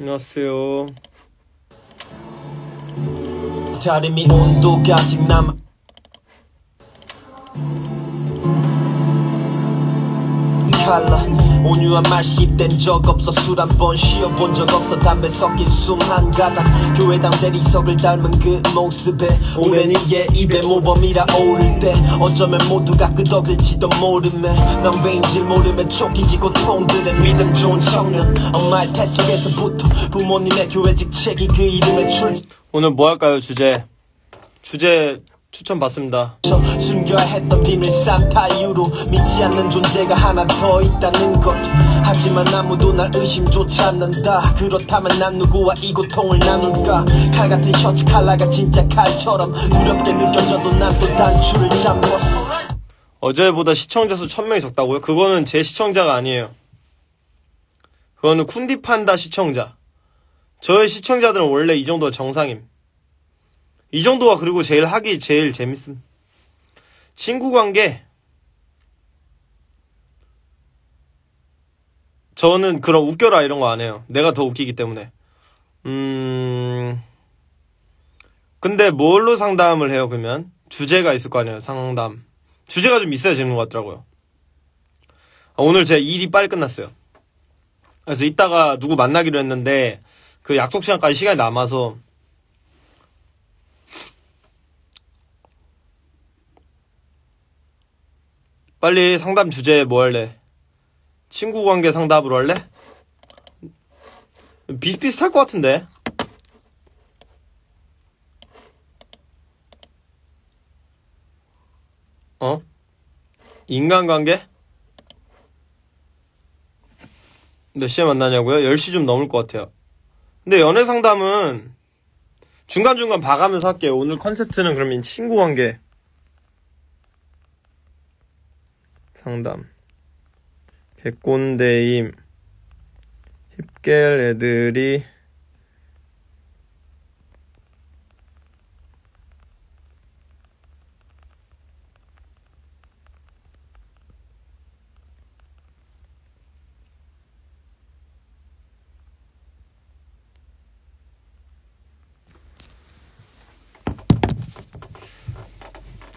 안녕하세요. 다리미 온도가 아직 남아 온유한 말 씹댄 적 없어 술한번 쉬어본 적 없어 담배 섞인 숨한 가닥 교회당 대리석을 닮은 그 모습에 오랜 이의 입에 모범이라 오를 때 어쩌면 모두가 끄덕일지도 모르네 난 왜인지 모르면 쫓기지 고통들의 믿음 좋은 청년 엄마의 태 속에서부터 부모님의 교회 직책이 그 이름에 출 오늘 뭐 할까요 주제 주제 추천받습니다. 숨겨 했던 비밀 산타 이후로 믿지 않는 존재가 하나 더 있다는 것 하지만 아무도 날 의심조차 않는다 그렇다면 난 누구와 이 고통을 나눌까 칼 같은 셔츠 칼라가 진짜 칼처럼 두렵게 느껴져도 난또 단추를 잠궜어 어제보다 시청자 수 1000명이 적다고요? 그거는 제 시청자가 아니에요. 그거는 쿤디판다 시청자. 저의 시청자들은 원래 이정도 정상임. 이 정도가 그리고 제일 하기 제일 재밌음. 친구 관계. 저는 그런 웃겨라 이런 거 안 해요. 내가 더 웃기기 때문에. 음. 근데 뭘로 상담을 해요, 그러면? 주제가 있을 거 아니에요, 상담. 주제가 좀 있어야 재밌는 것 같더라고요. 아, 오늘 제 일이 빨리 끝났어요. 그래서 이따가 누구 만나기로 했는데, 그 약속 시간까지 시간이 남아서 빨리 상담 주제 뭐 할래? 친구 관계 상담으로 할래? 비슷비슷할 것 같은데. 어? 인간관계? 몇 시에 만나냐고요? 10시 좀 넘을 것 같아요. 근데 연애 상담은 중간중간 봐가면서 할게요. 오늘 컨셉트는 그러면 친구 관계. 상담 개꼰대임 힙겔 애들이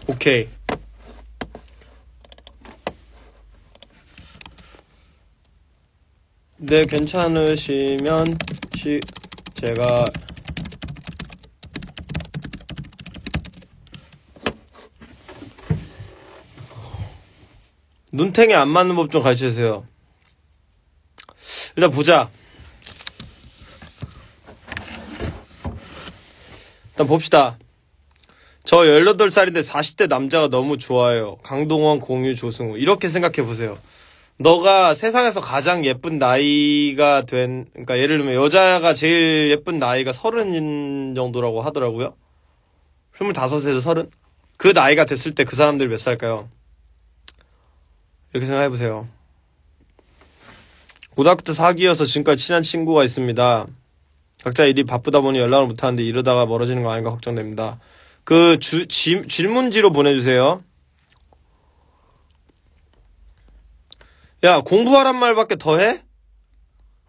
오케이. 네, 괜찮으시면 시, 제가 눈탱이 안 맞는 법 좀 가르쳐 주세요. 일단 보자. 일단 봅시다. 저 18살인데 40대 남자가 너무 좋아요. 강동원, 공유, 조승우. 이렇게 생각해 보세요. 너가 세상에서 가장 예쁜 나이가 된 그러니까 예를 들면 여자가 제일 예쁜 나이가 서른 정도라고 하더라고요. 스물다섯에서 서른 그 나이가 됐을 때 그 사람들 몇 살까요? 이렇게 생각해 보세요. 고등학교 때 사귀어서 지금까지 친한 친구가 있습니다. 각자 일이 바쁘다 보니 연락을 못하는데 이러다가 멀어지는 거 아닌가 걱정됩니다. 그 주, 지, 질문지로 보내주세요. 야 공부하란 말밖에 더해?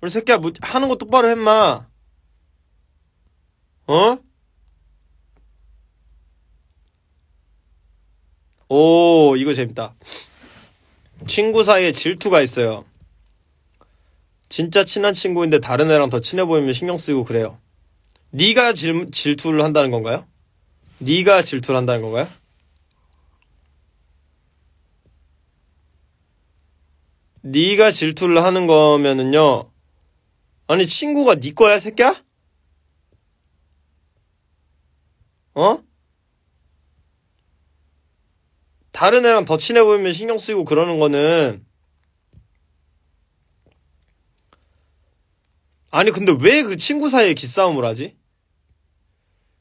우리 새끼야 뭐, 하는 거 똑바로 했마 어? 오 이거 재밌다 친구 사이에 질투가 있어요 진짜 친한 친구인데 다른 애랑 더 친해 보이면 신경 쓰이고 그래요 네가 질, 질투를 한다는 건가요? 네가 질투를 한다는 건가요? 네가 질투를 하는 거면은요. 아니 친구가 네 거야 새끼야? 어? 다른 애랑 더 친해 보이면 신경 쓰이고 그러는 거는 아니 근데 왜 그 친구 사이에 기싸움을 하지?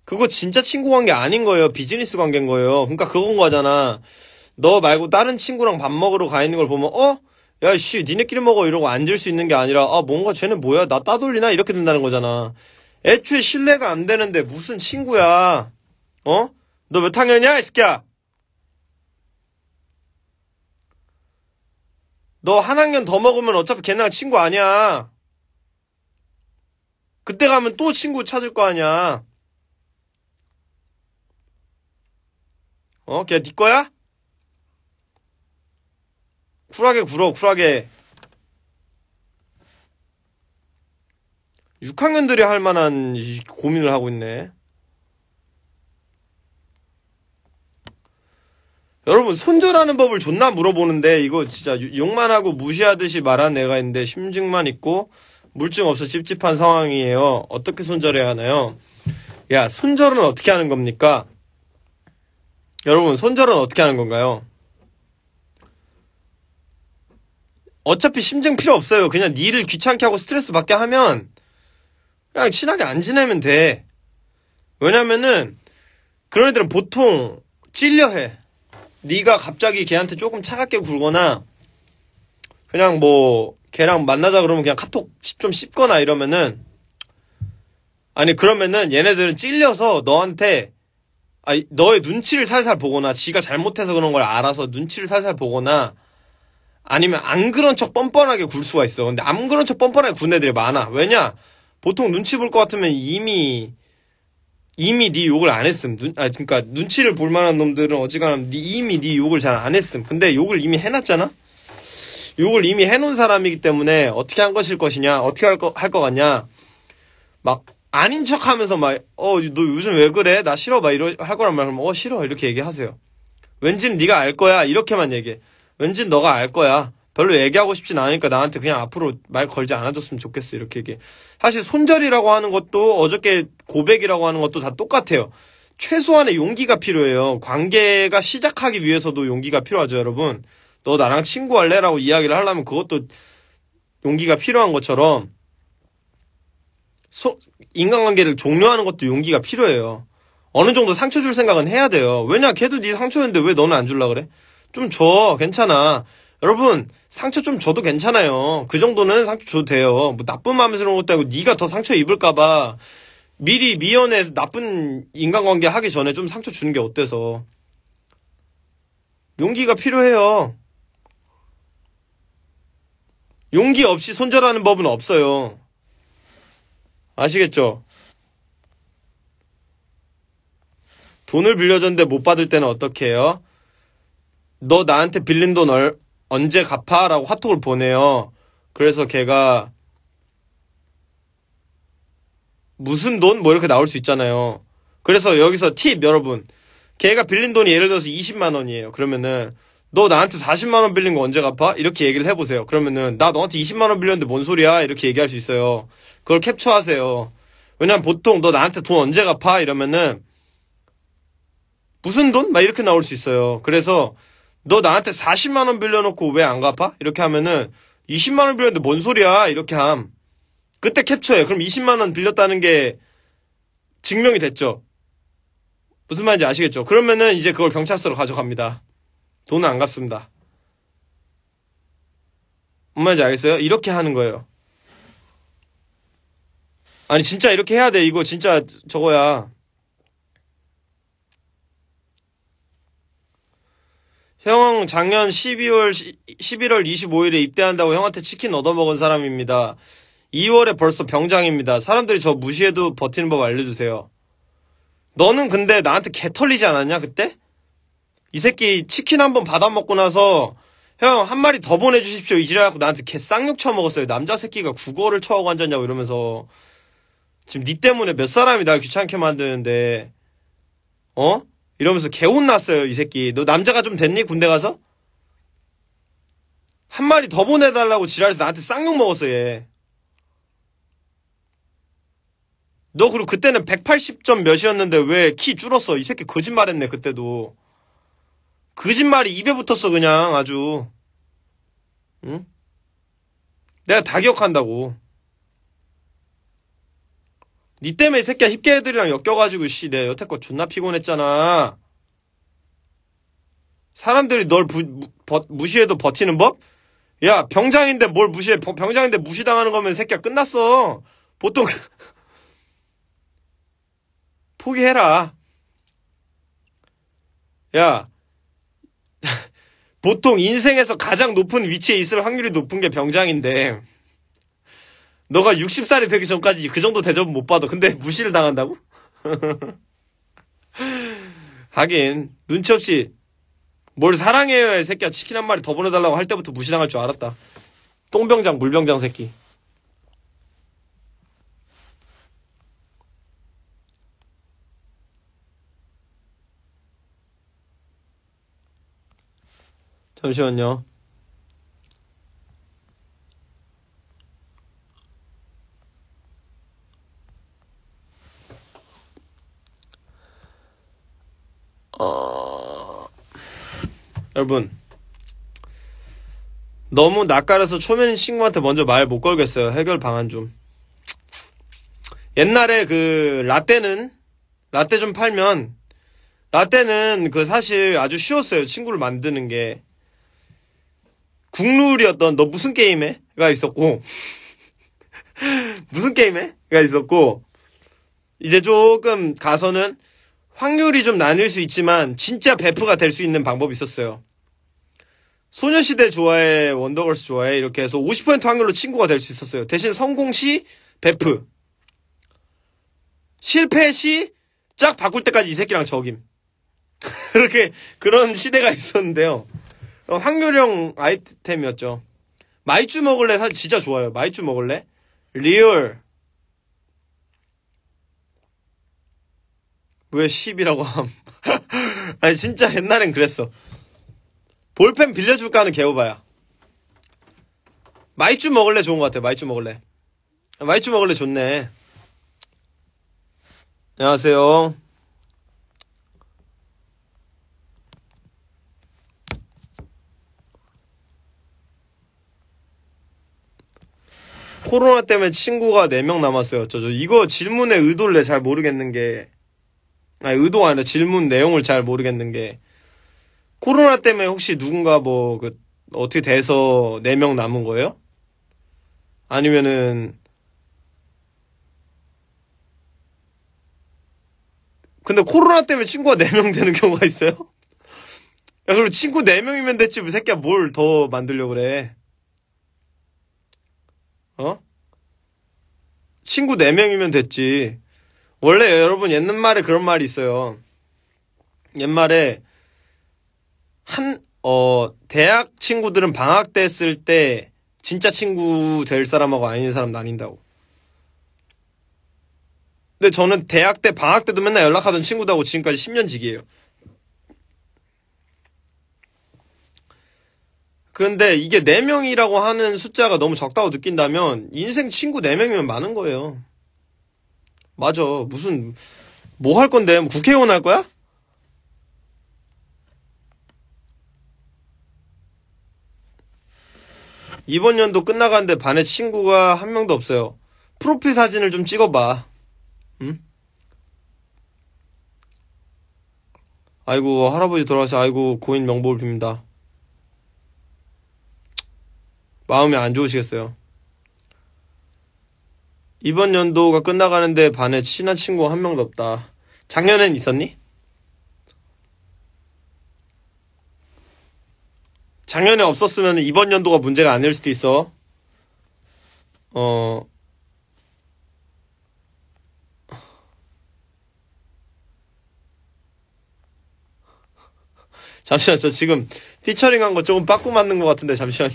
그거 진짜 친구 관계 아닌 거예요. 비즈니스 관계인 거예요. 그러니까 그건 거잖아. 너 말고 다른 친구랑 밥 먹으러 가 있는 걸 보면 어? 야, 씨, 니네끼리 먹어. 이러고 앉을 수 있는 게 아니라, 아, 뭔가 쟤는 뭐야? 나 따돌리나? 이렇게 된다는 거잖아. 애초에 신뢰가 안 되는데 무슨 친구야. 어? 너 몇 학년이야, 이 새끼야? 너 한 학년 더 먹으면 어차피 걔네랑 친구 아니야. 그때 가면 또 친구 찾을 거 아니야. 어? 걔 네 거야? 쿨하게 굴어 쿨하게 6학년들이 할 만한 고민을 하고 있네 여러분 손절하는 법을 존나 물어보는데 이거 진짜 욕만 하고 무시하듯이 말한 애가 있는데 심증만 있고 물증 없어 찝찝한 상황이에요 어떻게 손절해야 하나요 야 손절은 어떻게 하는 겁니까 여러분 손절은 어떻게 하는 건가요 어차피 심증 필요 없어요. 그냥 니를 귀찮게 하고 스트레스 받게 하면 그냥 친하게 안 지내면 돼. 왜냐면은 그런 애들은 보통 찔려해. 니가 갑자기 걔한테 조금 차갑게 굴거나 그냥 뭐 걔랑 만나자 그러면 그냥 카톡 좀 씹거나 이러면은 아니 그러면은 얘네들은 찔려서 너한테 아 너의 눈치를 살살 보거나 지가 잘못해서 그런 걸 알아서 눈치를 살살 보거나 아니면 안 그런 척 뻔뻔하게 굴 수가 있어. 근데 안 그런 척 뻔뻔하게 군 애들이 많아. 왜냐? 보통 눈치 볼 것 같으면 이미 이미 네 욕을 안 했음. 눈, 아 그러니까 눈치를 볼 만한 놈들은 어지간하면 네, 이미 네 욕을 잘 안 했음. 근데 욕을 이미 해놨잖아. 욕을 이미 해놓은 사람이기 때문에 어떻게 한 것일 것이냐, 어떻게 할거할것 같냐, 막 아닌 척하면서 막어너 요즘 왜 그래? 나 싫어 막 이러 할 거란 말하면 어 싫어 이렇게 얘기하세요. 왠지는 네가 알 거야 이렇게만 얘기해. 왠지 너가 알 거야. 별로 얘기하고 싶진 않으니까 나한테 그냥 앞으로 말 걸지 않아줬으면 좋겠어. 이렇게 얘기 사실 손절이라고 하는 것도 어저께 고백이라고 하는 것도 다 똑같아요. 최소한의 용기가 필요해요. 관계가 시작하기 위해서도 용기가 필요하죠, 여러분. 너 나랑 친구할래? 라고 이야기를 하려면 그것도 용기가 필요한 것처럼 소, 인간관계를 종료하는 것도 용기가 필요해요. 어느 정도 상처 줄 생각은 해야 돼요. 왜냐, 걔도 네 상처였는데 왜 너는 안 줄라 그래? 좀 줘. 괜찮아. 여러분 상처 좀 줘도 괜찮아요. 그 정도는 상처 줘도 돼요. 뭐 나쁜 마음스러운 것도 아니고 네가 더 상처 입을까봐 미리 미연에 나쁜 인간관계 하기 전에 좀 상처 주는 게 어때서? 용기가 필요해요. 용기 없이 손절하는 법은 없어요. 아시겠죠? 돈을 빌려줬는데 못 받을 때는 어떻게 해요? 너 나한테 빌린 돈 얼, 언제 갚아? 라고 카톡을 보내요. 그래서 걔가 무슨 돈? 뭐 이렇게 나올 수 있잖아요. 그래서 여기서 팁 여러분. 걔가 빌린 돈이 예를 들어서 20만 원이에요. 그러면은 너 나한테 40만 원 빌린 거 언제 갚아? 이렇게 얘기를 해보세요. 그러면은 나 너한테 20만 원 빌렸는데 뭔 소리야? 이렇게 얘기할 수 있어요. 그걸 캡처하세요. 왜냐면 보통 너 나한테 돈 언제 갚아? 이러면은 무슨 돈? 막 이렇게 나올 수 있어요. 그래서 너 나한테 40만 원 빌려놓고 왜 안 갚아? 이렇게 하면은 20만 원 빌렸는데 뭔 소리야? 이렇게 함. 그때 캡처해. 그럼 20만 원 빌렸다는 게 증명이 됐죠. 무슨 말인지 아시겠죠? 그러면은 이제 그걸 경찰서로 가져갑니다. 돈은 안 갚습니다. 무슨 말인지 알겠어요? 이렇게 하는 거예요. 아니 진짜 이렇게 해야 돼. 이거 진짜 저거야. 형 작년 12월 11월 25일에 입대한다고 형한테 치킨 얻어먹은 사람입니다. 2월에 벌써 병장입니다. 사람들이 저 무시해도 버티는 법 알려주세요. 너는 근데 나한테 개 털리지 않았냐 그때? 이 새끼 치킨 한 번 받아먹고 나서 형 한 마리 더 보내주십시오 이지랄하고 나한테 개 쌍욕 쳐먹었어요. 남자 새끼가 국어를 쳐하고 앉았냐고 이러면서 지금 니 때문에 몇 사람이 날 귀찮게 만드는데 어? 이러면서 개혼났어요, 이 새끼. 너 남자가 좀 됐니? 군대 가서? 한 마리 더 보내달라고 지랄해서 나한테 쌍욕 먹었어, 얘. 너 그리고 그때는 180점 몇이었는데 왜 키 줄었어? 이 새끼 거짓말했네, 그때도. 거짓말이 입에 붙었어, 그냥, 아주. 응? 내가 다 기억한다고. 니 때문에 새끼야 힙게 애들이랑 엮여가지고 씨내 여태껏 존나 피곤했잖아. 사람들이 널 부, 무, 버, 무시해도 버티는 법? 야 병장인데 뭘 무시해 병장인데 무시당하는 거면 새끼야 끝났어. 보통 포기해라. 야 보통 인생에서 가장 높은 위치에 있을 확률이 높은 게 병장인데 너가 60살이 되기 전까지 그 정도 대접은 못 받아. 근데 무시를 당한다고? 하긴 눈치 없이 뭘 사랑해요 이 새끼야 치킨 한 마리 더 보내달라고 할 때부터 무시당할 줄 알았다 똥병장 물병장 새끼 잠시만요 어, 여러분 너무 낯가려서 초면인 친구한테 먼저 말 못 걸겠어요. 해결 방안 좀. 옛날에 그 라떼는 라떼 좀 팔면 라떼는 그 사실 아주 쉬웠어요. 친구를 만드는 게 국룰이었던 너 무슨 게임해가 있었고 무슨 게임해가 있었고 이제 조금 가서는 확률이 좀 나뉠 수 있지만 진짜 베프가 될 수 있는 방법이 있었어요. 소녀시대 좋아해, 원더걸스 좋아해 이렇게 해서 50% 확률로 친구가 될 수 있었어요. 대신 성공 시 베프, 실패 시 짝 바꿀 때까지 이 새끼랑 적임. 이렇게 그런 시대가 있었는데요. 어, 확률형 아이템이었죠. 마이쮸 먹을래 사실 진짜 좋아요. 마이쮸 먹을래? 리얼, 왜 10이라고 함? 아니 진짜 옛날엔 그랬어. 볼펜 빌려줄까 하는 개오바야. 마이쮸 먹을래 좋은 것 같아. 마이쮸 먹을래. 마이쮸 먹을래 좋네. 안녕하세요. 코로나 때문에 친구가 4명 남았어요. 저, 저 이거 질문의 의도를 잘 모르겠는 게 아니 의도가 아니라 질문 내용을 잘 모르겠는 게 코로나 때문에 혹시 누군가 뭐 그 어떻게 돼서 4명 남은 거예요? 아니면은 근데 코로나 때문에 친구가 4명 되는 경우가 있어요? 야, 그럼 친구 4명이면 됐지, 뭐, 새끼야, 뭘 더 만들려고 그래. 어? 친구 4명이면 됐지. 원래 여러분 옛날말에 그런 말이 있어요. 옛말에 한, 어, 대학 친구들은 방학 때 했을 때 진짜 친구 될 사람하고 아닌 사람 나뉜다고. 근데 저는 대학 때 방학 때도 맨날 연락하던 친구다고 지금까지 10년 지기예요. 근데 이게 4명이라고 하는 숫자가 너무 적다고 느낀다면 인생 친구 4명이면 많은 거예요. 맞아. 무슨 뭐 할 건데? 뭐 국회의원 할 거야? 이번 연도 끝나가는데 반에 친구가 한 명도 없어요. 프로필 사진을 좀 찍어봐. 응? 아이고 할아버지 돌아가셔 아이고 고인 명복을 빕니다. 마음이 안 좋으시겠어요. 이번 연도가 끝나가는데 반에 친한 친구가 한 명도 없다. 작년엔 있었니? 작년에 없었으면 이번 연도가 문제가 아닐 수도 있어. 어, 잠시만 저 지금 피처링한 거 조금 빠꾸 맞는 것 같은데 잠시만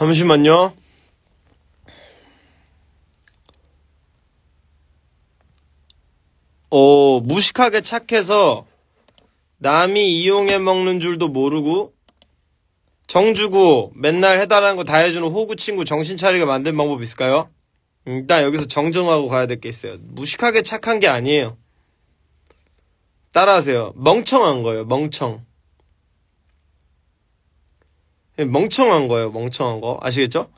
잠시만요. 어, 무식하게 착해서 남이 이용해 먹는 줄도 모르고 정주고 맨날 해달라는 거 다 해주는 호구 친구 정신 차리게 만든 방법 있을까요? 일단 여기서 정정하고 가야 될 게 있어요. 무식하게 착한 게 아니에요. 따라하세요. 멍청한 거예요. 멍청. 예, 멍청한 거예요. 멍청한 거 아시겠죠?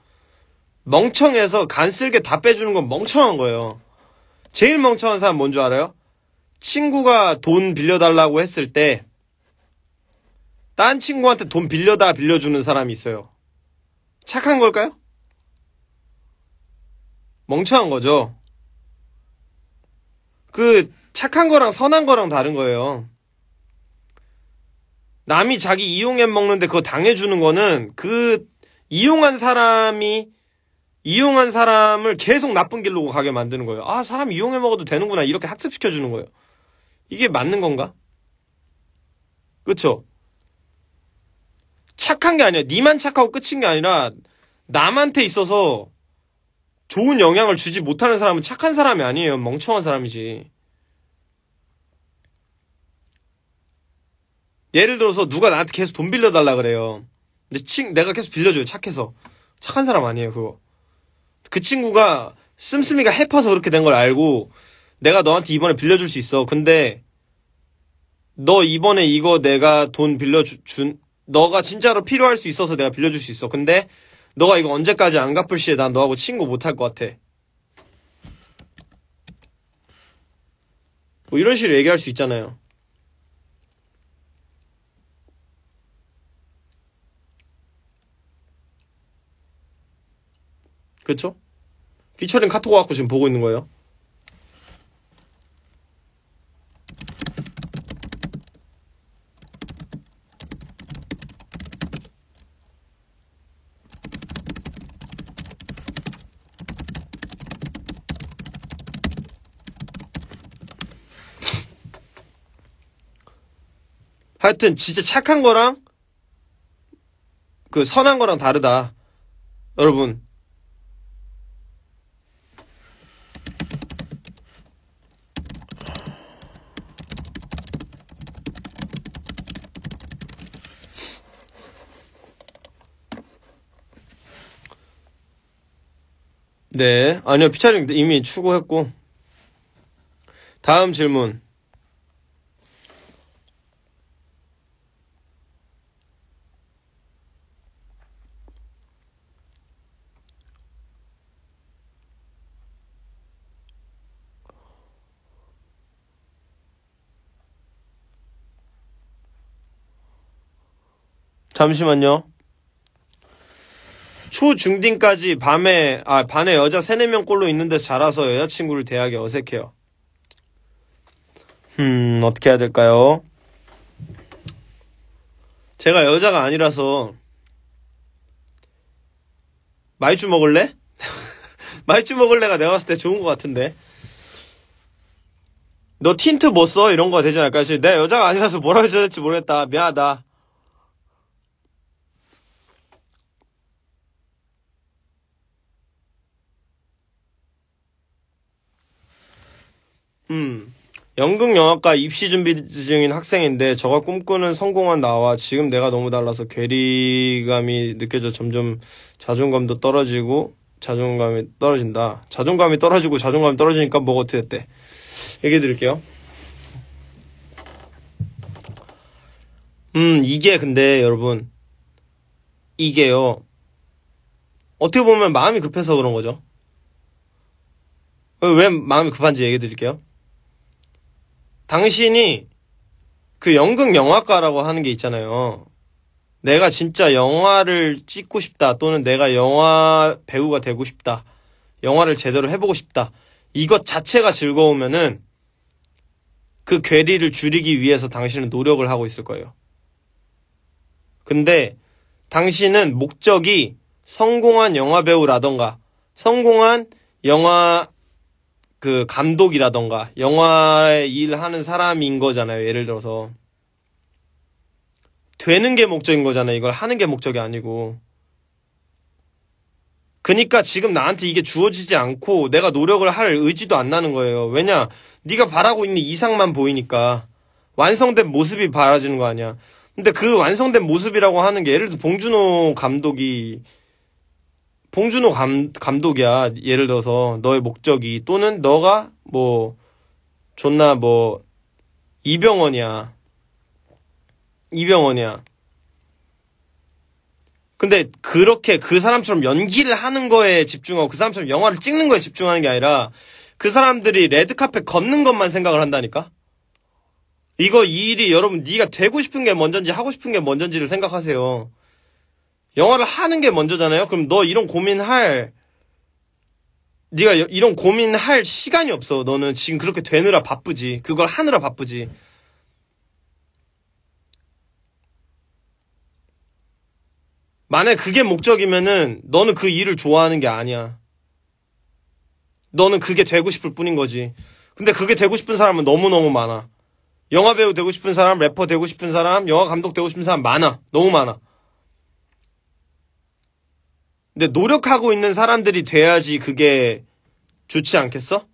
멍청해서 간쓸게 다 빼주는 건 멍청한 거예요. 제일 멍청한 사람 뭔 줄 알아요? 친구가 돈 빌려달라고 했을 때, 딴 친구한테 돈 빌려다 빌려주는 사람이 있어요. 착한 걸까요? 멍청한 거죠. 그, 착한 거랑 선한 거랑 다른 거예요. 남이 자기 이용해 먹는데 그거 당해주는 거는 그 이용한 사람이 이용한 사람을 계속 나쁜 길로 가게 만드는 거예요. 아, 사람 이용해 먹어도 되는구나. 이렇게 학습시켜주는 거예요. 이게 맞는 건가? 그쵸? 그렇죠? 착한 게 아니야. 니만 착하고 끝인 게 아니라 남한테 있어서 좋은 영향을 주지 못하는 사람은 착한 사람이 아니에요. 멍청한 사람이지. 예를 들어서 누가 나한테 계속 돈 빌려달라 그래요. 근데 친, 내가 계속 빌려줘요. 착해서. 착한 사람 아니에요, 그거. 그 친구가 씀씀이가 해파서 그렇게 된 걸 알고 내가 너한테 이번에 빌려줄 수 있어. 근데 너 이번에 이거 내가 돈 빌려준 너가 진짜로 필요할 수 있어서 내가 빌려줄 수 있어. 근데 너가 이거 언제까지 안 갚을 시에 난 너하고 친구 못 할 것 같아. 뭐 이런 식으로 얘기할 수 있잖아요. 그렇죠? 피처링 카톡 와갖고 지금 보고 있는 거예요. 하여튼 진짜 착한 거랑 그 선한 거랑 다르다. 여러분 네. 아니요. 피처링 이미 추구했고. 다음 질문. 잠시만요. 초중딩까지 밤에 아 반에 여자 세네 명 꼴로 있는데 자라서 여자친구를 대하기 어색해요. 음 어떻게 해야 될까요? 제가 여자가 아니라서 마이쮸 먹을래? 마이쮸 먹을래가 내가 봤을 때 좋은 것 같은데 너 틴트 뭐 써? 이런 거 되지 않을까? 내 여자가 아니라서 뭐라고 해야 줘 될지 모르겠다 미안하다 음. 연극영화과 입시 준비 중인 학생인데 저가 꿈꾸는 성공한 나와 지금 내가 너무 달라서 괴리감이 느껴져 점점 자존감도 떨어지고 자존감이 떨어진다. 자존감이 떨어지고 자존감이 떨어지니까 뭐가 어떻게 됐대. 얘기해 드릴게요. 음, 이게 근데 여러분 이게요. 어떻게 보면 마음이 급해서 그런 거죠. 왜 마음이 급한지 얘기해 드릴게요. 당신이 그 연극 영화과라고 하는 게 있잖아요. 내가 진짜 영화를 찍고 싶다 또는 내가 영화 배우가 되고 싶다. 영화를 제대로 해보고 싶다. 이것 자체가 즐거우면은 그 괴리를 줄이기 위해서 당신은 노력을 하고 있을 거예요. 근데 당신은 목적이 성공한 영화배우라던가 성공한 영화 그 감독이라던가 영화에 일하는 사람인 거잖아요. 예를 들어서 되는 게 목적인 거잖아요. 이걸 하는 게 목적이 아니고. 그니까 지금 나한테 이게 주어지지 않고 내가 노력을 할 의지도 안 나는 거예요. 왜냐? 네가 바라고 있는 이상만 보이니까 완성된 모습이 바라지는 거 아니야. 근데 그 완성된 모습이라고 하는 게 예를 들어 봉준호 감독이 봉준호 감, 감독이야. 예를 들어서 너의 목적이 또는 너가 뭐 존나 뭐 이병헌이야. 이병헌이야. 근데 그렇게 그 사람처럼 연기를 하는 거에 집중하고 그 사람처럼 영화를 찍는 거에 집중하는 게 아니라 그 사람들이 레드카펫 걷는 것만 생각을 한다니까? 이거 이 일이 여러분 네가 되고 싶은 게 먼저인지 하고 싶은 게 먼저인지를 생각하세요. 영화를 하는 게 먼저잖아요. 그럼 너 이런 고민할 네가 이런 고민할 시간이 없어. 너는 지금 그렇게 되느라 바쁘지. 그걸 하느라 바쁘지. 만약 그게 목적이면은 너는 그 일을 좋아하는 게 아니야. 너는 그게 되고 싶을 뿐인 거지. 근데 그게 되고 싶은 사람은 너무너무 많아. 영화배우 되고 싶은 사람, 래퍼 되고 싶은 사람, 영화감독 되고 싶은 사람 많아. 너무 많아. 근데 노력하고 있는 사람들이 돼야지 그게 좋지 않겠어?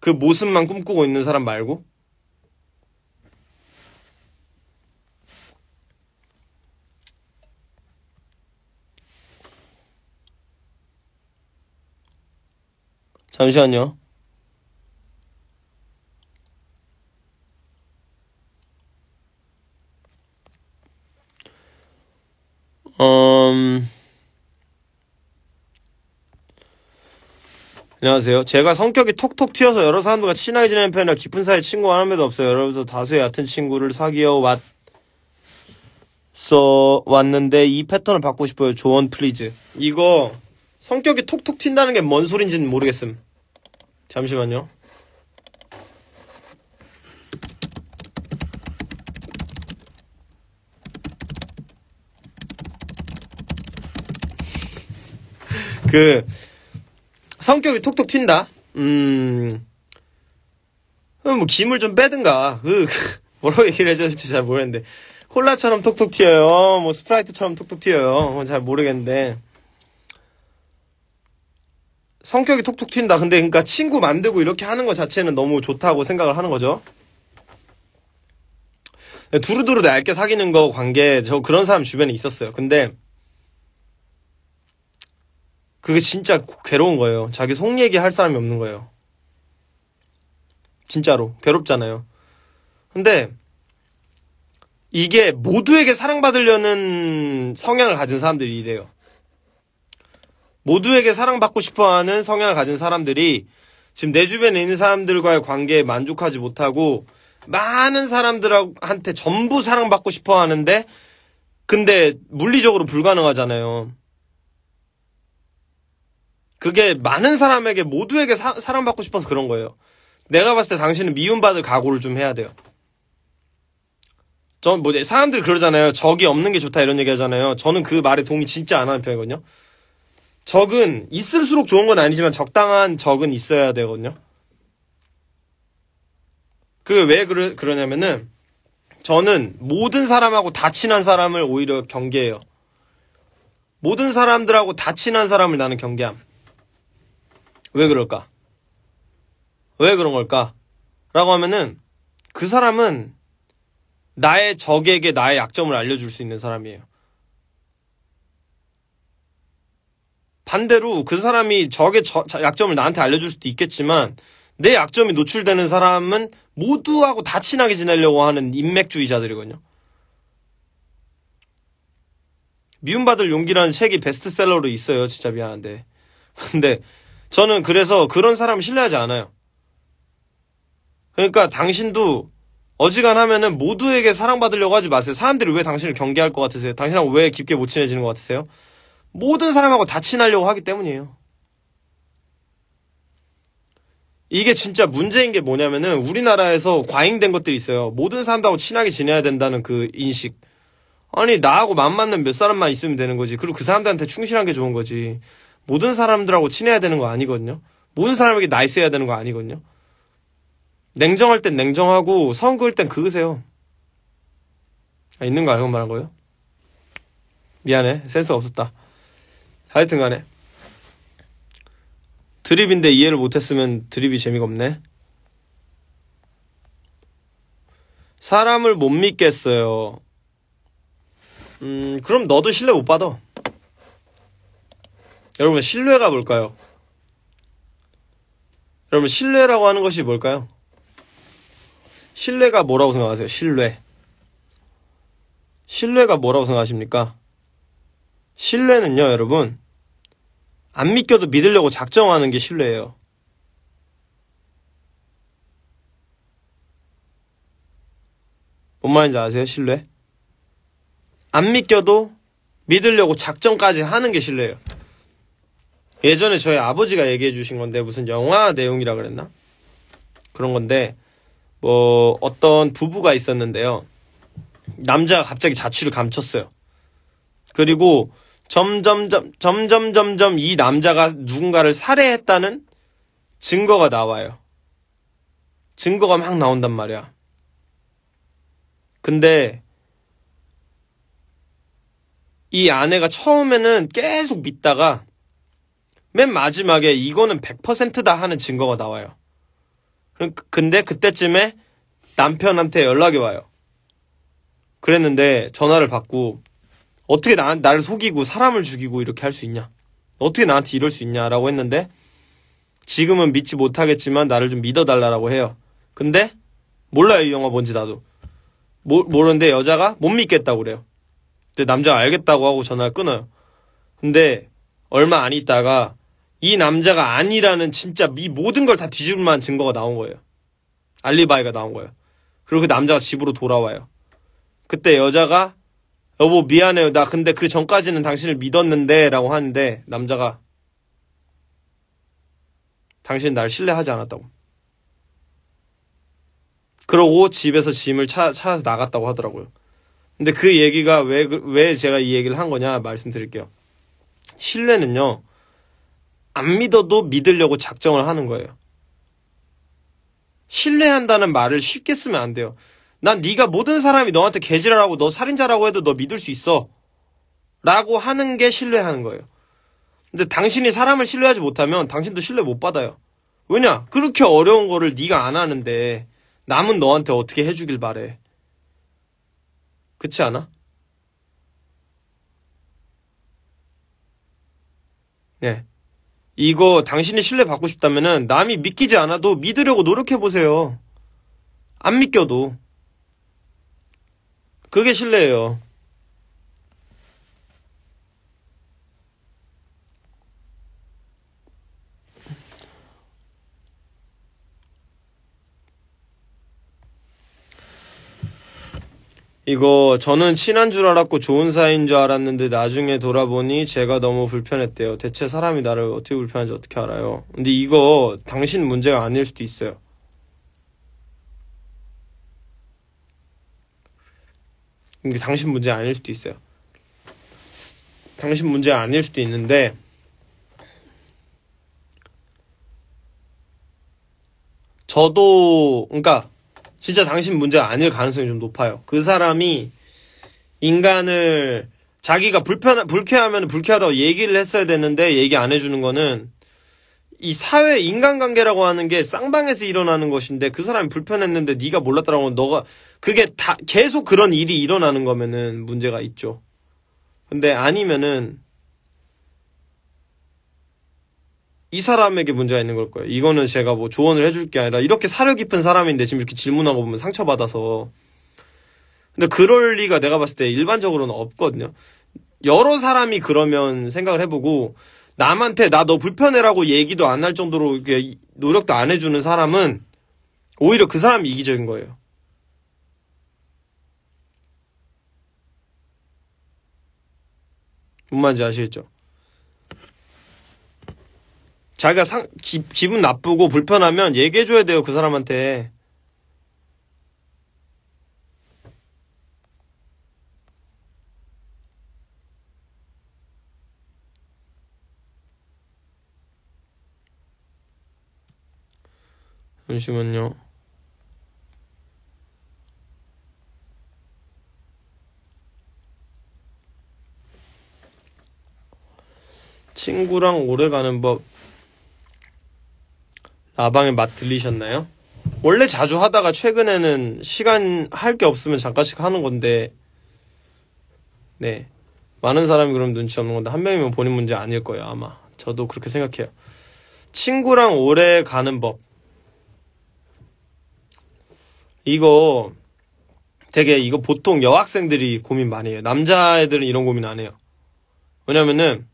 그 모습만 꿈꾸고 있는 사람 말고? 잠시만요. 음... 안녕하세요. 제가 성격이 톡톡 튀어서 여러 사람들과 친하게 지내는 편이라 깊은 사이 친구 가 하나도 없어요. 여러분도 다수의 얕은 친구를 사귀어 왔, 써, 왔는데 이 패턴을 받고 싶어요. 조언 플리즈. 이거 성격이 톡톡 튄다는 게 뭔 소린지는 모르겠음. 잠시만요. 그 성격이 톡톡 튄다. 음, 어, 뭐 김을 좀 빼든가. 으, 뭐라고 얘기를 해줘야 될지 잘 모르겠는데 콜라처럼 톡톡 튀어요. 뭐 스프라이트처럼 톡톡 튀어요. 잘 모르겠는데 성격이 톡톡 튄다. 근데 그러니까 친구 만들고 이렇게 하는 것 자체는 너무 좋다고 생각을 하는 거죠. 두루두루 얇게 사귀는 거 관계 저 그런 사람 주변에 있었어요. 근데 그게 진짜 괴로운 거예요. 자기 속 얘기 할 사람이 없는 거예요. 진짜로 괴롭잖아요. 근데 이게 모두에게 사랑받으려는 성향을 가진 사람들이 이래요. 모두에게 사랑받고 싶어하는 성향을 가진 사람들이 지금 내 주변에 있는 사람들과의 관계에 만족하지 못하고 많은 사람들한테 전부 사랑받고 싶어 하는데 근데 물리적으로 불가능하잖아요. 그게 많은 사람에게 모두에게 사, 랑받고 싶어서 그런 거예요. 내가 봤을 때 당신은 미움받을 각오를 좀 해야 돼요. 전뭐 사람들 이 그러잖아요. 적이 없는 게 좋다 이런 얘기 하잖아요. 저는 그 말에 동의 진짜 안 하는 편이거든요. 적은 있을수록 좋은 건 아니지만 적당한 적은 있어야 되거든요. 그게 왜 그러, 그러냐면은 저는 모든 사람하고 다 친한 사람을 오히려 경계해요. 모든 사람들하고 다 친한 사람을 나는 경계함. 왜 그럴까? 왜 그런 걸까? 라고 하면은 그 사람은 나의 적에게 나의 약점을 알려줄 수 있는 사람이에요. 반대로 그 사람이 적의 저, 약점을 나한테 알려줄 수도 있겠지만 내 약점이 노출되는 사람은 모두하고 다 친하게 지내려고 하는 인맥주의자들이거든요. 미움받을 용기라는 책이 베스트셀러로 있어요. 진짜 미안한데. 근데 저는 그래서 그런 사람 신뢰하지 않아요. 그러니까 당신도 어지간하면은 모두에게 사랑받으려고 하지 마세요. 사람들이 왜 당신을 경계할 것 같으세요? 당신하고 왜 깊게 못 친해지는 것 같으세요? 모든 사람하고 다 친하려고 하기 때문이에요. 이게 진짜 문제인 게 뭐냐면은 우리나라에서 과잉된 것들이 있어요. 모든 사람하고 친하게 지내야 된다는 그 인식. 아니, 나하고 맘 맞는 몇 사람만 있으면 되는 거지. 그리고 그 사람들한테 충실한 게 좋은 거지. 모든 사람들하고 친해야 되는 거 아니거든요. 모든 사람에게 나이스해야 되는 거 아니거든요. 냉정할 땐 냉정하고 성 그을 땐 그으세요. 아, 있는 거 알고 말한 거예요? 미안해. 센스 없었다. 하여튼 간에. 드립인데 이해를 못했으면 드립이 재미가 없네. 사람을 못 믿겠어요. 음, 그럼 너도 신뢰 못 받아. 여러분, 신뢰가 뭘까요? 여러분, 신뢰라고 하는 것이 뭘까요? 신뢰가 뭐라고 생각하세요? 신뢰. 신뢰가 뭐라고 생각하십니까? 신뢰는요, 여러분. 안 믿겨도 믿으려고 작정하는 게 신뢰예요. 뭔 말인지 아세요? 신뢰? 안 믿겨도 믿으려고 작정까지 하는 게 신뢰예요. 예전에 저희 아버지가 얘기해 주신 건데 무슨 영화 내용이라 그랬나? 그런 건데 뭐 어떤 부부가 있었는데요. 남자가 갑자기 자취를 감췄어요. 그리고 점점점 점점점점 점점 이 남자가 누군가를 살해했다는 증거가 나와요. 증거가 막 나온단 말이야. 근데 이 아내가 처음에는 계속 믿다가 맨 마지막에 이거는 100%다 하는 증거가 나와요. 그, 근데 그때쯤에 남편한테 연락이 와요. 그랬는데 전화를 받고 어떻게 나, 나를 속이고 사람을 죽이고 이렇게 할 수 있냐? 어떻게 나한테 이럴 수 있냐라고 했는데 지금은 믿지 못하겠지만 나를 좀 믿어달라고 라 해요. 근데 몰라요 이 영화 뭔지 나도 모, 모르는데 여자가 못 믿겠다고 그래요. 근데 남자가 알겠다고 하고 전화를 끊어요. 근데 얼마 안 있다가 이 남자가 아니라는 진짜 이 모든 걸 다 뒤집을 만한 증거가 나온 거예요. 알리바이가 나온 거예요. 그리고 그 남자가 집으로 돌아와요. 그때 여자가 여보 미안해요. 나 근데 그 전까지는 당신을 믿었는데 라고 하는데 남자가 당신 은날 신뢰하지 않았다고. 그러고 집에서 짐을 차, 찾아서 나갔다고 하더라고요. 근데 그 얘기가 왜, 그, 왜 제가 이 얘기를 한 거냐 말씀드릴게요. 신뢰는요, 안 믿어도 믿으려고 작정을 하는 거예요. 신뢰한다는 말을 쉽게 쓰면 안 돼요. 난 네가 모든 사람이 너한테 개지랄라고너 살인자라고 해도 너 믿을 수 있어. 라고 하는 게 신뢰하는 거예요. 근데 당신이 사람을 신뢰하지 못하면 당신도 신뢰 못 받아요. 왜냐? 그렇게 어려운 거를 네가 안 하는데 남은 너한테 어떻게 해주길 바래. 그렇지 않아? 네. 이거 당신이 신뢰받고 싶다면 남이 믿기지 않아도 믿으려고 노력해보세요. 안 믿겨도. 그게 신뢰예요. 이거 저는 친한 줄 알았고 좋은 사이인 줄 알았는데 나중에 돌아보니 제가 너무 불편했대요. 대체 사람이 나를 어떻게 불편한지 어떻게 알아요? 근데 이거 당신 문제가 아닐 수도 있어요. 이게 당신 문제 아닐 수도 있어요. 당신 문제 아닐 수도 있는데 저도 그러니까 진짜 당신 문제 아닐 가능성이 좀 높아요. 그 사람이 인간을 자기가 불편 불쾌하면 불쾌하다고 얘기를 했어야 되는데 얘기 안 해주는 거는 이 사회 인간관계라고 하는 게 쌍방에서 일어나는 것인데 그 사람이 불편했는데 네가 몰랐다라고 너가 그게 다 계속 그런 일이 일어나는 거면은 문제가 있죠. 근데 아니면은 이 사람에게 문제가 있는 걸 거예요. 이거는 제가 뭐 조언을 해줄 게 아니라 이렇게 사려 깊은 사람인데 지금 이렇게 질문하고 보면 상처받아서. 근데 그럴 리가 내가 봤을 때 일반적으로는 없거든요. 여러 사람이 그러면 생각을 해보고 남한테 나 너 불편해라고 얘기도 안 할 정도로 노력도 안 해주는 사람은 오히려 그 사람이 이기적인 거예요. 뭔 말인지 아시겠죠? 자기가 상, 기, 기분 나쁘고 불편하면 얘기해줘야 돼요, 그 사람한테. 잠시만요. 친구랑 오래 가는 법 아방의 맛 들리셨나요? 원래 자주 하다가 최근에는 시간 할 게 없으면 잠깐씩 하는 건데 네 많은 사람이 그럼 눈치 없는 건데 한 명이면 본인 문제 아닐 거예요 아마 저도 그렇게 생각해요 친구랑 오래 가는 법 이거 되게 이거 보통 여학생들이 고민 많이 해요 남자애들은 이런 고민 안 해요 왜냐면은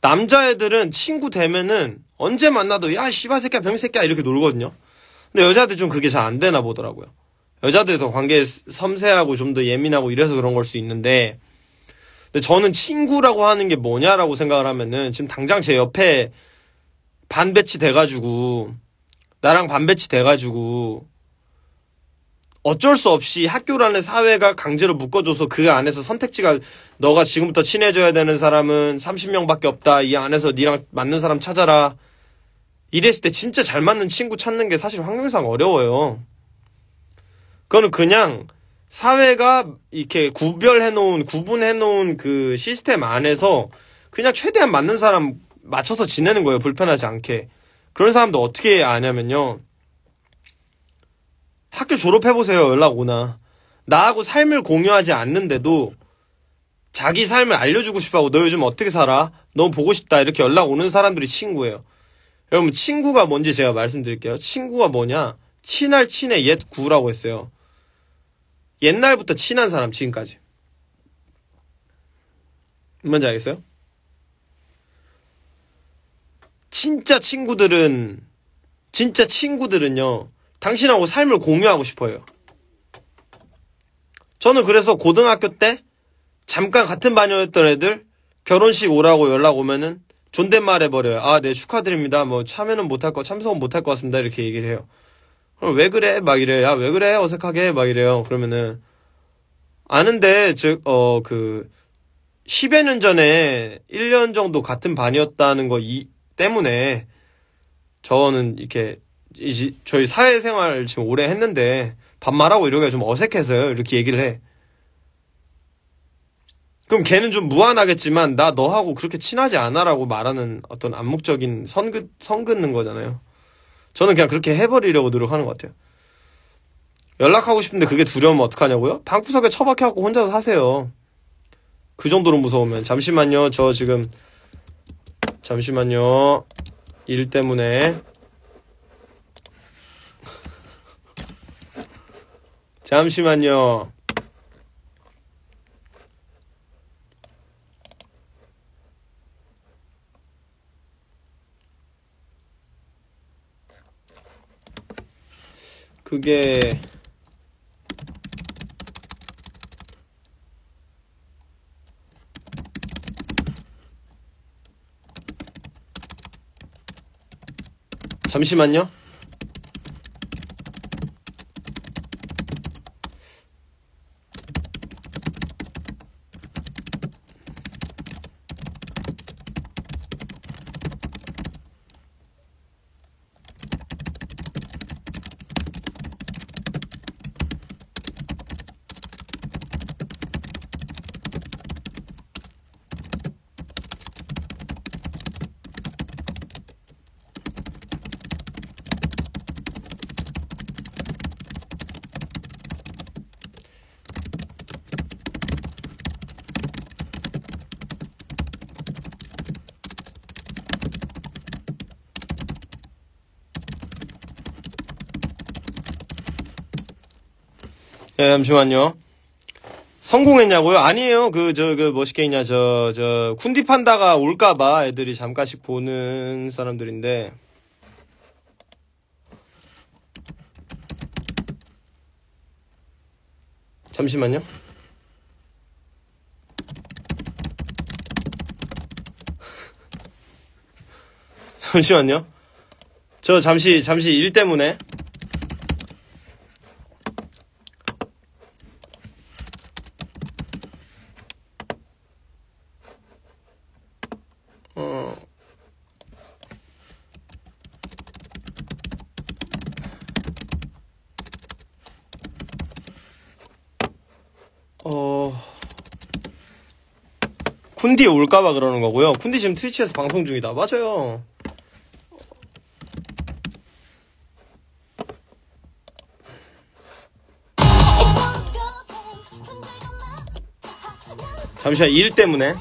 남자애들은 친구 되면은 언제 만나도 야 씨발 새끼야 병 새끼야 이렇게 놀거든요. 근데 여자들 좀 그게 잘 안 되나 보더라고요. 여자들 더 관계 섬세하고 좀 더 예민하고 이래서 그런 걸 수 있는데 근데 저는 친구라고 하는 게 뭐냐라고 생각을 하면은 지금 당장 제 옆에 반배치 돼가지고 나랑 반배치 돼가지고 어쩔 수 없이 학교라는 사회가 강제로 묶어줘서 그 안에서 선택지가 너가 지금부터 친해져야 되는 사람은 30명밖에 없다. 이 안에서 니랑 맞는 사람 찾아라. 이랬을 때 진짜 잘 맞는 친구 찾는 게 사실 환경상 어려워요. 그거는 그냥 사회가 이렇게 구별해놓은, 구분해놓은 그 시스템 안에서 그냥 최대한 맞는 사람 맞춰서 지내는 거예요. 불편하지 않게. 그런 사람도 어떻게 아냐면요. 학교 졸업해보세요. 연락 오나. 나하고 삶을 공유하지 않는데도 자기 삶을 알려주고 싶어 하고 너 요즘 어떻게 살아? 너무 보고 싶다. 이렇게 연락 오는 사람들이 친구예요. 여러분, 친구가 뭔지 제가 말씀드릴게요. 친구가 뭐냐? 친할 친해옛 구라고 했어요. 옛날부터 친한 사람, 지금까지. 뭔지 알겠어요? 진짜 친구들은, 진짜 친구들은요, 당신하고 삶을 공유하고 싶어요. 저는 그래서 고등학교 때 잠깐 같은 반이었던 애들 결혼식 오라고 연락 오면은 존댓말 해버려요. 아, 네, 축하드립니다. 뭐, 참여는 못할 거, 참석은 못할 것 같습니다. 이렇게 얘기를 해요. 그럼 왜 그래? 막 이래요. 야, 왜 그래? 어색하게? 막 이래요. 그러면은, 아는데, 즉, 어, 그, 10여 년 전에 1년 정도 같은 반이었다는 거 이, 때문에, 저는 이렇게 이 저희 사회생활 지금 오래 했는데 반말하고 이러기가 좀 어색해서요. 이렇게 얘기를 해. 그럼 걔는 좀 무안하겠지만 나 너하고 그렇게 친하지 않아라고 말하는 어떤 암묵적인 선긋 선긋는 거잖아요. 저는 그냥 그렇게 해버리려고 노력하는 것 같아요. 연락하고 싶은데 그게 두려우면 어떡하냐고요? 방구석에 처박혀갖고 혼자서 사세요. 그 정도로 무서우면 잠시만요. 저 지금 잠시만요. 일 때문에 잠시만요. 그게 잠시만요. 잠시만요. 성공했냐고요? 아니에요. 그, 저, 그, 멋있게 있냐, 저, 저, 쿤디 판다가 올까봐 애들이 잠깐씩 보는 사람들인데. 잠시만요. 잠시만요. 저 잠시, 잠시 일 때문에. 군디 올까봐 그러는 거고요. 군디 지금 트위치에서 방송 중이다. 맞아요. 잠시만 일 때문에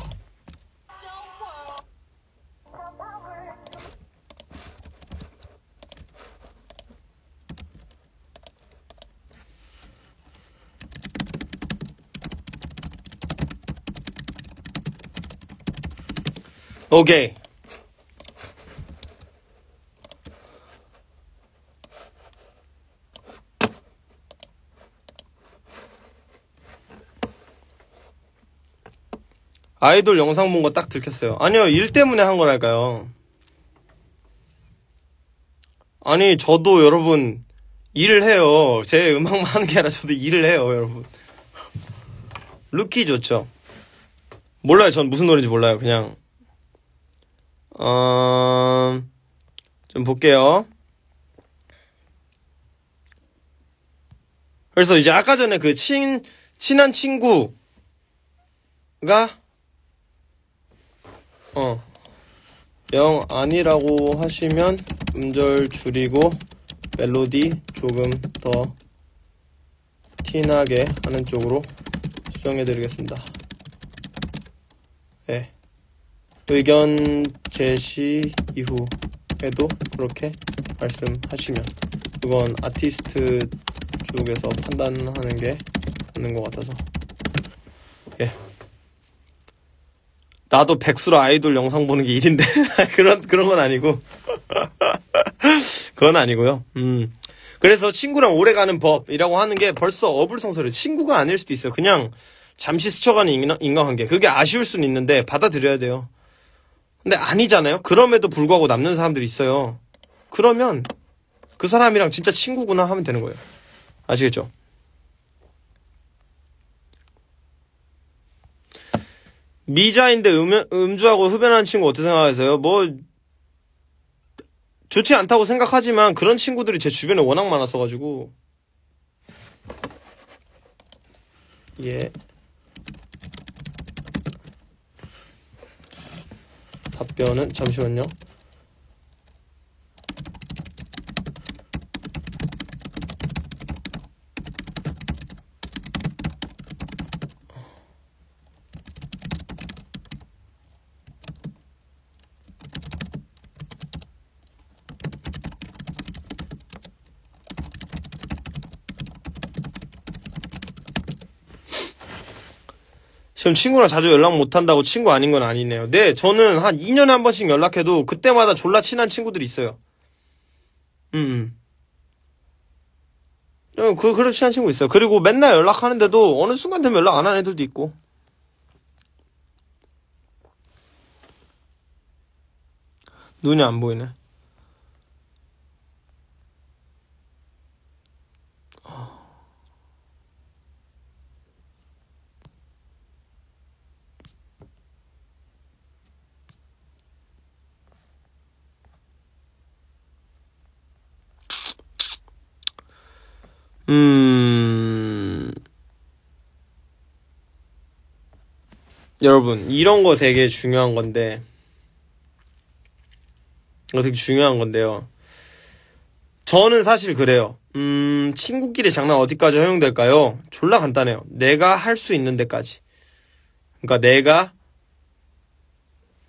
오케이. 아이돌 영상 본 거 딱 들켰어요. 아니요, 일 때문에 한 거랄까요. 아니, 저도 여러분, 일을 해요. 제 음악만 하는 게 아니라 저도 일을 해요, 여러분. 루키 좋죠? 몰라요, 전 무슨 노래인지 몰라요, 그냥. 어, 좀 볼게요. 그래서 이제 아까 전에 그 친, 친한 친구가, 어, 영 아니라고 하시면 음절 줄이고 멜로디 조금 더 티나게 하는 쪽으로 수정해드리겠습니다. 네. 의견 제시 이후에도 그렇게 말씀하시면 그건 아티스트 쪽에서 판단하는 게 맞는 것 같아서 예 나도 백수로 아이돌 영상 보는 게 일인데 그런 그런 건 아니고 그건 아니고요 음 그래서 친구랑 오래 가는 법이라고 하는 게 벌써 어불성설이 친구가 아닐 수도 있어요 그냥 잠시 스쳐가는 인간관계 그게 아쉬울 수는 있는데 받아들여야 돼요 근데 아니잖아요. 그럼에도 불구하고 남는 사람들이 있어요. 그러면 그 사람이랑 진짜 친구구나 하면 되는 거예요. 아시겠죠? 미자인데 음, 주하고 흡연하는 친구 어떻게 생각하세요? 뭐 좋지 않다고 생각하지만 그런 친구들이 제 주변에 워낙 많았어가지고 예. 답변은 잠시만요. 전 친구랑 자주 연락 못한다고 친구 아닌 건 아니네요. 네, 저는 한 2년에 한 번씩 연락해도 그때마다 졸라 친한 친구들이 있어요. 음. 음. 어, 그, 그런 친한 친구 있어요. 그리고 맨날 연락하는데도 어느 순간 되면 연락 안 하는 애들도 있고. 눈이 안 보이네. 음, 여러분, 이런 거 되게 중요한 건데, 이거 되게 중요한 건데요. 저는 사실 그래요. 음, 친구끼리 장난 어디까지 허용될까요? 졸라 간단해요. 내가 할 수 있는 데까지. 그러니까 내가,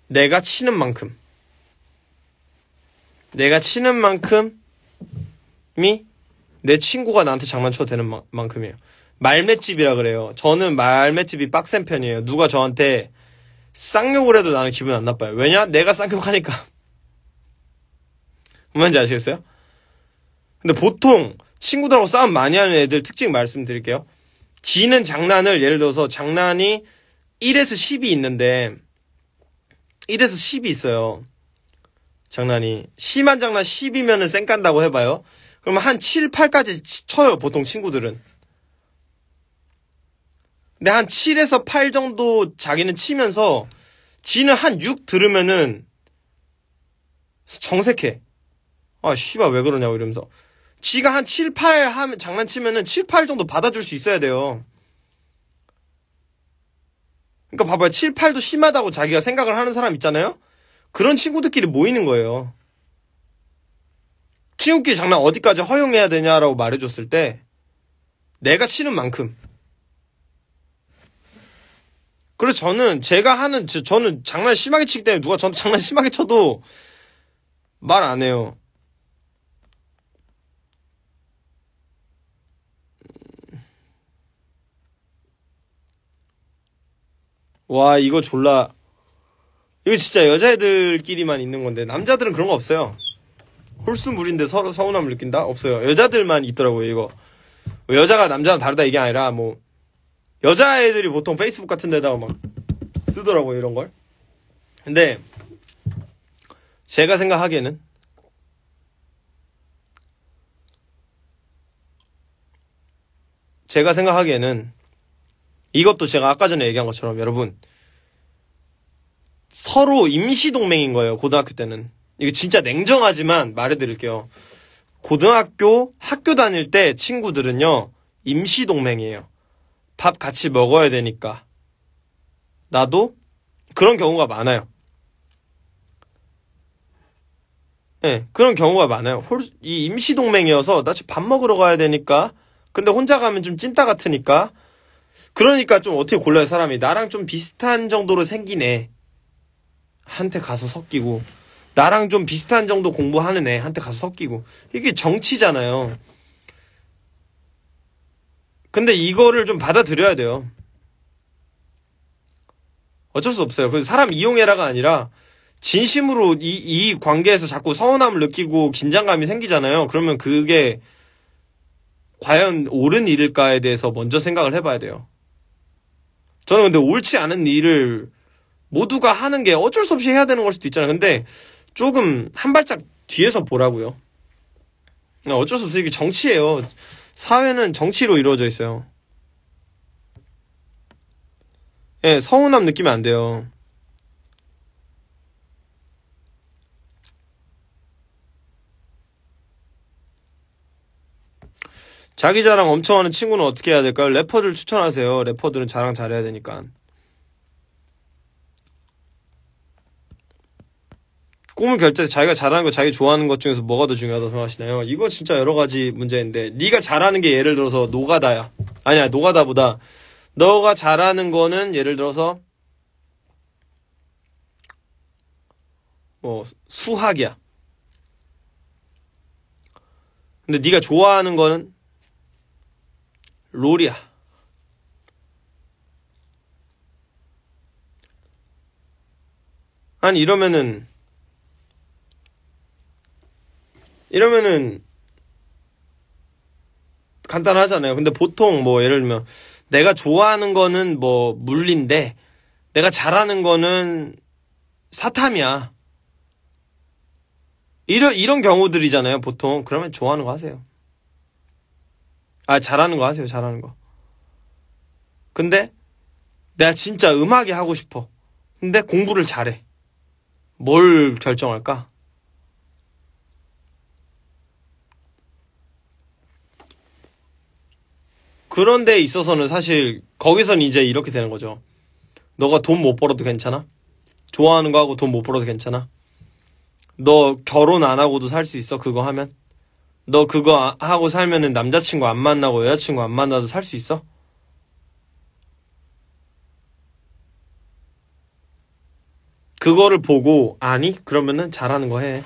내가 치는 만큼. 내가 치는 만큼이 내 친구가 나한테 장난쳐도 되는 만큼이에요. 말맷집이라 그래요. 저는 말맷집이 빡센 편이에요. 누가 저한테 쌍욕을 해도 나는 기분 안 나빠요. 왜냐? 내가 쌍욕하니까. 뭔지 아시겠어요? 근데 보통 친구들하고 싸움 많이 하는 애들 특징 말씀드릴게요. 지는 장난을 예를 들어서 장난이 1에서 10이 있는데 1에서 10이 있어요. 장난이 심한 장난 10이면은 쌩 깐다고 해봐요. 그러면 한 7, 8까지 쳐요, 보통 친구들은. 근데 한 7에서 8 정도 자기는 치면서 지는 한 6 들으면은 정색해. 아, 씨발, 왜 그러냐고 이러면서. 지가 한 7, 8 하면, 장난치면은 7, 8 정도 받아줄 수 있어야 돼요. 그러니까 봐봐요. 7, 8도 심하다고 자기가 생각을 하는 사람 있잖아요? 그런 친구들끼리 모이는 거예요. 치우기 장난 어디까지 허용해야 되냐라고 말해줬을 때 내가 치는 만큼 그래서 저는 제가 하는 저는 장난 심하게 치기 때문에 누가 저한테 장난 심하게 쳐도 말 안 해요 와 이거 졸라 이거 진짜 여자애들끼리만 있는 건데 남자들은 그런 거 없어요 홀수물인데 서로 서운함을 느낀다? 없어요. 여자들만 있더라고요, 이거. 여자가 남자랑 다르다 이게 아니라 뭐 여자애들이 보통 페이스북 같은 데다가 막 쓰더라고요, 이런 걸. 근데 제가 생각하기에는 제가 생각하기에는 이것도 제가 아까 전에 얘기한 것처럼 여러분 서로 임시 동맹인 거예요, 고등학교 때는. 이거 진짜 냉정하지만 말해드릴게요. 고등학교 학교 다닐 때 친구들은요 임시 동맹이에요. 밥 같이 먹어야 되니까. 나도 그런 경우가 많아요. 예, 네, 그런 경우가 많아요. 홀, 이 임시 동맹이어서 나 지금 밥 먹으러 가야 되니까. 근데 혼자 가면 좀 찐따 같으니까. 그러니까 좀 어떻게 골라요 사람이 나랑 좀 비슷한 정도로 생기네. 한테 가서 섞이고 나랑 좀 비슷한 정도 공부하는 애한테 가서 섞이고 이게 정치잖아요. 근데 이거를 좀 받아들여야 돼요. 어쩔 수 없어요. 그 사람 이용해라가 아니라 진심으로 이, 이 관계에서 자꾸 서운함을 느끼고 긴장감이 생기잖아요. 그러면 그게 과연 옳은 일일까에 대해서 먼저 생각을 해봐야 돼요. 저는 근데 옳지 않은 일을 모두가 하는 게 어쩔 수 없이 해야 되는 걸 수도 있잖아요. 근데 조금 한 발짝 뒤에서 보라고요. 네, 어쩔 수없어 이게 정치예요. 사회는 정치로 이루어져 있어요. 예, 서운함 느끼면 안 돼요. 자기 자랑 엄청 하는 친구는 어떻게 해야 될까요? 래퍼들 추천하세요. 래퍼들은 자랑 잘해야 되니까. 꿈을 결정해 자기가 잘하는 거 자기 좋아하는 것 중에서 뭐가 더 중요하다고 생각하시나요? 이거 진짜 여러 가지 문제인데 네가 잘하는 게 예를 들어서 노가다야. 아니야 노가다보다 너가 잘하는 거는 예를 들어서 뭐 수학이야. 근데 네가 좋아하는 거는 롤이야. 아니 이러면은 이러면은 간단하잖아요. 근데 보통 뭐 예를 들면 내가 좋아하는 거는 뭐물린데 내가 잘하는 거는 사탐이야. 이런 이런 경우들이잖아요. 보통 그러면 좋아하는 거 하세요. 아 잘하는 거 하세요. 잘하는 거. 근데 내가 진짜 음악이 하고 싶어. 근데 공부를 잘해. 뭘 결정할까? 그런 데 있어서는 사실 거기선 이제 이렇게 되는 거죠. 너가 돈 못 벌어도 괜찮아? 좋아하는 거 하고 돈 못 벌어도 괜찮아? 너 결혼 안 하고도 살 수 있어? 그거 하면? 너 그거 아, 하고 살면은 남자친구 안 만나고 여자친구 안 만나도 살 수 있어? 그거를 보고, 아니? 그러면은 잘하는 거 해.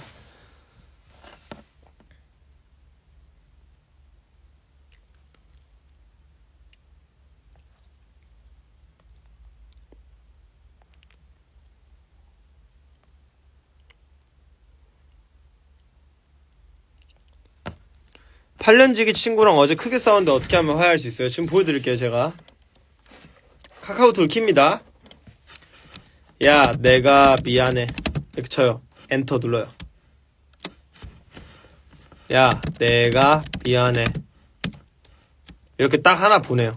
8년지기 친구랑 어제 크게 싸웠는데 어떻게 하면 화해할 수 있어요? 지금 보여드릴게요 제가 카카오톡 킵니다 야 내가 미안해 이렇게 쳐요 엔터 눌러요 야 내가 미안해 이렇게 딱 하나 보내요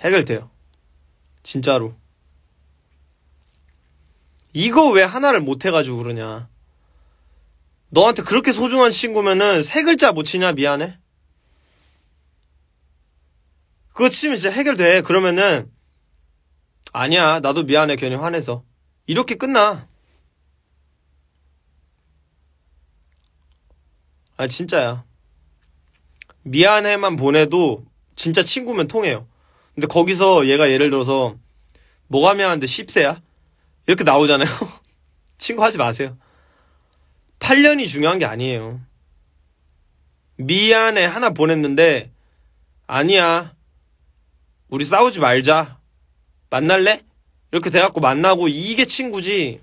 해결돼요 진짜로 이거 왜 하나를 못 해가지고 그러냐 너한테 그렇게 소중한 친구면은 세 글자 못 뭐 치냐 미안해. 그거 치면 진짜 해결돼. 그러면은 아니야 나도 미안해 괜히 화내서 이렇게 끝나. 아 진짜야. 미안해만 보내도 진짜 친구면 통해요. 근데 거기서 얘가 예를 들어서 뭐가 미안한데 10세야? 이렇게 나오잖아요. 친구 하지 마세요. 8년이 중요한 게 아니에요. 미안해 하나 보냈는데 아니야. 우리 싸우지 말자. 만날래? 이렇게 돼갖고 만나고 이게 친구지.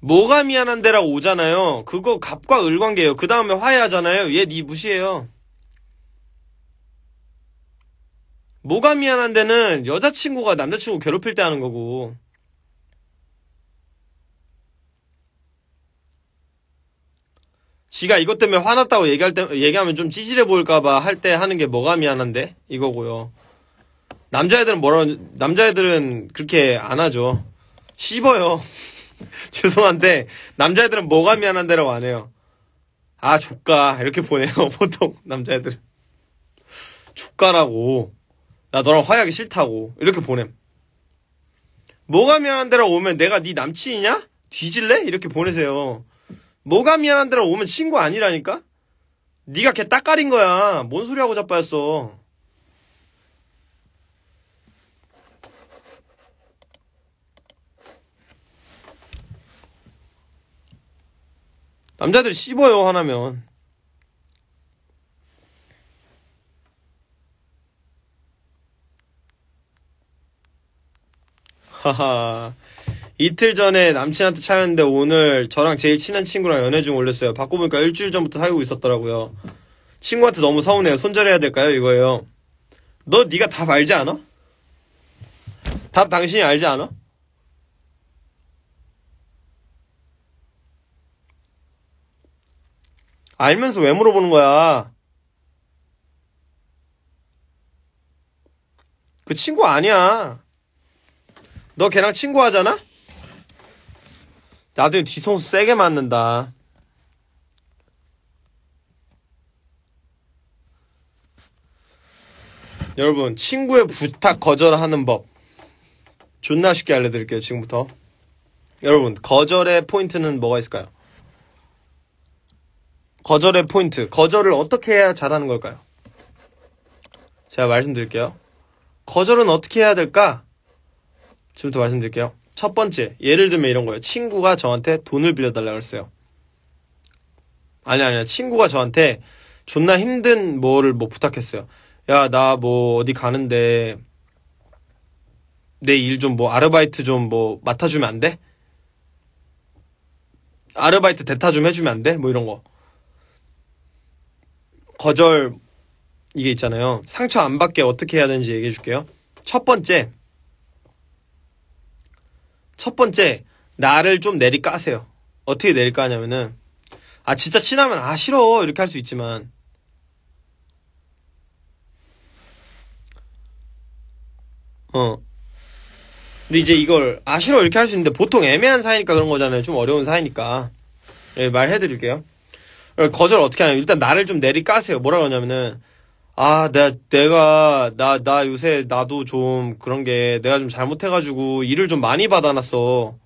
뭐가 미안한데라고 오잖아요. 그거 갑과 을 관계예요. 그 다음에 화해하잖아요. 얘니 무시해요. 뭐가 미안한데는 여자친구가 남자친구 괴롭힐 때 하는 거고. 지가 이것 때문에 화났다고 얘기할 때 얘기하면 좀 찌질해 보일까봐 할 때 하는 게 뭐가 미안한데 이거고요. 남자애들은 뭐라 남자애들은 그렇게 안 하죠. 씹어요. 죄송한데 남자애들은 뭐가 미안한데라고 안 해요. 아 조까 이렇게 보내요 보통 남자애들은 조까라고 나 너랑 화해하기 싫다고 이렇게 보냄. 뭐가 미안한데라고 오면 내가 네 남친이냐? 뒤질래? 이렇게 보내세요. 뭐가 미안한데라 오면 친구 아니라니까? 네가 걔 딱가린 거야. 뭔 소리 하고 자빠졌어. 남자들 씹어요 화나면 하하. 이틀 전에 남친한테 차였는데 오늘 저랑 제일 친한 친구랑 연애 중 올렸어요. 바꿔 보니까 일주일 전부터 사귀고 있었더라고요. 친구한테 너무 서운해요. 손절해야 될까요? 이거예요. 너 네가 답 알지 않아? 답 당신이 알지 않아? 알면서 왜 물어보는 거야? 그 친구 아니야. 너 걔랑 친구하잖아? 나도에 뒤통수 세게 맞는다. 여러분, 친구의 부탁 거절하는 법. 존나 쉽게 알려드릴게요, 지금부터. 여러분, 거절의 포인트는 뭐가 있을까요? 거절의 포인트. 거절을 어떻게 해야 잘하는 걸까요? 제가 말씀드릴게요. 거절은 어떻게 해야 될까? 지금부터 말씀드릴게요. 첫 번째, 예를 들면 이런 거예요. 친구가 저한테 돈을 빌려달라 그랬어요. 아니, 아니, 친구가 저한테 존나 힘든 뭐를 뭐 부탁했어요. 야, 나 뭐 어디 가는데 내 일 좀 뭐 아르바이트 좀 뭐 맡아주면 안 돼? 아르바이트 대타 좀 해주면 안 돼? 뭐 이런 거. 거절, 이게 있잖아요. 상처 안 받게 어떻게 해야 되는지 얘기해 줄게요. 첫 번째, 첫 번째, 나를 좀 내리까세요. 어떻게 내릴까 하냐면은, 아, 진짜 친하면, 아, 싫어. 이렇게 할 수 있지만, 어. 근데 이제 이걸, 아, 싫어. 이렇게 할 수 있는데, 보통 애매한 사이니까 그런 거잖아요. 좀 어려운 사이니까. 예, 말해드릴게요. 어, 거절 어떻게 하냐면, 일단 나를 좀 내리까세요. 뭐라 그러냐면은, 아, 나, 내가, 나, 나 요새 나도 좀 그런 게 내가 좀 잘못해가지고 일을 좀 많이 받아놨어.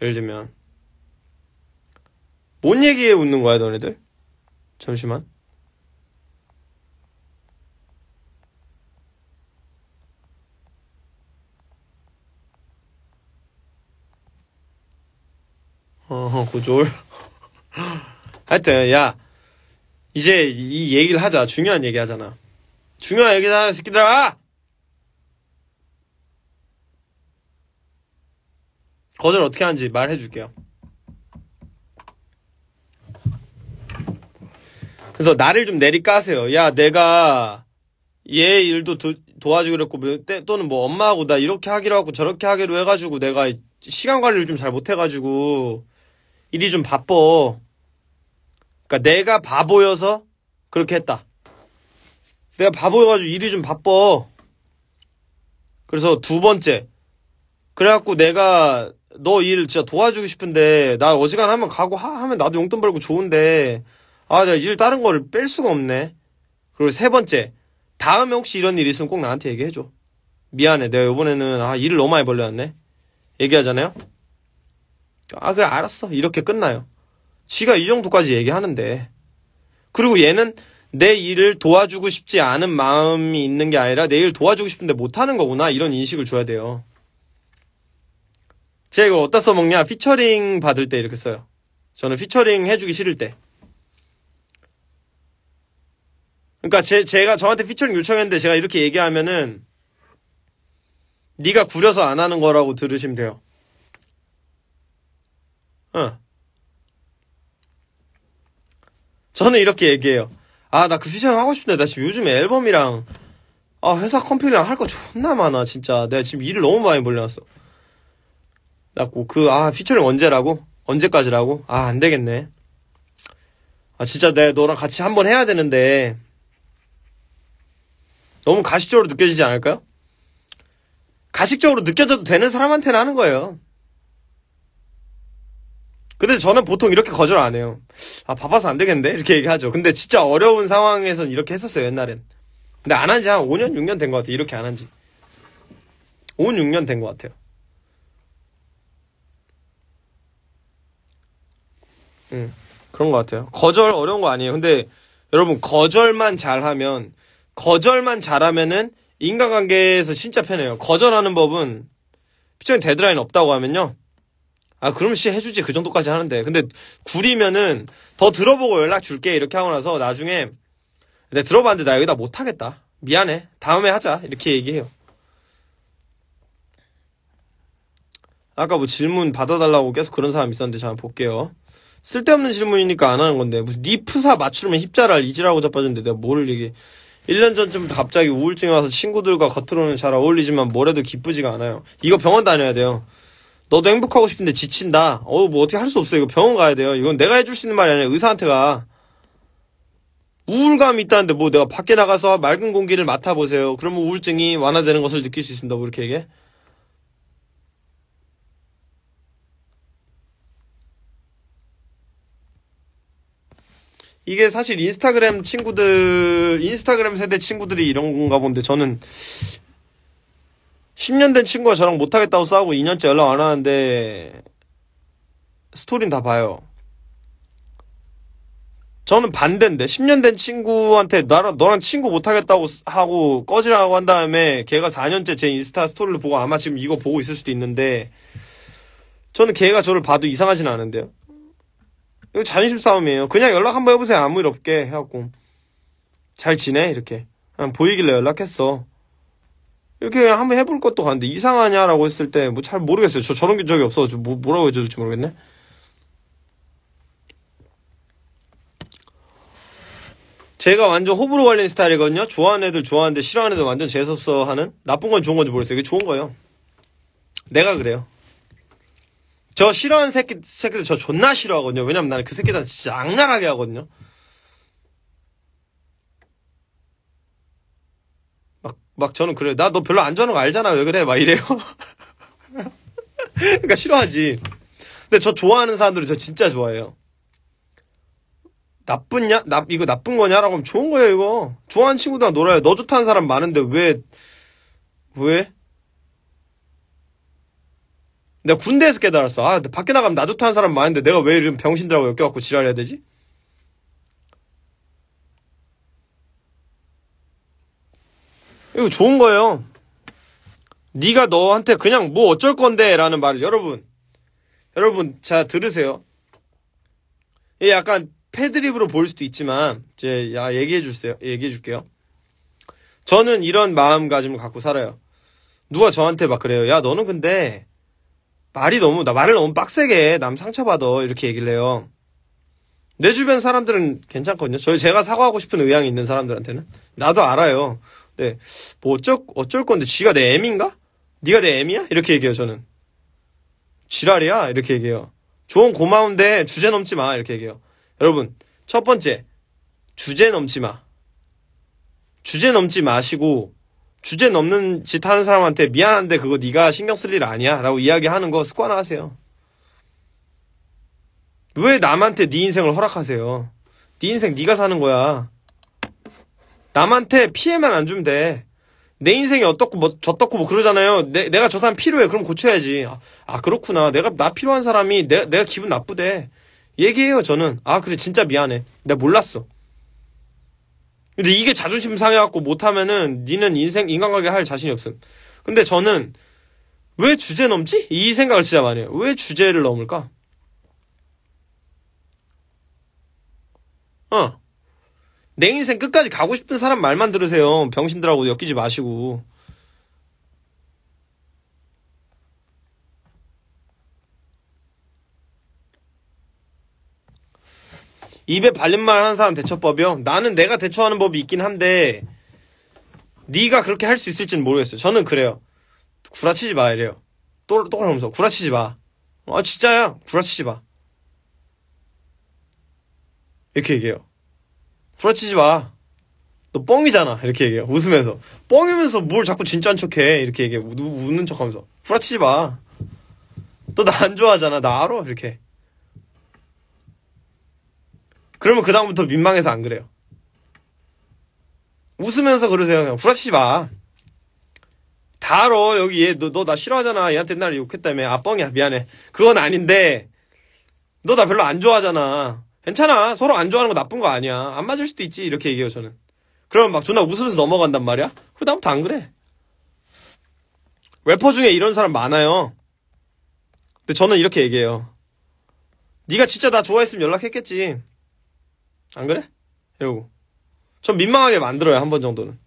예를 들면. 뭔 얘기에 웃는 거야, 너네들? 잠시만. 어, 고졸. 하여튼, 야. 이제 이 얘기를 하자. 중요한 얘기 하잖아. 중요한 얘기 하잖아, 새끼들아! 거절 어떻게 하는지 말해줄게요. 그래서 나를 좀 내리까세요. 야, 내가 얘 일도 도, 와주기로 했고, 뭐, 또는 뭐 엄마하고 나 이렇게 하기로 하고 저렇게 하기로 해가지고 내가 시간 관리를 좀 잘 못해가지고 일이 좀 바빠. 그러니까 내가 바보여서 그렇게 했다. 내가 바보여가지고 일이 좀 바빠. 그래서 두 번째. 그래갖고 내가 너 일 진짜 도와주고 싶은데 나 어지간하면 가고 하, 하면 나도 용돈 벌고 좋은데 아 내가 일 다른 거를 뺄 수가 없네. 그리고 세 번째. 다음에 혹시 이런 일이 있으면 꼭 나한테 얘기해줘. 미안해. 내가 요번에는 아 일을 너무 많이 벌려놨네. 얘기하잖아요. 아 그래 알았어. 이렇게 끝나요. 지가 이 정도까지 얘기하는데 그리고 얘는 내 일을 도와주고 싶지 않은 마음이 있는 게 아니라 내일 도와주고 싶은데 못하는 거구나 이런 인식을 줘야 돼요. 제가 이걸 어디다 써먹냐? 피처링 받을 때 이렇게 써요. 저는 피처링 해주기 싫을 때. 그러니까 제, 제가 저한테 피처링 요청했는데 제가 이렇게 얘기하면은 네가 구려서 안 하는 거라고 들으시면 돼요. 어. 저는 이렇게 얘기해요. 아, 나그 퓨전 하고 싶은데, 나 지금 요즘에 앨범이랑, 아, 회사 컴필이랑 할 거 존나 많아, 진짜. 내가 지금 일을 너무 많이 몰려놨어. 나고 그, 아, 피처링 언제라고? 언제까지라고? 아, 안 되겠네. 아, 진짜 내 너랑 같이 한번 해야 되는데, 너무 가식적으로 느껴지지 않을까요? 가식적으로 느껴져도 되는 사람한테는 하는 거예요. 근데 저는 보통 이렇게 거절 안 해요. 아, 바빠서 안 되겠는데? 이렇게 얘기하죠. 근데 진짜 어려운 상황에선 이렇게 했었어요, 옛날엔. 근데 안 한 지 한 5년, 6년 된 것 같아요. 이렇게 안 한 지. 5, 6년 된 것 같아요. 응. 음, 그런 것 같아요. 거절 어려운 거 아니에요. 근데 여러분, 거절만 잘하면, 거절만 잘하면은 인간관계에서 진짜 편해요. 거절하는 법은, 피처링 데드라인 없다고 하면요. 아, 그럼 씨 해주지. 그 정도까지 하는데. 근데 구리면은 더 들어보고 연락 줄게. 이렇게 하고 나서 나중에 내가 네, 들어봤는데 나 여기다 못하겠다. 미안해. 다음에 하자. 이렇게 얘기해요. 아까 뭐 질문 받아달라고 계속 그런 사람 있었는데 잠깐 볼게요. 쓸데없는 질문이니까 안 하는 건데 무슨 니프사 맞추면 려 힙자랄 이지라고 자빠졌는데 내가 뭘 얘기 1년 전쯤부터 갑자기 우울증이 와서 친구들과 겉으로는 잘 어울리지만 뭐래도 기쁘지가 않아요. 이거 병원 다녀야 돼요. 너도 행복하고 싶은데 지친다. 어, 뭐 어떻게 할 수 없어. 이거 병원 가야 돼요. 이건 내가 해줄 수 있는 말이 아니라 의사한테 가. 우울감이 있다는데 뭐 내가 밖에 나가서 맑은 공기를 맡아보세요. 그러면 우울증이 완화되는 것을 느낄 수 있습니다. 뭐 이렇게 얘기해. 이게 사실 인스타그램 친구들, 인스타그램 세대 친구들이 이런 건가 본데 저는 10년 된 친구가 저랑 못하겠다고 싸우고 2년째 연락 안 하는데 스토리는 다 봐요. 저는 반대인데 10년 된 친구한테 나랑 너랑 친구 못하겠다고 하고 꺼지라고 한 다음에 걔가 4년째 제 인스타 스토리를 보고 아마 지금 이거 보고 있을 수도 있는데 저는 걔가 저를 봐도 이상하진 않은데요. 이거 자존심 싸움이에요. 그냥 연락 한번 해보세요. 아무 일 없게 해갖고 잘 지내 이렇게 그냥 보이길래 연락했어. 이렇게 한번 해볼 것도 같은데 이상하냐라고 했을 때 뭐 잘 모르겠어요. 저 저런 적이 없어서 뭐, 뭐라고 해줘야 될지 모르겠네. 제가 완전 호불호 관련 스타일이거든요. 좋아하는 애들 좋아하는데 싫어하는 애들 완전 재수없어 하는 나쁜 건 좋은 건지 모르겠어요. 이게 좋은 거예요. 내가 그래요. 저 싫어하는 새끼, 새끼들 저 존나 싫어하거든요. 왜냐면 나는 그 새끼들한테 진짜 악랄하게 하거든요. 막 저는 그래 나 너 별로 안 좋아하는 거 알잖아 왜 그래 막 이래요 그러니까 싫어하지 근데 저 좋아하는 사람들은 저 진짜 좋아해요 나쁜냐 나 이거 나쁜 거냐라고 하면 좋은 거예요 이거 좋아하는 친구들랑 놀아요 너 좋다는 사람 많은데 왜 왜? 내가 군대에서 깨달았어 아 밖에 나가면 나 좋다는 사람 많은데 내가 왜 이런 병신들하고 엮여갖고 지랄해야 되지 이거 좋은 거예요. 네가 너한테 그냥 뭐 어쩔 건데 라는 말을 여러분 여러분 자 들으세요. 예, 약간 패드립으로 보일 수도 있지만 이제 야 얘기해 주세요. 얘기해 줄게요. 저는 이런 마음가짐을 갖고 살아요. 누가 저한테 막 그래요. 야 너는 근데 말이 너무 나 말을 너무 빡세게 남 상처받아 이렇게 얘기를 해요. 내 주변 사람들은 괜찮거든요. 저 제가 사과하고 싶은 의향이 있는 사람들한테는 나도 알아요. 네, 뭐 어쩔 어쩔 건데 쥐가내 M인가? 네가 내 M이야? 이렇게 얘기해요 저는. 지랄이야 이렇게 얘기해요. 좋은 고마운데 주제 넘지 마 이렇게 얘기해요. 여러분 첫 번째 주제 넘지 마. 주제 넘지 마시고 주제 넘는 짓 하는 사람한테 미안한데 그거 네가 신경 쓸 일 아니야라고 이야기하는 거 습관화하세요. 왜 남한테 네 인생을 허락하세요? 네 인생 네가 사는 거야. 남한테 피해만 안 주면 돼. 내 인생이 어떻고 뭐 저떻고 뭐 그러잖아요. 내, 내가 저 사람 필요해. 그럼 고쳐야지. 아, 아 그렇구나. 내가 나 필요한 사람이 내, 내가 기분 나쁘대. 얘기해요 저는. 아 그래 진짜 미안해. 내가 몰랐어. 근데 이게 자존심 상해갖고 못하면은 니는 인생 인간관계 할 자신이 없음. 근데 저는 왜 주제 넘지? 이 생각을 진짜 많이 해요. 왜 주제를 넘을까? 어. 내 인생 끝까지 가고 싶은 사람 말만 들으세요. 병신들하고 도 엮이지 마시고. 입에 발린 말 하는 사람 대처법이요? 나는 내가 대처하는 법이 있긴 한데 네가 그렇게 할 수 있을지는 모르겠어요. 저는 그래요. 구라치지 마 이래요. 또똑하면서 구라치지 마. 아 진짜야 구라치지 마. 이렇게 얘기해요. 후라치지 마. 너 뻥이잖아. 이렇게 얘기해. 요 웃으면서. 뻥이면서 뭘 자꾸 진짜인 척해. 이렇게 얘기해. 우, 웃는 척 하면서. 후라치지 마. 너 나 안 좋아하잖아. 나 알아. 이렇게. 그러면 그다음부터 민망해서 안 그래요. 웃으면서 그러세요. 그냥 후라치지 마. 다 알아. 여기 얘, 너, 너 나 싫어하잖아. 얘한테 날 욕했다며. 아, 뻥이야. 미안해. 그건 아닌데, 너 나 별로 안 좋아하잖아. 괜찮아. 서로 안 좋아하는 거 나쁜 거 아니야. 안 맞을 수도 있지. 이렇게 얘기해요, 저는. 그러면 막 존나 웃으면서 넘어간단 말이야? 그 다음부터 안 그래. 래퍼 중에 이런 사람 많아요. 근데 저는 이렇게 얘기해요. 네가 진짜 나 좋아했으면 연락했겠지. 안 그래? 이러고. 전 민망하게 만들어요, 한 번 정도는.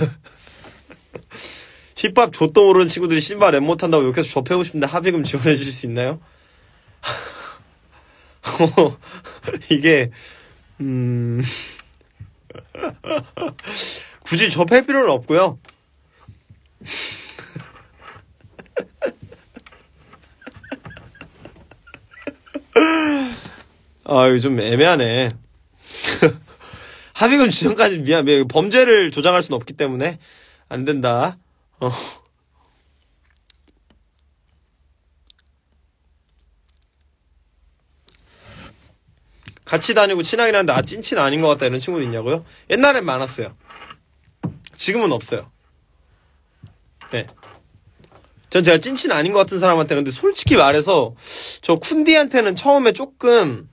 힙합 좆도 모르는 친구들이 신발 랩 못한다고 욕해서 접해고 싶은데 합의금 지원해 주실 수 있나요? 이게 음 굳이 접할 필요는 없고요. 아, 요즘 애매하네. 합의금 지금까지 미안, 미안. 범죄를 조장할 수는 없기 때문에 안 된다. 어. 같이 다니고 친하긴 한데 아 찐친 아닌 것 같다 이런 친구도 있냐고요? 옛날엔 많았어요. 지금은 없어요. 네. 전 제가 찐친 아닌 것 같은 사람한테 근데 솔직히 말해서 저 쿤디한테는 처음에 조금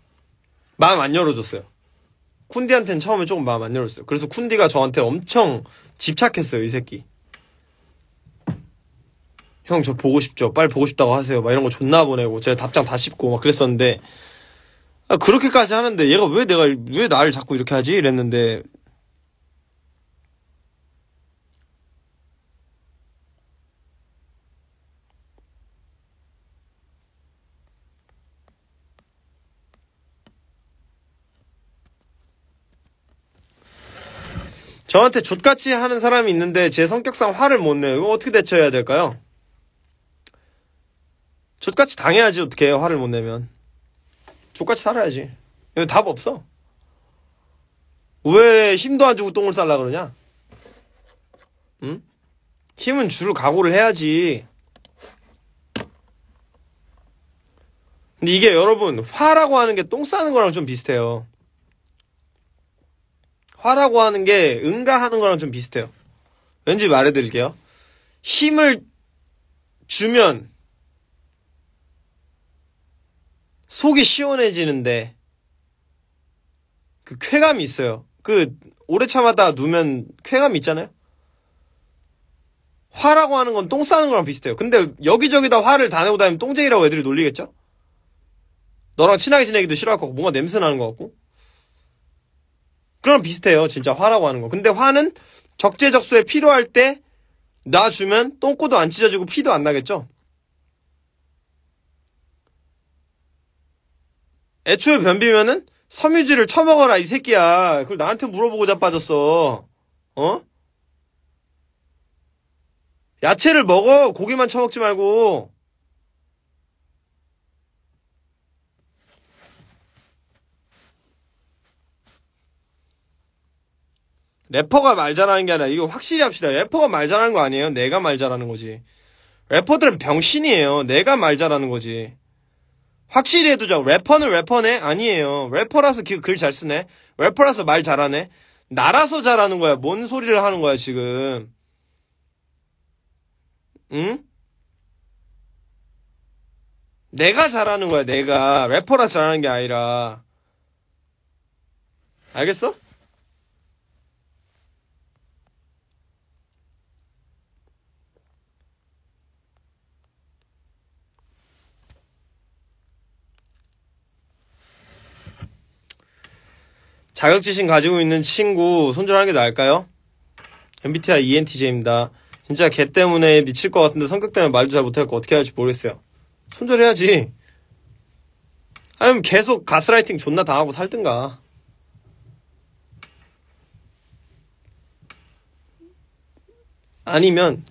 마음 안 열어줬어요. 쿤디한테는 처음에 조금 마음 안 열었어요. 그래서 쿤디가 저한테 엄청 집착했어요, 이 새끼. 형, 저 보고 싶죠. 빨리 보고 싶다고 하세요. 막 이런 거 존나 보내고, 제가 답장 다 씹고, 막 그랬었는데, 아, 그렇게까지 하는데, 얘가 왜 내가, 왜 나를 자꾸 이렇게 하지? 이랬는데, 저한테 족같이 하는 사람이 있는데 제 성격상 화를 못 내요. 이거 어떻게 대처해야 될까요? 족같이 당해야지 어떻게 해요. 화를 못 내면. 족같이 살아야지. 이거 답 없어. 왜 힘도 안 주고 똥을 싸려 그러냐? 응? 힘은 줄로 각오를 해야지. 근데 이게 여러분, 화라고 하는 게 똥 싸는 거랑 좀 비슷해요. 화라고 하는 게 응가하는 거랑 좀 비슷해요. 왠지 말해드릴게요. 힘을 주면 속이 시원해지는데 그 쾌감이 있어요. 그 오래 참아다 누면 쾌감이 있잖아요. 화라고 하는 건 똥 싸는 거랑 비슷해요. 근데 여기저기다 화를 다 내고 다니면 똥쟁이라고 애들이 놀리겠죠? 너랑 친하게 지내기도 싫어할 것같고 뭔가 냄새 나는 것 같고 그럼 비슷해요. 진짜 화라고 하는 거. 근데 화는 적재적소에 필요할 때 놔주면 똥꼬도 안 찢어지고 피도 안 나겠죠? 애초에 변비면은 섬유질을 처먹어라 이 새끼야. 그걸 나한테 물어보고 자빠졌어. 어? 야채를 먹어. 고기만 처먹지 말고. 래퍼가 말 잘하는 게 아니라 이거 확실히 합시다. 래퍼가 말 잘하는 거 아니에요. 내가 말 잘하는 거지. 래퍼들은 병신이에요. 내가 말 잘하는 거지. 확실히 해두자. 래퍼는 래퍼네? 아니에요. 래퍼라서 글 잘 쓰네. 래퍼라서 말 잘하네. 나라서 잘하는 거야. 뭔 소리를 하는 거야, 지금. 응? 내가 잘하는 거야, 내가. 래퍼라 서 잘하는 게 아니라. 알겠어? 자격지심 가지고 있는 친구 손절하는 게 나을까요? MBTI ENTJ입니다. 진짜 걔 때문에 미칠 것 같은데 성격 때문에 말도 잘 못하고 어떻게 해야 할지 모르겠어요. 손절해야지. 아니면 계속 가스라이팅 존나 당하고 살든가. 아니면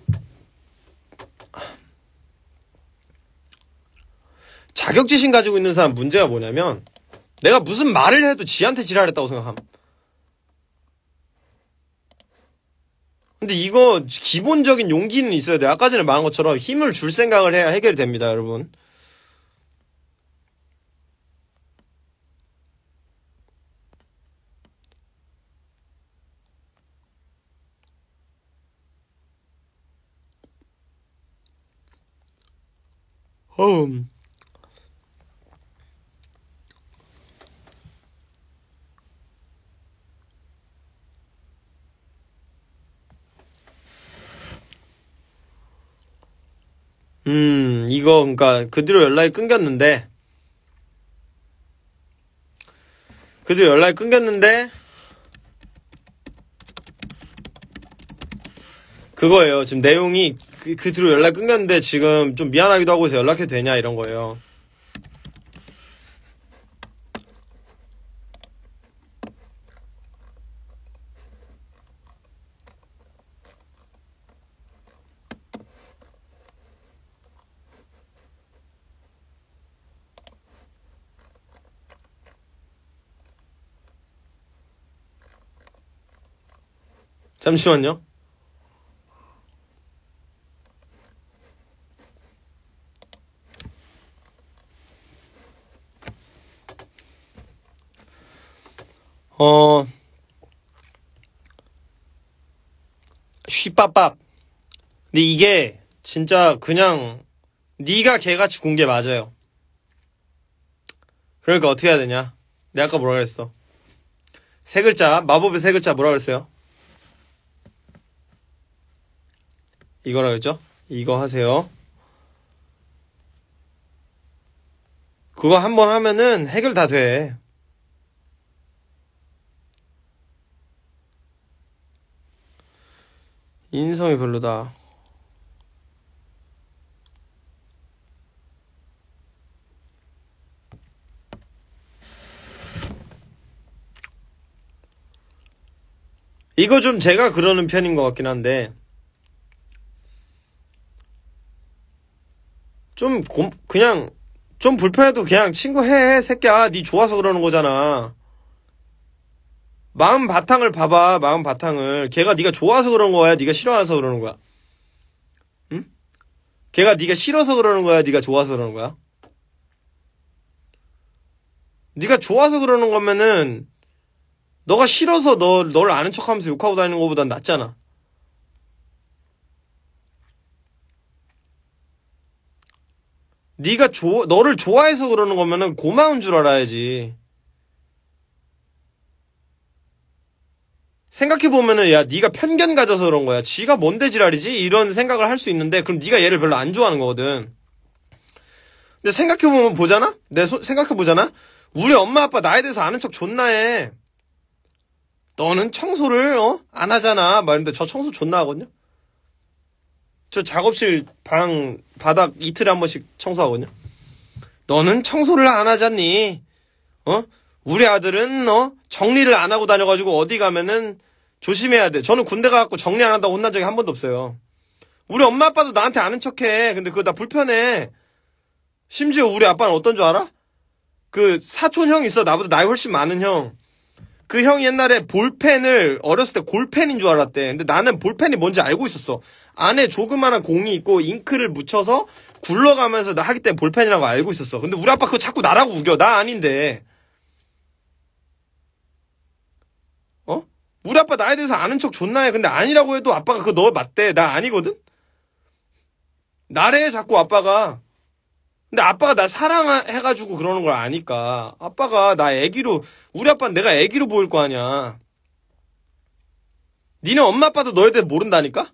자격지심 가지고 있는 사람 문제가 뭐냐면 내가 무슨 말을 해도 지한테 지랄했다고 생각함. 근데 이거 기본적인 용기는 있어야 돼. 아까 전에 말한 것처럼 힘을 줄 생각을 해야 해결이 됩니다, 여러분. 음. 음, 이거, 그니까, 그 뒤로 연락이 끊겼는데, 그 뒤로 연락이 끊겼는데, 그거예요. 지금 내용이, 그, 그 뒤로 연락 이 끊겼는데, 지금 좀 미안하기도 하고 연락해도 되냐, 이런 거예요. 잠시만요. 어, 쉬빠빠 근데 이게 진짜 그냥 네가 개같이 공게 맞아요. 그러니까 어떻게 해야 되냐? 내가 아까 뭐라 그랬어? 세 글자, 마법의 세 글자 뭐라 그랬어요? 이거라 그죠 이거 하세요. 그거 한 번 하면은 해결 다 돼. 인성이 별로다. 이거 좀 제가 그러는 편인 것 같긴 한데 좀 곰, 그냥 좀 불편해도 그냥 친구 해 새끼야 네 좋아서 그러는 거잖아 마음 바탕을 봐봐 마음 바탕을 걔가 니가 좋아서 그런 거야 니가 싫어서 그러는 거야 응? 걔가 니가 싫어서 그러는 거야 니가 좋아서 그러는 거야 니가 좋아서 그러는 거면은 너가 싫어서 너, 너를 아는 척하면서 욕하고 다니는 것보단 낫잖아 네가 조, 너를 좋아해서 그러는 거면은 고마운 줄 알아야지. 생각해보면은 야 네가 편견 가져서 그런 거야 지가 뭔데 지랄이지 이런 생각을 할 수 있는데 그럼 네가 얘를 별로 안 좋아하는 거거든 근데 생각해보면 보잖아 내 소, 생각해보잖아 우리 엄마 아빠 나에 대해서 아는 척 존나 해 너는 청소를 어? 안 하잖아 말인데 저 청소 존나 하거든요 저 작업실 방 바닥 이틀에 한 번씩 청소하거든요. 너는 청소를 안 하잖니? 어? 우리 아들은 어 정리를 안 하고 다녀가지고 어디 가면은 조심해야 돼. 저는 군대 가갖고 정리 안 한다고 혼난 적이 한 번도 없어요. 우리 엄마 아빠도 나한테 아는 척해. 근데 그거 나 불편해. 심지어 우리 아빠는 어떤 줄 알아? 그 사촌 형 있어. 나보다 나이 훨씬 많은 형. 그형 옛날에 볼펜을 어렸을 때 골펜인 줄 알았대. 근데 나는 볼펜이 뭔지 알고 있었어. 안에 조그마한 공이 있고 잉크를 묻혀서 굴러가면서 나 하기 때문에 볼펜이라고 알고 있었어. 근데 우리 아빠 그거 자꾸 나라고 우겨. 나 아닌데. 어? 우리 아빠 나에 대해서 아는 척 존나 해. 근데 아니라고 해도 아빠가 그거 너 맞대. 나 아니거든? 나래, 자꾸 아빠가. 근데 아빠가 나 사랑해가지고 그러는 걸 아니까 아빠가 나 애기로 우리 아빠는 내가 애기로 보일 거 아니야 니네 엄마 아빠도 너에 대해 모른다니까?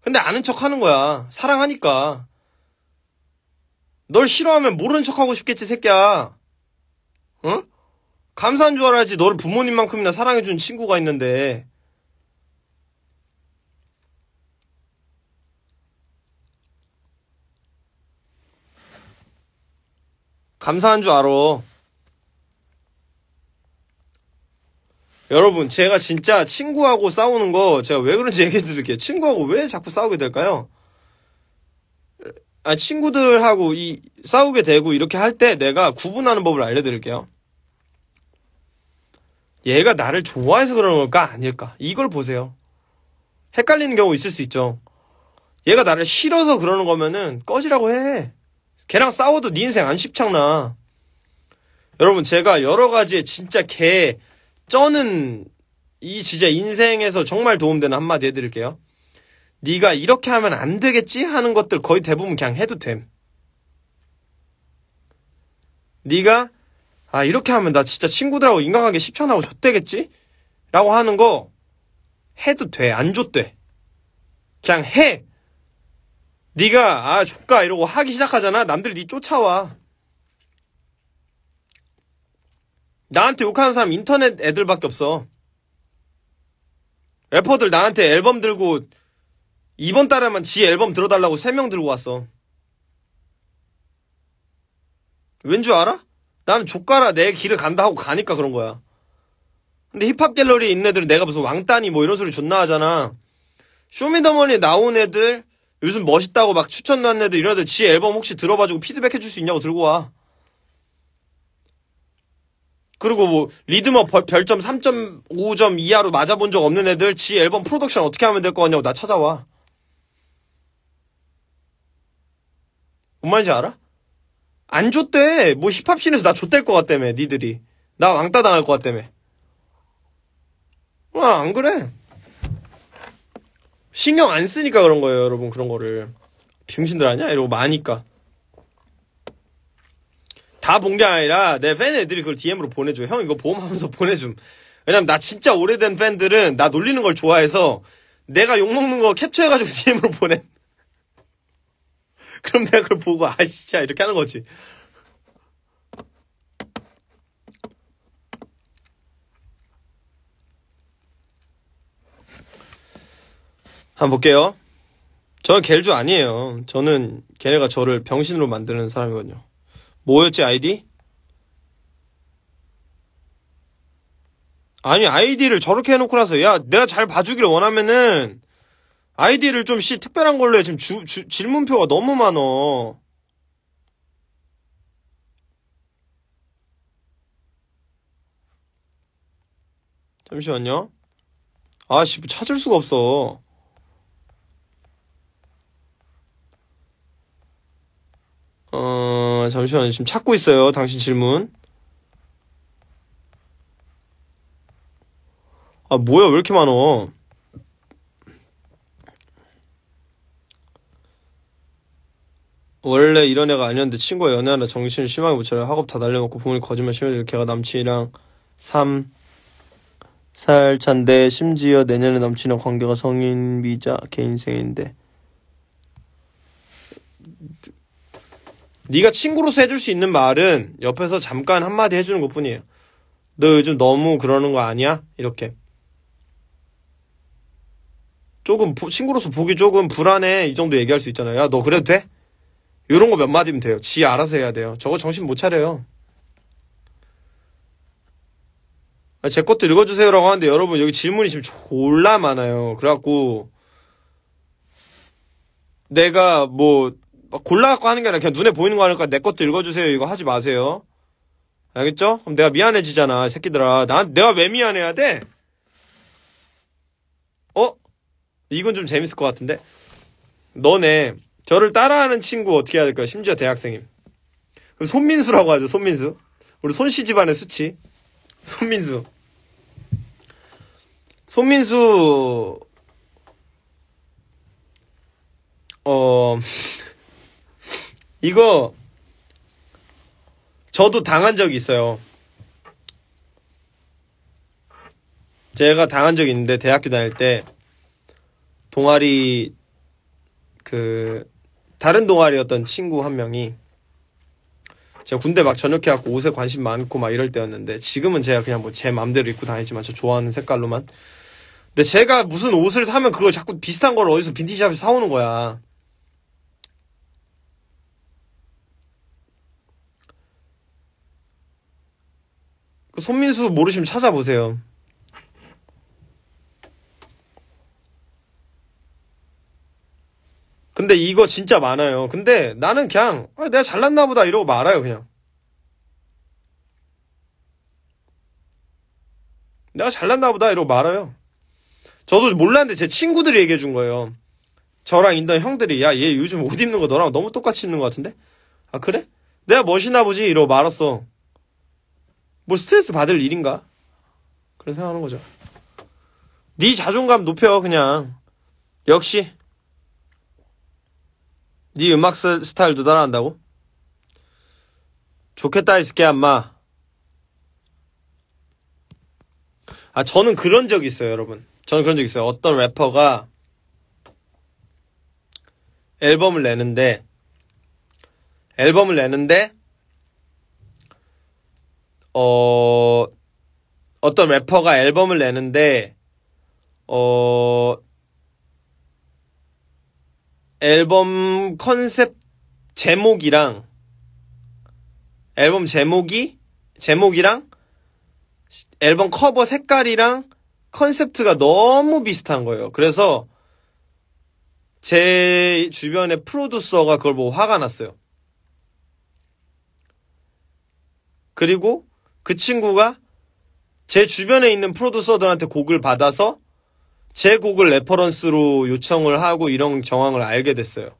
근데 아는 척 하는 거야 사랑하니까 널 싫어하면 모르는 척하고 싶겠지 새끼야 응? 감사한 줄 알아야지 너를 부모님만큼이나 사랑해주는 친구가 있는데 감사한 줄 알아. 여러분, 제가 진짜 친구하고 싸우는 거 제가 왜 그런지 얘기해 드릴게요. 친구하고 왜 자꾸 싸우게 될까요? 아, 친구들하고 이 싸우게 되고 이렇게 할 때 내가 구분하는 법을 알려 드릴게요. 얘가 나를 좋아해서 그러는 걸까 아닐까? 이걸 보세요. 헷갈리는 경우 있을 수 있죠. 얘가 나를 싫어서 그러는 거면은 꺼지라고 해. 걔랑 싸워도 네 인생 안쉽잖나 여러분 제가 여러 가지에 진짜 개 쩌는 이 진짜 인생에서 정말 도움되는 한마디 해드릴게요. 네가 이렇게 하면 안 되겠지 하는 것들 거의 대부분 그냥 해도 됨. 네가 아 이렇게 하면 나 진짜 친구들하고 인간관계 쉽잖아고 좋대겠지? 라고 하는 거 해도 돼. 안 좋대. 그냥 해. 네가 아 족가 이러고 하기 시작하잖아. 남들이 네 쫓아와. 나한테 욕하는 사람 인터넷 애들밖에 없어. 래퍼들 나한테 앨범 들고 이번 달에만 지 앨범 들어달라고 3명 들고 왔어. 왠 줄 알아? 나는 족가라 내 길을 간다 하고 가니까 그런 거야. 근데 힙합 갤러리에 있는 애들은 내가 무슨 왕따니 뭐 이런 소리 존나 하잖아. 쇼미더머니 나온 애들 요즘 멋있다고 막 추천난 애들 이런 애들 지 앨범 혹시 들어봐주고 피드백 해줄 수 있냐고 들고 와. 그리고 뭐 리드머 별점 3.5점 이하로 맞아본 적 없는 애들 지 앨범 프로덕션 어떻게 하면 될 거 같냐고 나 찾아와. 뭔 말인지 알아? 안 줬대. 뭐 힙합씬에서 나 줬댈 것 같다며 니들이. 나 왕따 당할 것 같다며. 아, 안 그래. 신경 안 쓰니까 그런 거예요, 여러분. 그런 거를. 병신들 아니야? 이러고 마니까. 다 본 게 아니라 내 팬 애들이 그걸 DM으로 보내줘. 형 이거 보험하면서 보내줌. 왜냐면 나 진짜 오래된 팬들은 나 놀리는 걸 좋아해서 내가 욕먹는 거 캡처해가지고 DM으로 보내. 그럼 내가 그걸 보고 아씨 이렇게 하는 거지. 한번 볼게요. 저는 겔주 아니에요. 저는 걔네가 저를 병신으로 만드는 사람이거든요. 뭐였지 아이디? 아니 아이디를 저렇게 해놓고 나서 야 내가 잘 봐주길 원하면은 아이디를 좀씨 특별한 걸로 해 지금 주, 주, 질문표가 너무 많어 잠시만요 아씨 뭐 찾을 수가 없어 어, 잠시만요. 지금 찾고 있어요. 당신 질문. 아, 뭐야. 왜 이렇게 많어? 원래 이런 애가 아니었는데 친구가 연애하라 느 정신을 심하게 못 차려 학업 다 날려먹고 부모님 거짓말 심해서 걔가 남친이랑 3살 차인데 심지어 내년에 남친이랑 관계가 성인 비자개 인생인데 네가 친구로서 해줄 수 있는 말은 옆에서 잠깐 한마디 해주는 것뿐이에요. 너 요즘 너무 그러는 거 아니야? 이렇게. 조금 친구로서 보기 조금 불안해 이 정도 얘기할 수 있잖아요. 야 너 그래도 돼? 요런거 몇 마디면 돼요. 지 알아서 해야 돼요. 저거 정신 못 차려요. 아, 제 것도 읽어주세요라고 하는데 여러분 여기 질문이 지금 졸라 많아요. 그래갖고 내가 뭐막 골라갖고 하는 게 아니라 그냥 눈에 보이는 거 하니까 내 것도 읽어주세요 이거 하지 마세요 알겠죠? 그럼 내가 미안해지잖아 새끼들아 난 내가 왜 미안해야 돼? 어? 이건 좀 재밌을 것 같은데 너네 저를 따라하는 친구 어떻게 해야 될까요? 심지어 대학생임 손민수라고 하죠 손민수 우리 손씨 집안의 수치 손민수 손민수 어 이거 저도 당한 적이 있어요. 제가 당한 적이 있는데 대학교 다닐 때 동아리 그 다른 동아리였던 친구 한 명이 제가 군대 막 전역해갖고 옷에 관심 많고 막 이럴 때였는데 지금은 제가 그냥 뭐 제 맘대로 입고 다니지만 저 좋아하는 색깔로만 근데 제가 무슨 옷을 사면 그거 자꾸 비슷한 걸 어디서 빈티지샵에서 사오는 거야 그 손민수 모르시면 찾아보세요. 근데 이거 진짜 많아요. 근데 나는 그냥 아, 내가 잘났나 보다 이러고 말아요 그냥. 내가 잘났나 보다 이러고 말아요. 저도 몰랐는데 제 친구들이 얘기해 준 거예요. 저랑 인던 형들이 야 얘 요즘 옷 입는 거 너랑 너무 똑같이 입는 거 같은데? 아 그래? 내가 멋있나 보지 이러고 말았어. 뭐 스트레스 받을 일인가? 그런 생각하는 거죠. 네 자존감 높여 그냥. 역시 네 음악 스타일도 따라한다고? 좋겠다 이스케 안마. 아 저는 그런 적 있어요 여러분. 저는 그런 적 있어요. 어떤 래퍼가 앨범을 내는데 앨범을 내는데 어, 어떤 래퍼가 앨범을 내는데, 어, 앨범 컨셉 제목이랑, 앨범 제목이, 제목이랑, 앨범 커버 색깔이랑 컨셉트가 너무 비슷한 거예요. 그래서, 제 주변의 프로듀서가 그걸 보고 화가 났어요. 그리고 그 친구가 제 주변에 있는 프로듀서들한테 곡을 받아서 제 곡을 레퍼런스로 요청을 하고 이런 정황을 알게 됐어요.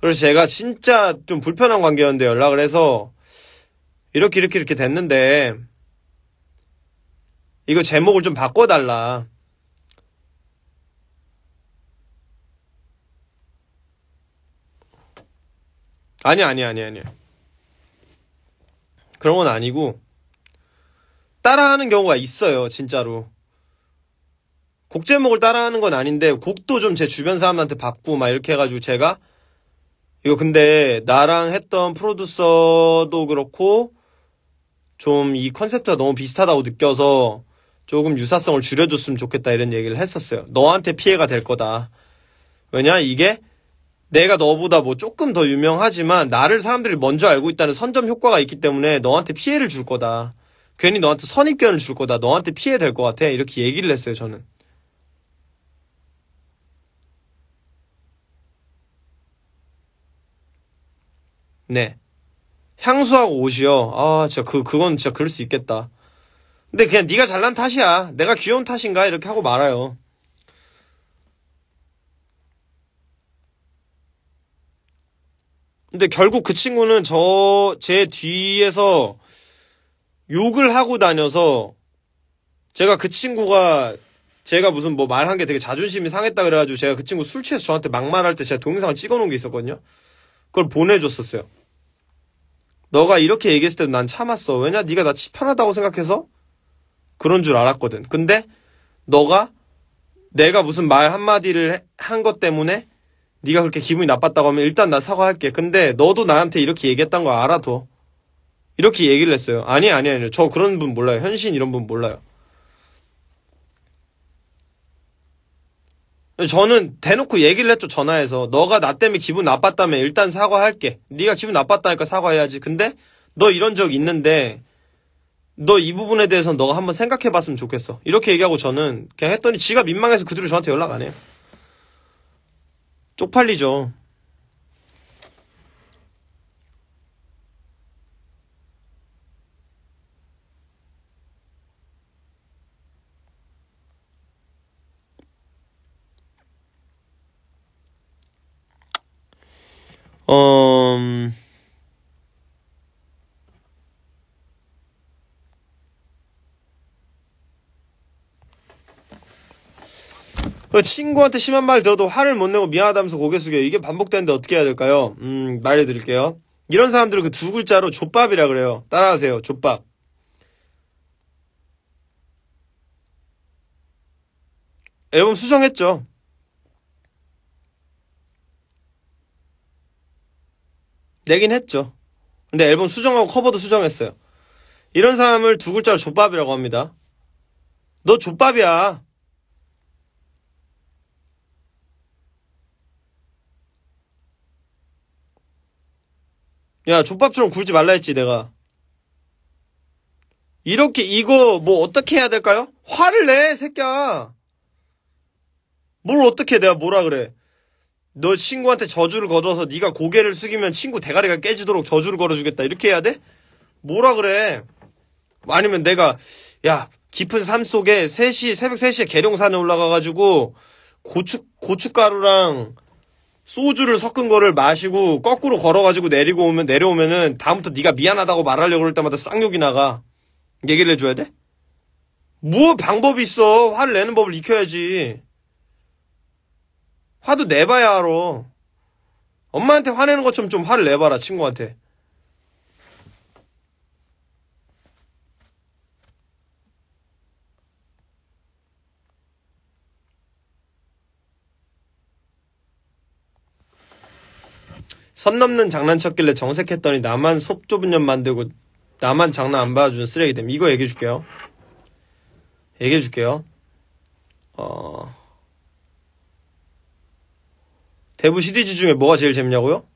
그래서 제가 진짜 좀 불편한 관계였는데 연락을 해서 이렇게 이렇게 이렇게 됐는데 이거 제목을 좀 바꿔달라. 아니 아니 아니 아니. 그런 건 아니고 따라하는 경우가 있어요, 진짜로. 곡 제목을 따라하는 건 아닌데 곡도 좀 제 주변 사람한테 받고 막 이렇게 해가지고 제가 이거 근데 나랑 했던 프로듀서도 그렇고 좀 이 컨셉트가 너무 비슷하다고 느껴서 조금 유사성을 줄여줬으면 좋겠다 이런 얘기를 했었어요. 너한테 피해가 될 거다. 왜냐 이게 내가 너보다 뭐 조금 더 유명하지만 나를 사람들이 먼저 알고 있다는 선점 효과가 있기 때문에 너한테 피해를 줄 거다. 괜히 너한테 선입견을 줄 거다. 너한테 피해 될 것 같아. 이렇게 얘기를 했어요, 저는. 네. 향수하고 옷이요. 아, 진짜 그 그건 진짜 그럴 수 있겠다. 근데 그냥 네가 잘난 탓이야. 내가 귀여운 탓인가 이렇게 하고 말아요. 근데 결국 그 친구는 저, 제 뒤에서 욕을 하고 다녀서 제가 그 친구가 제가 무슨 뭐 말한 게 되게 자존심이 상했다 그래가지고 제가 그 친구 술 취해서 저한테 막말할 때 제가 동영상을 찍어놓은 게 있었거든요. 그걸 보내줬었어요. 너가 이렇게 얘기했을 때도 난 참았어. 왜냐? 네가 나 편하다고 생각해서 그런 줄 알았거든. 근데 너가 내가 무슨 말 한마디를 한 것 때문에 네가 그렇게 기분이 나빴다고 하면 일단 나 사과할게. 근데 너도 나한테 이렇게 얘기했던 거 알아둬. 이렇게 얘기를 했어요. 아니 아니 아니저 그런 분 몰라요. 현신 이런 분 몰라요. 저는 대놓고 얘기를 했죠. 전화해서 너가 나 때문에 기분 나빴다면 일단 사과할게. 네가 기분 나빴다니까 사과해야지. 근데 너 이런 적 있는데 너 이 부분에 대해서 너가 한번 생각해봤으면 좋겠어. 이렇게 얘기하고 저는 그냥 했더니 지가 민망해서 그 뒤로 저한테 연락 안 해요. 쪽팔리죠. 음... 그 친구한테 심한 말 들어도 화를 못 내고 미안하다면서 고개 숙여 이게 반복되는데 어떻게 해야 될까요? 음 말해드릴게요. 이런 사람들은그 두 글자로 족밥이라 그래요. 따라하세요. 족밥. 앨범 수정했죠. 내긴 했죠. 근데 앨범 수정하고 커버도 수정했어요. 이런 사람을 두 글자로 족밥이라고 합니다. 너 족밥이야. 야, 족밥처럼 굴지 말라 했지, 내가. 이렇게, 이거, 뭐, 어떻게 해야 될까요? 화를 내, 새끼야! 뭘 어떻게 해, 내가 뭐라 그래. 너 친구한테 저주를 걸어서 네가 고개를 숙이면 친구 대가리가 깨지도록 저주를 걸어주겠다. 이렇게 해야 돼? 뭐라 그래. 아니면 내가, 야, 깊은 삶 속에 3시, 새벽 3시에 계룡산에 올라가가지고, 고춧, 고춧가루랑 소주를 섞은 거를 마시고 거꾸로 걸어가지고 내리고 오면 내려오면은 다음부터 네가 미안하다고 말하려고 그럴 때마다 쌍욕이 나가 얘기를 해줘야 돼? 뭐 방법이 있어 화를 내는 법을 익혀야지 화도 내봐야 알아 엄마한테 화내는 것처럼 좀 화를 내봐라 친구한테 선 넘는 장난쳤길래 정색했더니 나만 속 좁은 년 만들고 나만 장난 안봐아주는 쓰레기됨. 이거 얘기해 줄게요. 얘기해 줄게요. 어... 대부 시리즈 중에 뭐가 제일 재밌냐고요?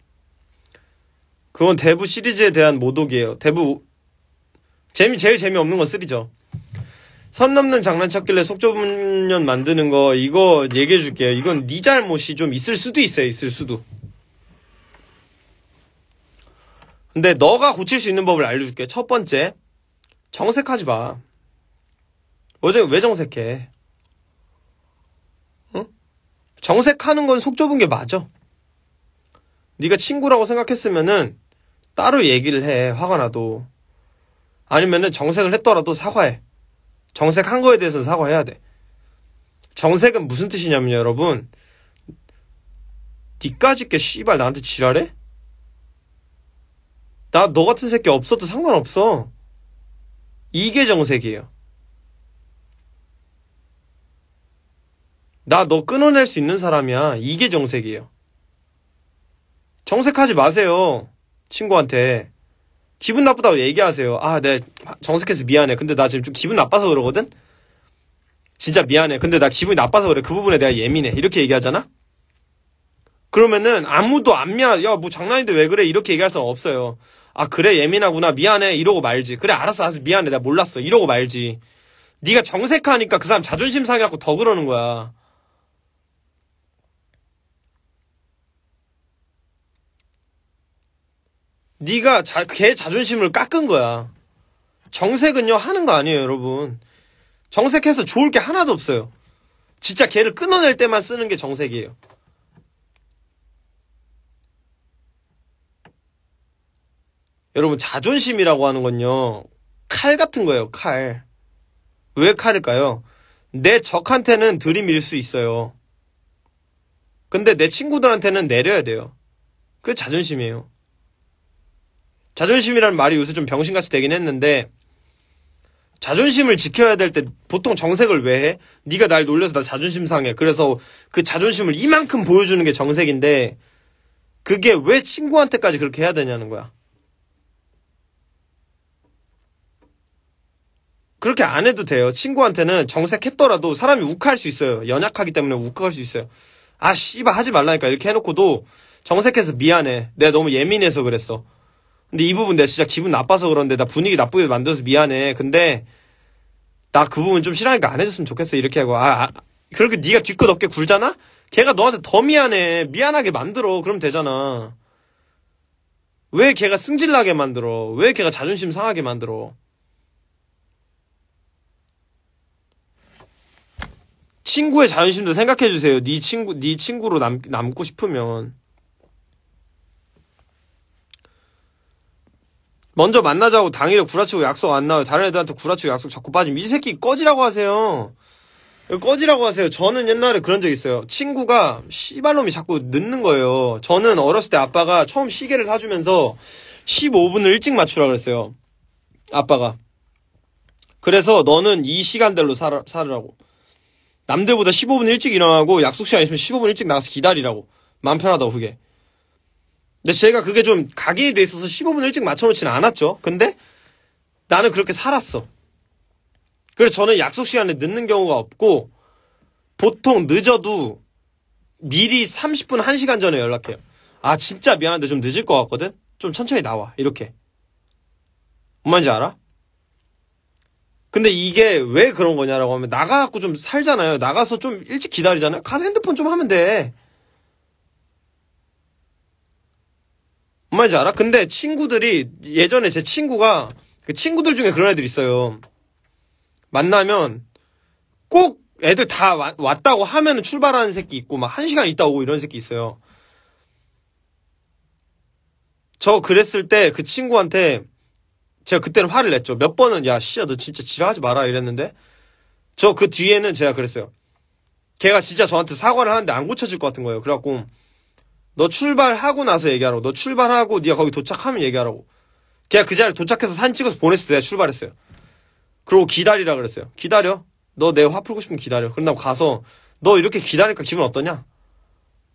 그건 대부 시리즈에 대한 모독이에요. 대부 재미 제일 재미없는 건 쓰리죠. 선 넘는 장난쳤길래 속 좁은 년 만드는 거 이거 얘기해 줄게요. 이건 네 잘못이 좀 있을 수도 있어요. 있을 수도. 근데 너가 고칠 수 있는 법을 알려줄게. 첫 번째, 정색하지 마. 어제 왜 정색해? 응? 정색하는 건 속 좁은 게 맞아. 네가 친구라고 생각했으면은 따로 얘기를 해. 화가 나도. 아니면은 정색을 했더라도 사과해. 정색한 거에 대해서 사과해야 돼. 정색은 무슨 뜻이냐면 여러분. 니까짓게 씨발 나한테 지랄해? 나너 같은 새끼 없어도 상관없어. 이게 정색이에요. 나 너 끊어낼 수 있는 사람이야. 이게 정색이에요. 정색하지 마세요. 친구한테. 기분 나쁘다고 얘기하세요. 아, 내 네, 정색해서 미안해. 근데 나 지금 좀 기분 나빠서 그러거든? 진짜 미안해. 근데 나 기분이 나빠서 그래. 그 부분에 내가 예민해. 이렇게 얘기하잖아? 그러면은 아무도 안 미안, 해 야, 뭐 장난인데 왜 그래? 이렇게 얘기할 사람 없어요. 아 그래 예민하구나 미안해 이러고 말지 그래 알았어 알았어 미안해 나 몰랐어 이러고 말지 네가 정색하니까 그 사람 자존심 상해갖고 더 그러는 거야 네가 자, 걔 자존심을 깎은 거야 정색은요 하는 거 아니에요 여러분 정색해서 좋을 게 하나도 없어요 진짜 걔를 끊어낼 때만 쓰는 게 정색이에요 여러분 자존심이라고 하는 건요 칼 같은 거예요 칼 왜 칼일까요 내 적한테는 들이밀 수 있어요 근데 내 친구들한테는 내려야 돼요 그게 자존심이에요 자존심이라는 말이 요새 좀 병신같이 되긴 했는데 자존심을 지켜야 될 때 보통 정색을 왜 해? 네가 날 놀려서 나 자존심 상해. 그래서 그 자존심을 이만큼 보여주는 게 정색인데 그게 왜 친구한테까지 그렇게 해야 되냐는 거야. 그렇게 안 해도 돼요. 친구한테는 정색했더라도 사람이 욱할 수 있어요. 연약하기 때문에 욱할 수 있어요. 아, 씨발 하지 말라니까 이렇게 해놓고도 정색해서 미안해. 내가 너무 예민해서 그랬어. 근데 이 부분 내 진짜 기분 나빠서 그런데 나 분위기 나쁘게 만들어서 미안해. 근데 나 그 부분 좀 싫어하니까 안 해줬으면 좋겠어. 이렇게 하고 아, 아 그렇게 네가 뒤끝 없게 굴잖아? 걔가 너한테 더 미안해. 미안하게 만들어. 그럼 되잖아. 왜 걔가 승질나게 만들어? 왜 걔가 자존심 상하게 만들어? 친구의 자존심도 생각해 주세요. 네 친구 네 친구로 남 남고 싶으면 먼저 만나자고 당일에 구라치고 약속 안 나와요. 다른 애들한테 구라치고 약속 자꾸 빠지면 이 새끼 꺼지라고 하세요. 꺼지라고 하세요. 저는 옛날에 그런 적 있어요. 친구가 씨발놈이 자꾸 늦는 거예요. 저는 어렸을 때 아빠가 처음 시계를 사주면서 15분을 일찍 맞추라 그랬어요. 아빠가. 그래서 너는 이 시간대로 살 살으라고. 남들보다 15분 일찍 일어나고 약속 시간 있으면 15분 일찍 나가서 기다리라고. 마음 편하다고 그게. 근데 제가 그게 좀 각인이 돼 있어서 15분 일찍 맞춰놓지는 않았죠. 근데 나는 그렇게 살았어. 그래서 저는 약속 시간에 늦는 경우가 없고 보통 늦어도 미리 30분 1시간 전에 연락해요. 아 진짜 미안한데 좀 늦을 것 같거든. 좀 천천히 나와 이렇게. 뭔 말인지 알아? 근데 이게 왜 그런 거냐라고 하면 나가갖고 좀 살잖아요. 나가서 좀 일찍 기다리잖아요. 가서 핸드폰 좀 하면 돼. 뭔 말인지 알아? 근데 친구들이 예전에 제 친구가 그 친구들 중에 그런 애들 있어요. 만나면 꼭 애들 다 왔다고 하면은 출발하는 새끼 있고 막 한 시간 있다 오고 이런 새끼 있어요. 저 그랬을 때 그 친구한테 제가 그때는 화를 냈죠. 몇 번은 야 씨야 너 진짜 지랄하지 마라 이랬는데 저 그 뒤에는 제가 그랬어요. 걔가 진짜 저한테 사과를 하는데 안 고쳐질 것 같은 거예요. 그래갖고 너 출발하고 나서 얘기하라고. 너 출발하고 네가 거기 도착하면 얘기하라고. 걔가 그 자리에 도착해서 산 찍어서 보냈을 때 내가 출발했어요. 그리고 기다리라 그랬어요. 기다려. 너 내 화 풀고 싶으면 기다려. 그런다고 가서 너 이렇게 기다릴까 기분 어떠냐?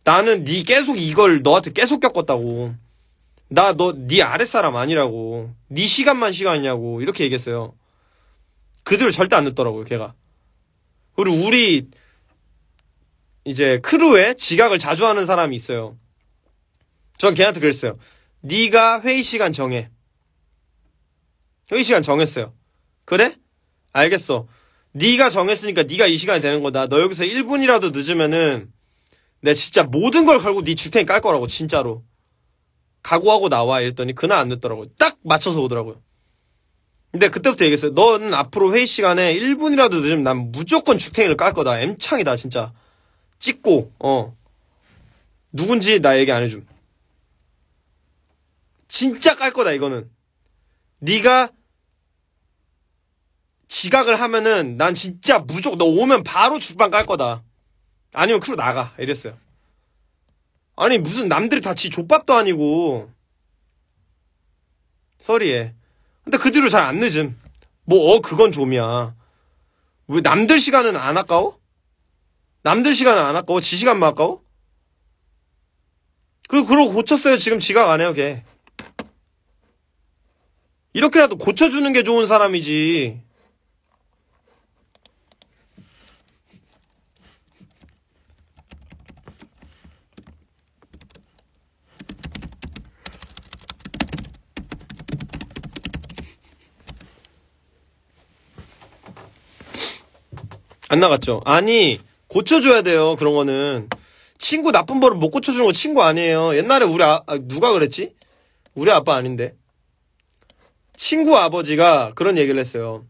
나는 네 계속 이걸 너한테 계속 겪었다고. 나너네 아랫사람 아니라고 네 시간만 시간이냐고 이렇게 얘기했어요 그들을 절대 안 늦더라고요 걔가 그리고 우리 이제 크루에 지각을 자주 하는 사람이 있어요 전 걔한테 그랬어요 네가 회의 시간 정해 회의 시간 정했어요 그래? 알겠어 네가 정했으니까 네가 이 시간이 되는 거다 너 여기서 1분이라도 늦으면은 내 진짜 모든 걸 걸고 네 주택에 깔 거라고 진짜로 각오하고 나와 이랬더니 그날 안 늦더라고요. 딱 맞춰서 오더라고요. 근데 그때부터 얘기했어요. 너는 앞으로 회의 시간에 1분이라도 늦으면 난 무조건 주탱이를깔 거다. 엠창이다 진짜. 찍고 어 누군지 나 얘기 안 해줌. 진짜 깔 거다 이거는. 네가 지각을 하면은 난 진짜 무조건 너 오면 바로 주방깔 거다. 아니면 크로 나가 이랬어요. 아니 무슨 남들이 다 지 족밥도 아니고 썰이에 근데 그 뒤로 잘 안 늦음 뭐어 그건 좀이야 왜 남들 시간은 안 아까워? 남들 시간은 안 아까워? 지 시간만 아까워? 그 그러고 고쳤어요 지금 지각 안 해요 걔 이렇게라도 고쳐주는 게 좋은 사람이지 안 나갔죠. 아니 고쳐줘야 돼요 그런 거는 친구 나쁜 버릇 못 고쳐주는 거 친구 아니에요. 옛날에 우리 아, 아, 누가 그랬지? 우리 아빠 아닌데 친구 아버지가 그런 얘기를 했어요.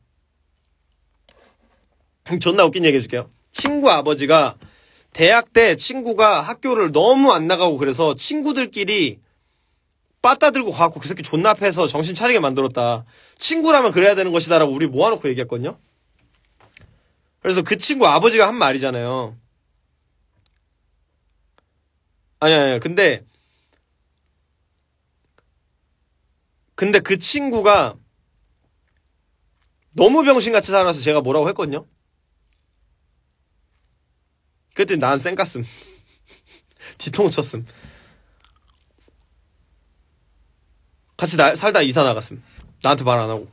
존나 웃긴 얘기 해줄게요. 친구 아버지가 대학 때 친구가 학교를 너무 안 나가고 그래서 친구들끼리 빠따 들고 가고 그 새끼 존나 패서 정신 차리게 만들었다. 친구라면 그래야 되는 것이다라고 우리 모아놓고 얘기했거든요. 그래서 그 친구 아버지가 한 말이잖아요. 아니, 아니, 근데, 근데 그 친구가 너무 병신같이 살아서 제가 뭐라고 했거든요? 그때 난 쌩깠음. 뒤통수 쳤음. 같이 나, 살다 이사 나갔음. 나한테 말 안 하고.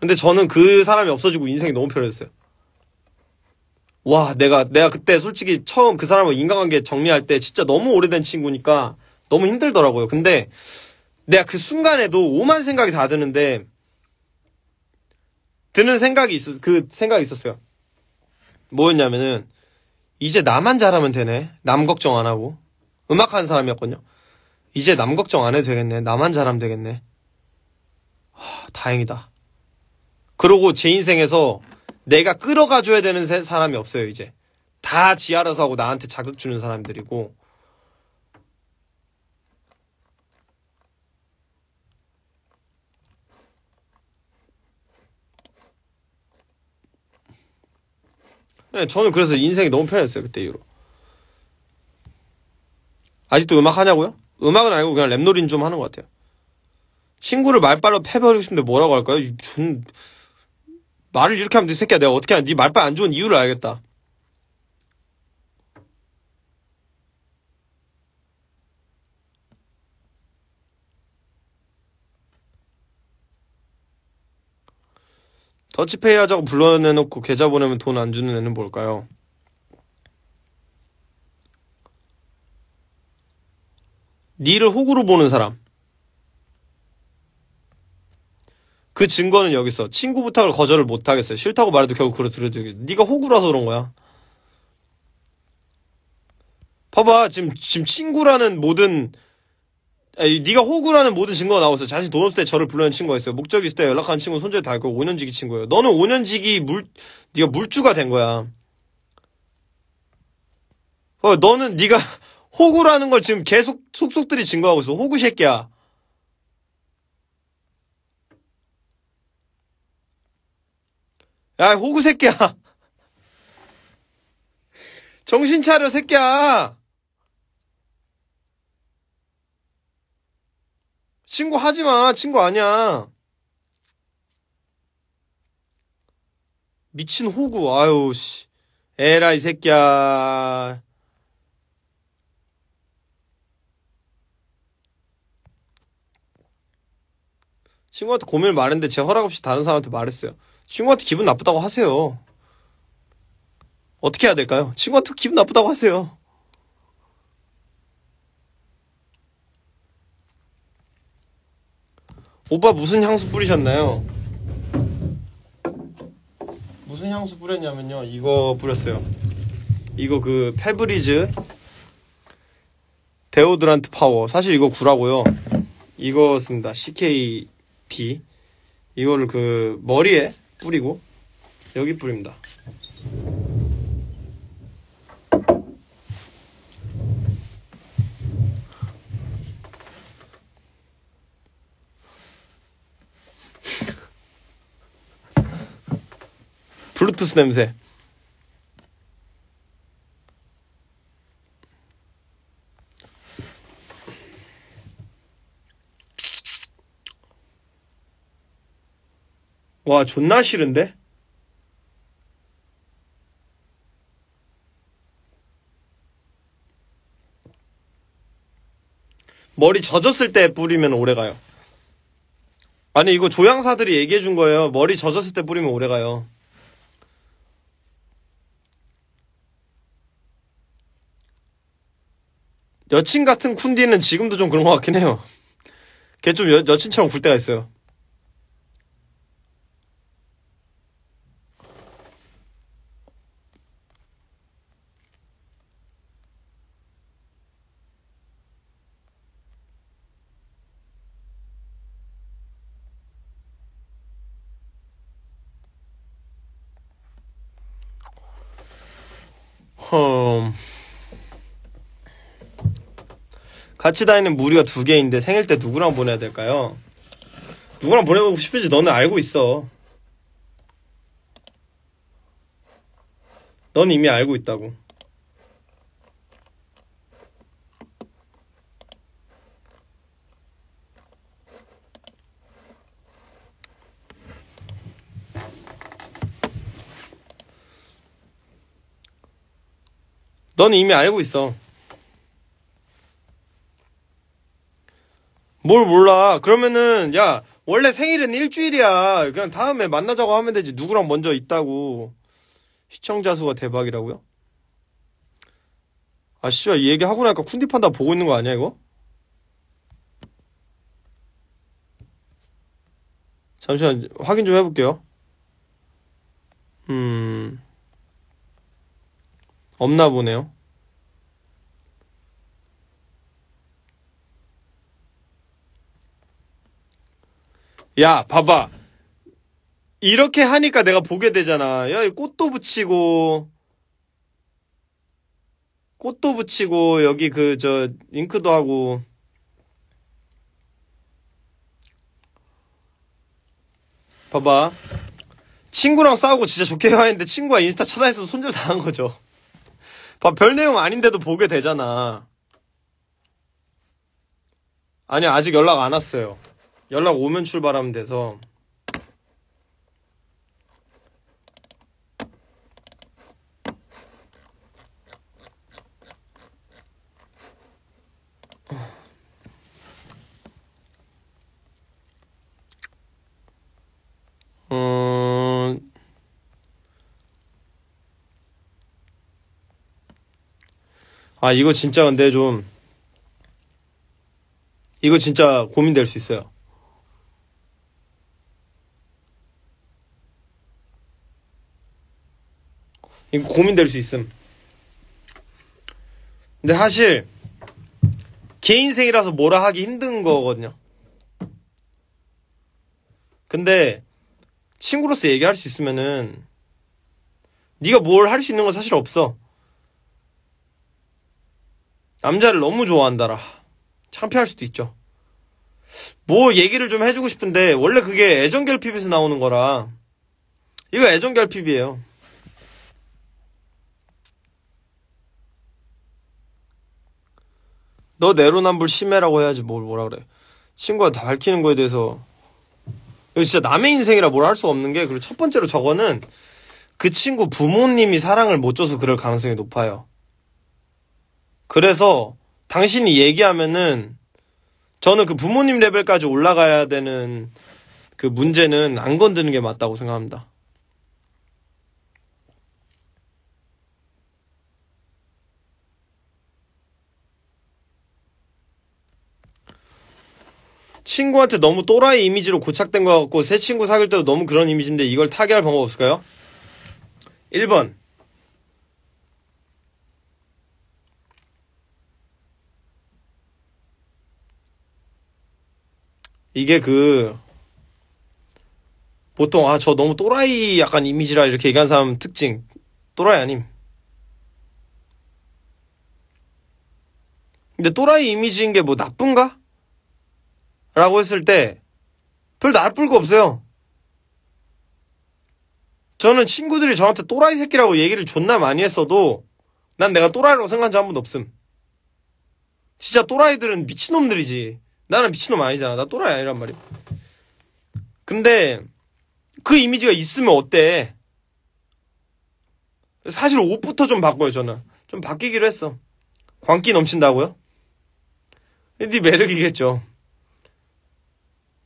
근데 저는 그 사람이 없어지고 인생이 너무 편해졌어요. 와, 내가, 내가 그때 솔직히 처음 그 사람을 인간관계 정리할 때 진짜 너무 오래된 친구니까 너무 힘들더라고요. 근데 내가 그 순간에도 오만 생각이 다 드는데 드는 생각이 있었, 그 생각이 있었어요. 뭐였냐면은 이제 나만 잘하면 되네. 남 걱정 안 하고. 음악하는 사람이었거든요. 이제 남 걱정 안 해도 되겠네. 나만 잘하면 되겠네. 하, 다행이다. 그러고 제 인생에서 내가 끌어가줘야 되는 사람이 없어요, 이제. 다 지 알아서 하고 나한테 자극 주는 사람들이고. 네, 저는 그래서 인생이 너무 편했어요, 그때 이후로. 아직도 음악 하냐고요? 음악은 아니고 그냥 랩놀이좀 하는 것 같아요. 친구를 말빨로 패버리고 싶은데 뭐라고 할까요? 전 말을 이렇게 하면 이 새끼야 내가 어떻게 하냐 네 말빨 안 좋은 이유를 알겠다 더치페이 하자고 불러내놓고 계좌 보내면 돈 안 주는 애는 뭘까요? 니를 호구로 보는 사람 그 증거는 여기 서 친구 부탁을 거절을 못 하겠어요. 싫다고 말해도 결국 그걸 들어주게. 니가 호구라서 그런 거야. 봐봐 지금 지금 친구라는 모든 아니, 네가 호구라는 모든 증거가 나왔어요. 자신 돈 없을 때 저를 불러낸 친구가 있어요. 목적이 있을 때연락하는 친구는 손절 다 했고 5년지기 친구예요. 너는 5년지기 물 네가 물주가 된 거야. 어, 너는 네가 호구라는 걸 지금 계속 속속들이 증거하고 있어. 호구 새끼야. 야, 호구 새끼야. 정신 차려, 새끼야. 친구 하지 마. 친구 아니야. 미친 호구. 아유, 씨. 에라, 이 새끼야. 친구한테 고민을 말했는데 제 허락 없이 다른 사람한테 말했어요. 친구한테 기분 나쁘다고 하세요. 어떻게 해야 될까요? 친구한테 기분 나쁘다고 하세요. 오빠 무슨 향수 뿌리셨나요? 무슨 향수 뿌렸냐면요. 이거 뿌렸어요. 이거 그 페브리즈 데오드란트 파워. 사실 이거 구라고요. 이거 씁니다. CKP. 이거를 그 머리에 뿌리고 여기 뿌립니다. 블루투스 냄새. 와, 존나 싫은데? 머리 젖었을 때 뿌리면 오래가요. 아니, 이거 조향사들이 얘기해 준 거예요. 머리 젖었을 때 뿌리면 오래가요. 여친 같은 쿤디는 지금도 좀 그런 것 같긴 해요. 걔 좀 여친처럼 굴 때가 있어요. 같이 다니는 무리가 두 개인데 생일 때 누구랑 보내야 될까요? 누구랑 보내고 싶은지 너는 알고 있어. 넌 이미 알고 있다고. 넌 이미 알고 있어. 뭘 몰라. 그러면은, 야, 원래 생일은 일주일이야. 그냥 다음에 만나자고 하면 되지. 누구랑 먼저 있다고. 시청자 수가 대박이라고요? 아, 씨발, 얘기하고 나니까 쿤디판다 보고 있는 거 아니야, 이거? 잠시만, 확인 좀 해볼게요. 음, 없나 보네요. 야, 봐봐. 이렇게 하니까 내가 보게 되잖아. 야, 꽃도 붙이고, 꽃도 붙이고, 여기 그, 저, 잉크도 하고. 봐봐. 친구랑 싸우고 진짜 좋게 화했는데 친구가 인스타 차단했으면 손절 당한 거죠. 봐, 별 내용 아닌데도 보게 되잖아. 아니, 아직 연락 안 왔어요. 연락 오면 출발하면 돼서 어, 아, 이거 진짜 근데 좀, 이거 진짜 고민될 수 있어요. 이거 고민될 수 있음. 근데 사실 개 인생이라서 뭐라 하기 힘든 거거든요. 근데 친구로서 얘기할 수 있으면은 네가 뭘 할 수 있는 건 사실 없어. 남자를 너무 좋아한다라. 창피할 수도 있죠. 뭐 얘기를 좀 해주고 싶은데 원래 그게 애정 결핍에서 나오는 거라 이거 애정 결핍이에요. 너 내로남불 심해라고 해야지 뭘 뭐라 그래. 친구가 다 밝히는 거에 대해서 이거 진짜 남의 인생이라 뭘 할 수 없는 게 그리고 첫 번째로 저거는 그 친구 부모님이 사랑을 못 줘서 그럴 가능성이 높아요. 그래서 당신이 얘기하면은 저는 그 부모님 레벨까지 올라가야 되는 그 문제는 안 건드는 게 맞다고 생각합니다. 친구한테 너무 또라이 이미지로 고착된 것 같고 새 친구 사귈 때도 너무 그런 이미지인데 이걸 타개할 방법 없을까요? 1번 이게 그 보통 아 저 너무 또라이 약간 이미지라 이렇게 얘기한 사람 특징 또라이 아님 근데 또라이 이미지인 게 뭐 나쁜가? 라고 했을 때 별 나쁠 거 없어요. 저는 친구들이 저한테 또라이 새끼라고 얘기를 존나 많이 했어도 난 내가 또라이라고 생각한 적 한 번도 없음. 진짜 또라이들은 미친놈들이지. 나는 미친놈 아니잖아. 나 또라이 아니란 말이야. 근데 그 이미지가 있으면 어때? 사실 옷부터 좀 바꿔요, 저는. 좀 바뀌기로 했어. 광기 넘친다고요? 네 매력이겠죠.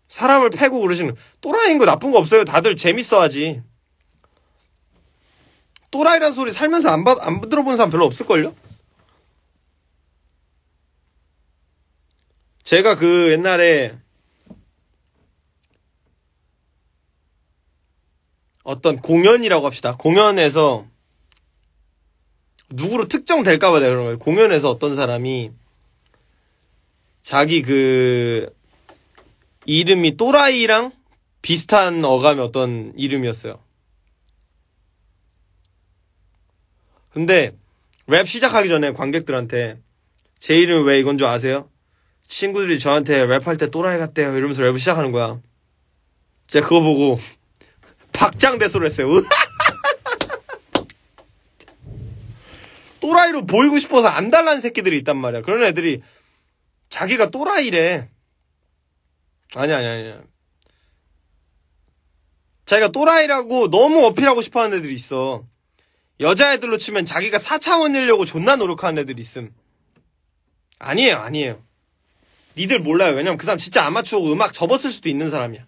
사람을 패고 그러시는 또라이인 거 나쁜 거 없어요. 다들 재밌어하지. 또라이란 소리 살면서 안, 받, 안 들어본 사람 별로 없을걸요? 제가 그 옛날에 어떤 공연이라고 합시다. 공연에서 누구로 특정될까봐 내가 그런 거예요. 공연에서 어떤 사람이 자기 그 이름이 또라이랑 비슷한 어감의 어떤 이름이었어요. 근데 랩 시작하기 전에 관객들한테 제 이름이 왜 이건 줄 아세요? 친구들이 저한테 랩할 때 또라이 같대요 이러면서 랩을 시작하는 거야. 제가 그거 보고 박장대소를 했어요. 또라이로 보이고 싶어서 안달난 새끼들이 있단 말이야. 그런 애들이 자기가 또라이래. 아니 아니 아니. 자기가 또라이라고 너무 어필하고 싶어하는 애들이 있어. 여자애들로 치면 자기가 4차원이려고 존나 노력하는 애들 이 있음. 아니에요, 아니에요. 니들 몰라요. 왜냐면 그 사람 진짜 아마추어 고 음악 접었을 수도 있는 사람이야.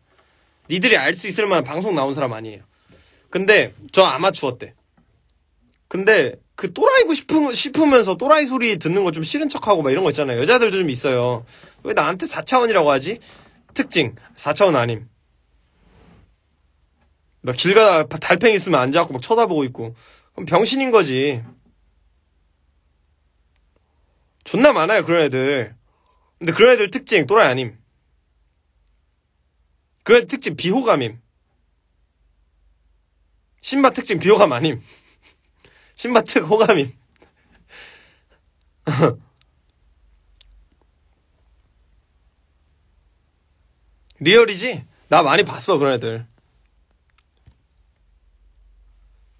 니들이 알 수 있을 만한 방송 나온 사람 아니에요. 근데 저 아마추어 때. 근데 그 또라이고 싶은, 싶으면서 또라이 소리 듣는 거 좀 싫은 척하고 막 이런 거 있잖아요. 여자들도 좀 있어요. 왜 나한테 4차원이라고 하지? 특징 4차원 아님 길 가다 달팽이 있으면 앉아갖고 막 쳐다보고 있고 그럼 병신인 거지 존나 많아요 그런 애들 근데 그런 애들 특징 또라이 아님 그런 애들 특징 비호감임 신바 특징 비호감 아님 신바 특 호감임 리얼이지? 나 많이 봤어 그런 애들.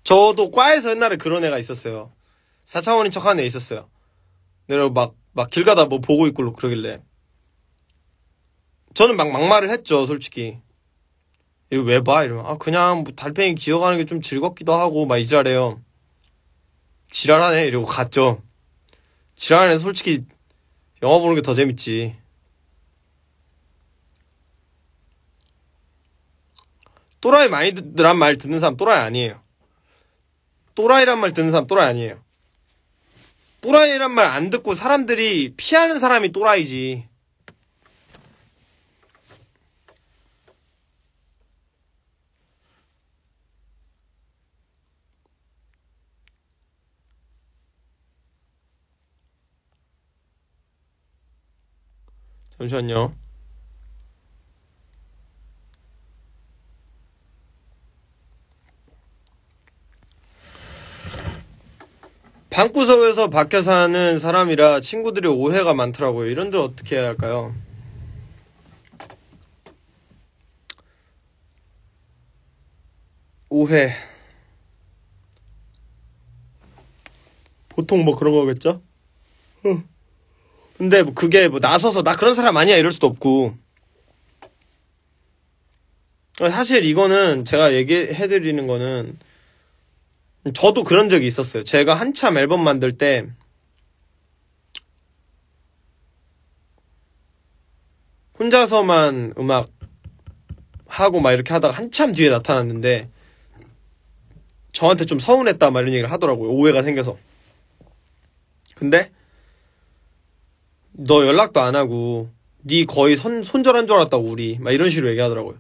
저도 과에서 옛날에 그런 애가 있었어요. 4차원인 척 하는 애 있었어요. 내가 막, 막 길 가다 뭐 보고 있고 그러길래. 저는 막 막말을 했죠, 솔직히. 이거 왜 봐? 이러면. 아, 그냥 뭐 달팽이 기어가는 게 좀 즐겁기도 하고, 막 이자래요. 지랄하네? 이러고 갔죠. 지랄하네, 솔직히. 영화 보는 게 더 재밌지. 또라이 많이드란말 듣는 사람 또라이 아니에요. 또라이란 말 듣는 사람 또라이 아니에요. 또라이란 말 안 듣고 사람들이 피하는 사람이 또라이지. 잠시만요. 방구석에서 밖에 사는 사람이라 친구들이 오해가 많더라고요. 이런들 어떻게 해야 할까요? 오해. 보통 뭐 그런 거겠죠? 근데 뭐 그게 뭐 나서서 나 그런 사람 아니야 이럴 수도 없고. 사실 이거는 제가 얘기해드리는 거는 저도 그런 적이 있었어요. 제가 한참 앨범 만들 때 혼자서만 음악 하고 막 이렇게 하다가 한참 뒤에 나타났는데 저한테 좀 서운했다 막 이런 얘기를 하더라고요. 오해가 생겨서. 근데 너 연락도 안 하고 네 거의 손, 손절한 줄 알았다고 우리 막 이런 식으로 얘기하더라고요.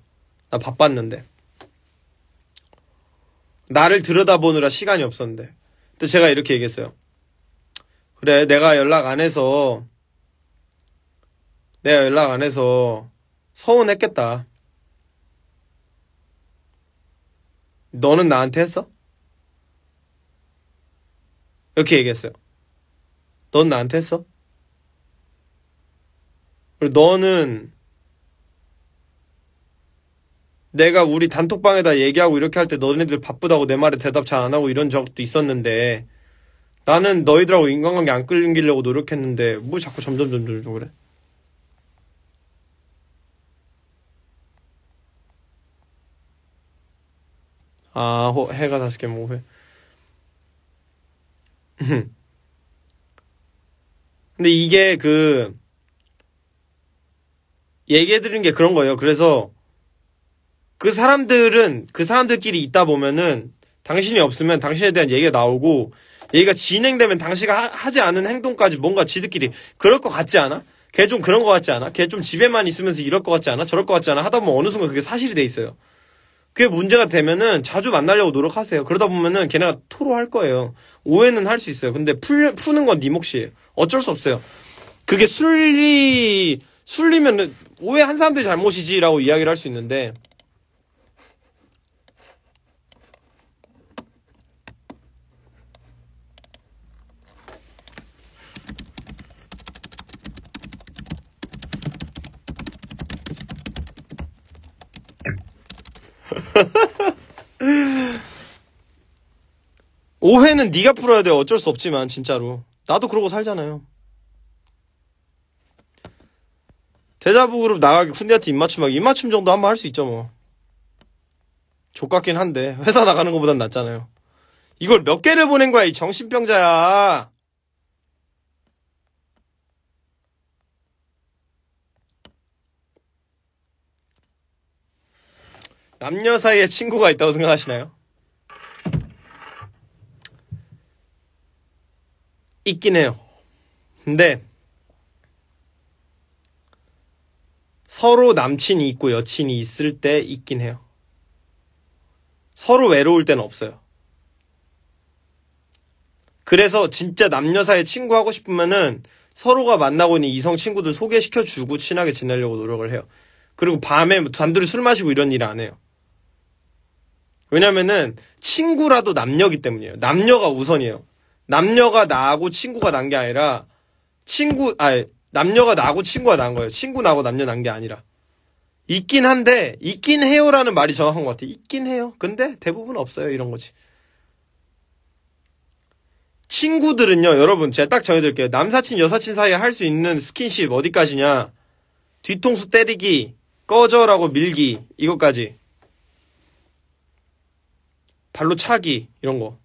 나 바빴는데. 나를 들여다보느라 시간이 없었는데. 또 제가 이렇게 얘기했어요. 그래, 내가 연락 안 해서, 내가 연락 안 해서 서운했겠다. 너는 나한테 했어? 이렇게 얘기했어요. 넌 나한테 했어? 그리고 너는 내가 우리 단톡방에다 얘기하고 이렇게 할 때 너네들 바쁘다고 내 말에 대답 잘 안 하고 이런 적도 있었는데 나는 너희들하고 인간관계 안 끌리려고 노력했는데 뭐 자꾸 점점 점점 그래. 아, 호, 해가 다섯 개 모호. 근데 이게 그 얘기해 드리는 게 그런 거예요. 그래서 그 사람들은 그 사람들끼리 있다 보면은 당신이 없으면 당신에 대한 얘기가 나오고 얘기가 진행되면 당신이 하, 지 않은 행동까지 뭔가 지들끼리 그럴 것 같지 않아? 걔 좀 그런 것 같지 않아? 걔 좀 집에만 있으면서 이럴 것 같지 않아? 저럴 것 같지 않아? 하다 보면 어느 순간 그게 사실이 돼 있어요. 그게 문제가 되면은 자주 만나려고 노력하세요. 그러다 보면은 걔네가 토로할 거예요. 오해는 할 수 있어요. 근데 풀, 푸는 건 네 몫이에요. 어쩔 수 없어요. 그게 술리, 술리면은 오해한 사람들이 잘못이지라고 이야기를 할 수 있는데 오해는 네가 풀어야 돼. 어쩔 수 없지만 진짜로. 나도 그러고 살잖아요. 대자부 그룹 나가기 쿤디한테 입맞춤하기 입맞춤 정도 한 번 할 수 있죠 뭐. 족같긴 한데 회사 나가는 것보단 낫잖아요. 이걸 몇 개를 보낸 거야 이 정신병자야. 남녀 사이에 친구가 있다고 생각하시나요? 있긴 해요. 근데 서로 남친이 있고 여친이 있을 때 있긴 해요. 서로 외로울 때는 없어요. 그래서 진짜 남녀 사이에 친구하고 싶으면은 서로가 만나고 있는 이성 친구들 소개시켜주고 친하게 지내려고 노력을 해요. 그리고 밤에 잔둘이 술 마시고 이런 일 안 해요. 왜냐면은 친구라도 남녀기 때문이에요. 남녀가 우선이에요. 남녀가 나하고 친구가 난 게 아니라 친구 아 남녀가 나하고 친구가 난 거예요. 친구 나고 남녀 난 게 아니라. 있긴 한데 있긴 해요라는 말이 정확한 것 같아요. 있긴 해요. 근데 대부분 없어요. 이런 거지. 친구들은요, 여러분, 제가 딱 정해드릴게요. 남사친, 여사친 사이에 할 수 있는 스킨십 어디까지냐. 뒤통수 때리기, 꺼져라고 밀기, 이것까지. 발로 차기 이런 거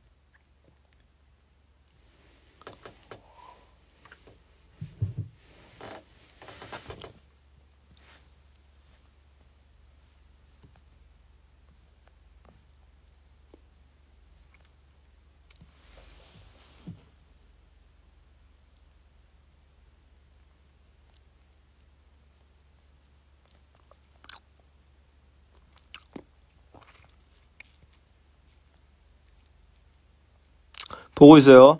보고 있어요.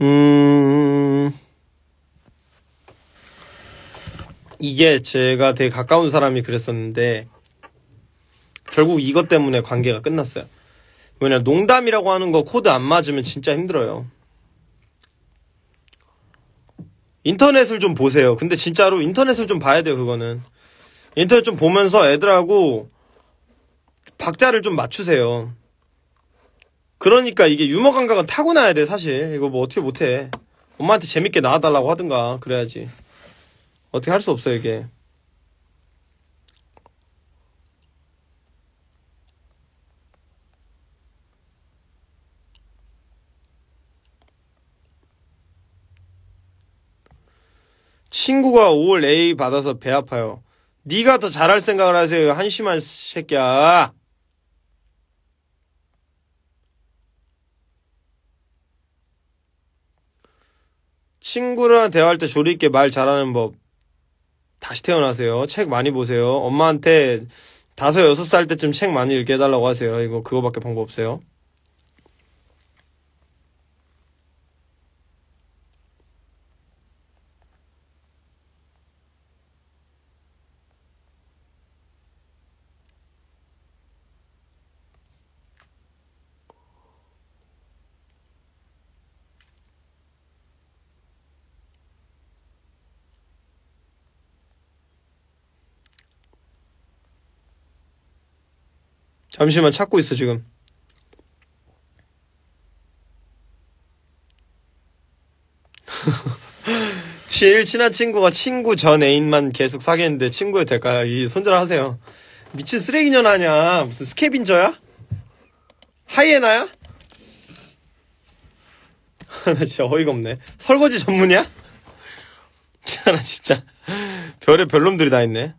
음, 이게 제가 되게 가까운 사람이 그랬었는데, 결국 이것 때문에 관계가 끝났어요. 왜냐, 농담이라고 하는 거 코드 안 맞으면 진짜 힘들어요. 인터넷을 좀 보세요. 근데 진짜로 인터넷을 좀 봐야 돼요, 그거는. 인터넷 좀 보면서 애들하고 박자를 좀 맞추세요. 그러니까 이게 유머 감각은 타고나야 돼, 사실. 이거 뭐 어떻게 못해. 엄마한테 재밌게 나와달라고 하든가, 그래야지. 어떻게 할 수 없어요, 이게. 친구가 5월 A 받아서 배 아파요. 니가더 잘할 생각을 하세요. 한심한 새끼야. 친구랑 대화할 때 조리 있게 말 잘하는 법. 다시 태어나세요. 책 많이 보세요. 엄마한테 다섯, 여섯 살 때쯤 책 많이 읽게 해달라고 하세요. 이거 그거밖에 방법 없어요. 잠시만 찾고 있어 지금. 제일 친한 친구가 친구 전 애인만 계속 사귀는데 친구가 될까요? 이 손절하세요. 미친 쓰레기년 아냐? 무슨 스케빈저야? 하이에나야? 나 진짜 어이가 없네. 설거지 전문이야? 진나 진짜 별의 별놈들이 다 있네.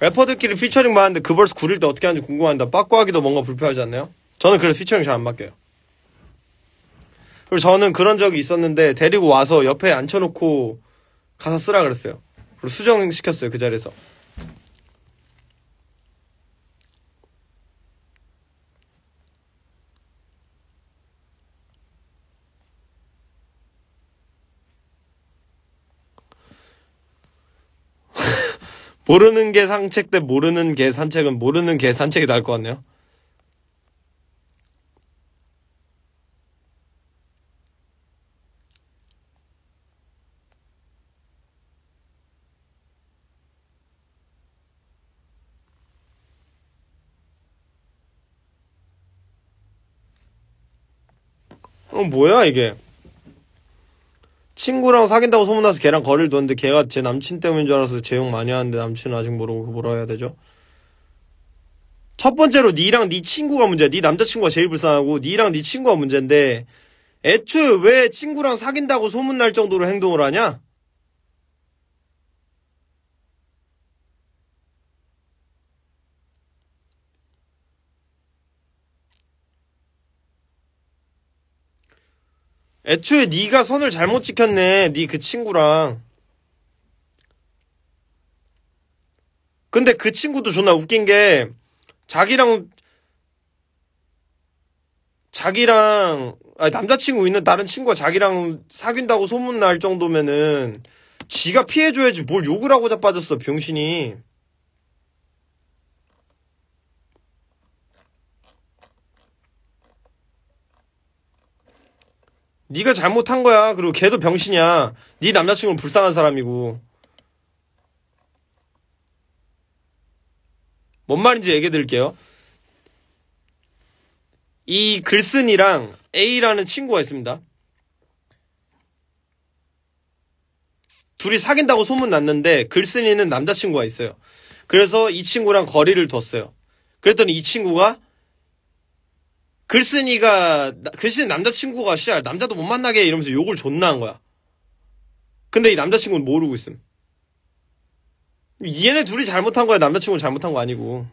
래퍼들끼리 피처링 많은데 그 벌스 구릴 때 어떻게 하는지 궁금한다. 빠꾸하기도 뭔가 불편하지 않나요? 저는 그래서 피처링 잘 안 맡겨요. 그리고 저는 그런 적이 있었는데 데리고 와서 옆에 앉혀놓고 가서 쓰라 그랬어요. 그리고 수정 시켰어요 그 자리에서. 모르는 게산책대 모르는 게 산책은 모르는 게 산책이 나을 것 같네요. 어, 뭐야, 이게. 친구랑 사귄다고 소문나서 걔랑 거리를 뒀는데 걔가 제 남친 때문인 줄 알아서 제욕 많이 하는데 남친은 아직 모르고 그 뭐라 해야 되죠? 첫 번째로 니랑 니 친구가 문제야. 니 남자친구가 제일 불쌍하고 니랑 니 친구가 문제인데 애초에 왜 친구랑 사귄다고 소문날 정도로 행동을 하냐? 애초에 네가 선을 잘못 지켰네. 네 그 친구랑. 근데 그 친구도 존나 웃긴 게 자기랑 자기랑 아니, 남자친구 있는 다른 친구가 자기랑 사귄다고 소문날 정도면은 지가 피해줘야지 뭘 욕을 하고 자빠졌어 병신이 네가 잘못한 거야. 그리고 걔도 병신이야. 네 남자친구는 불쌍한 사람이고. 뭔 말인지 얘기해 드릴게요. 이 글쓴이랑 A라는 친구가 있습니다. 둘이 사귄다고 소문났는데 글쓴이는 남자친구가 있어요. 그래서 이 친구랑 거리를 뒀어요. 그랬더니 이 친구가 글쓴이가 글쓴이 남자친구가 씨알 남자도 못 만나게 이러면서 욕을 존나 한 거야. 근데 이 남자친구는 모르고 있음. 얘네 둘이 잘못한 거야. 남자친구는 잘못한 거 아니고.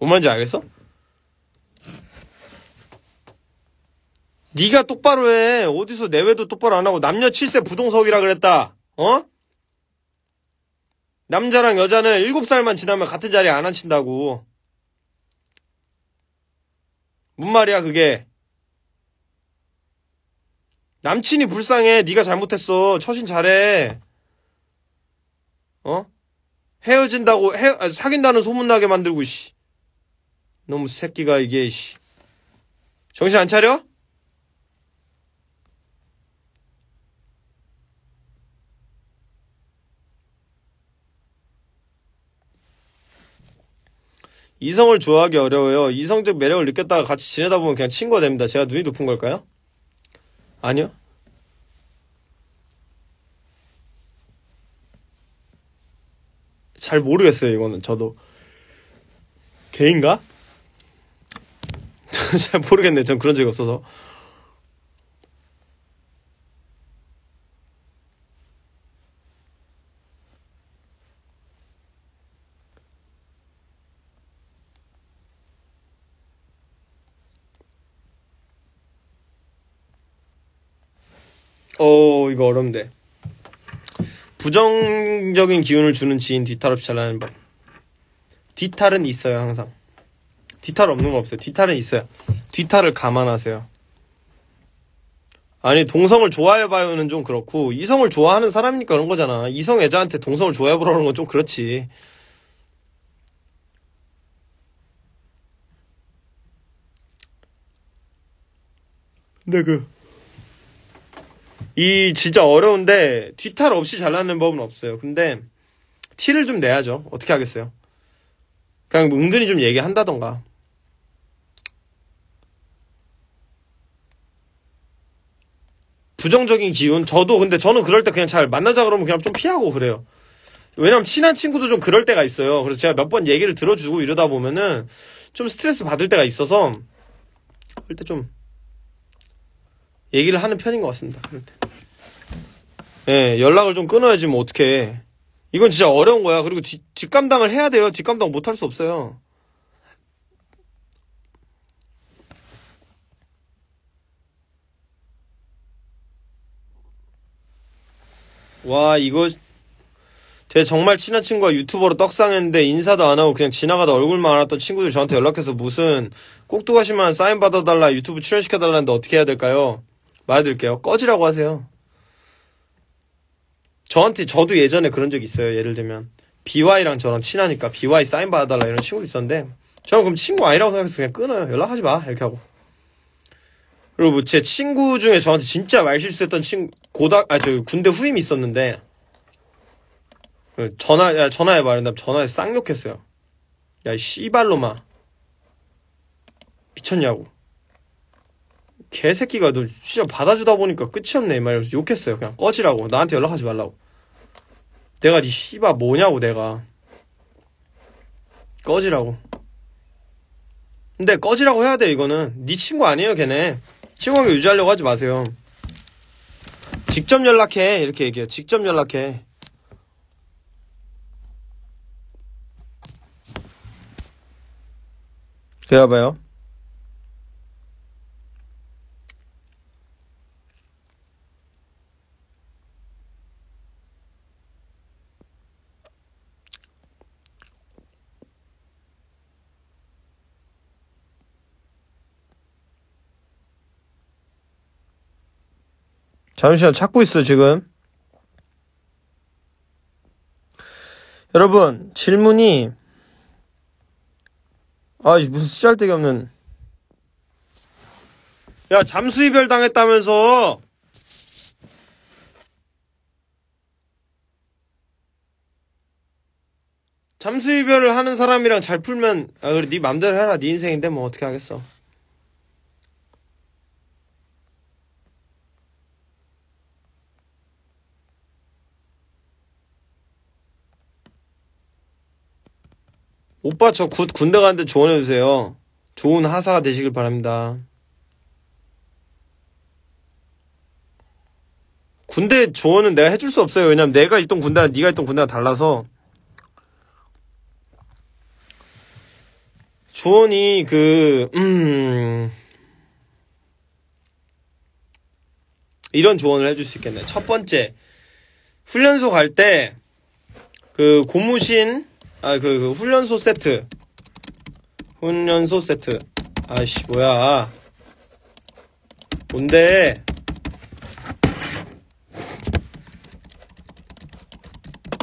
뭔 말인지 알겠어? 네가 똑바로 해. 어디서 내외도 똑바로 안 하고 남녀 7세 부동석이라 그랬다. 어? 남자랑 여자는 7살만 지나면 같은 자리에 안 앉힌다고. 뭔 말이야 그게. 남친이 불쌍해. 네가 잘못했어. 처신 잘해. 어? 헤어진다고 헤 아, 사귄다는 소문나게 만들고 씨. 너무 새끼가 이게 씨. 정신 안 차려? 이성을 좋아하기 어려워요. 이성적 매력을 느꼈다가 같이 지내다 보면 그냥 친구가 됩니다. 제가 눈이 높은 걸까요? 아니요. 잘 모르겠어요, 이거는. 저도. 개인가? 잘 모르겠네. 전 그런 적이 없어서. 어 이거 어렵네. 부정적인 기운을 주는 지인 뒤탈 없이 잘나는 법. 뒤탈은 있어요 항상. 뒤탈 없는 거 없어요. 뒤탈은 있어요. 뒤탈을 감안하세요. 아니 동성을 좋아해봐요는 좀 그렇고 이성을 좋아하는 사람이니까 그런 거잖아. 이성 애자한테 동성을 좋아해보라는 건 좀 그렇지. 근데 그이 진짜 어려운데 뒤탈 없이 잘라는 법은 없어요. 근데 티를 좀 내야죠. 어떻게 하겠어요? 그냥 뭐 은근히 좀 얘기한다던가. 부정적인 기운. 저도 근데 저는 그럴 때 그냥 잘 만나자 그러면 그냥 좀 피하고 그래요. 왜냐면 친한 친구도 좀 그럴 때가 있어요. 그래서 제가 몇 번 얘기를 들어주고 이러다 보면은 좀 스트레스 받을 때가 있어서 그럴 때 좀 얘기를 하는 편인 것 같습니다. 그럴 때. 예, 연락을 좀 끊어야지 뭐 어떻게. 이건 진짜 어려운 거야. 그리고 뒷, 뒷감당을 해야 돼요. 뒷감당 못 할 수 없어요. 와, 이거 제 정말 친한 친구가 유튜버로 떡상했는데 인사도 안 하고 그냥 지나가다 얼굴만 알았던 친구들 저한테 연락해서 무슨 꼭두가시만 사인 받아달라 유튜브 출연시켜달라는데 어떻게 해야 될까요? 말해드릴게요. 꺼지라고 하세요. 저한테 저도 예전에 그런 적 있어요. 예를 들면 BY랑 저랑 친하니까 BY 사인 받아달라 이런 친구 있었는데 저는 그럼 친구 아니라고 생각해서 그냥 끊어요. 연락하지 마 이렇게 하고. 그리고 뭐제 친구 중에 저한테 진짜 말실수했던 친구 고등 아저 군대 후임이 있었는데 그 전화 아, 전화해 말했나 전화에 쌍욕했어요. 야 씨발로마 미쳤냐고. 개새끼가 너 진짜 받아주다 보니까 끝이 없네 이 말이면서 욕했어요. 그냥 꺼지라고 나한테 연락하지 말라고. 내가 니 씨바 뭐냐고 내가 꺼지라고 근데 꺼지라고 해야 돼 이거는 니 친구 아니에요 걔네 친구관계 유지하려고 하지 마세요 직접 연락해 이렇게 얘기해요 직접 연락해 그래봐요 잠시만 찾고 있어 지금. 여러분 질문이 아 무슨 쓰잘데기 없는 야 잠수 이별 당했다면서 잠수 이별을 하는 사람이랑 잘 풀면 아 그래 네 맘대로 해라 네 인생인데 뭐 어떻게 하겠어 오빠 저굿 군대 가는데 조언해주세요. 좋은 하사 가 되시길 바랍니다. 군대 조언은 내가 해줄 수 없어요. 왜냐면 내가 있던 군대랑 네가 있던 군대가 달라서 조언이 그 음... 이런 조언을 해줄 수 있겠네. 첫 번째 훈련소 갈 때 그 고무신 아, 그, 그 훈련소 세트. 훈련소 세트. 아씨, 뭐야. 뭔데?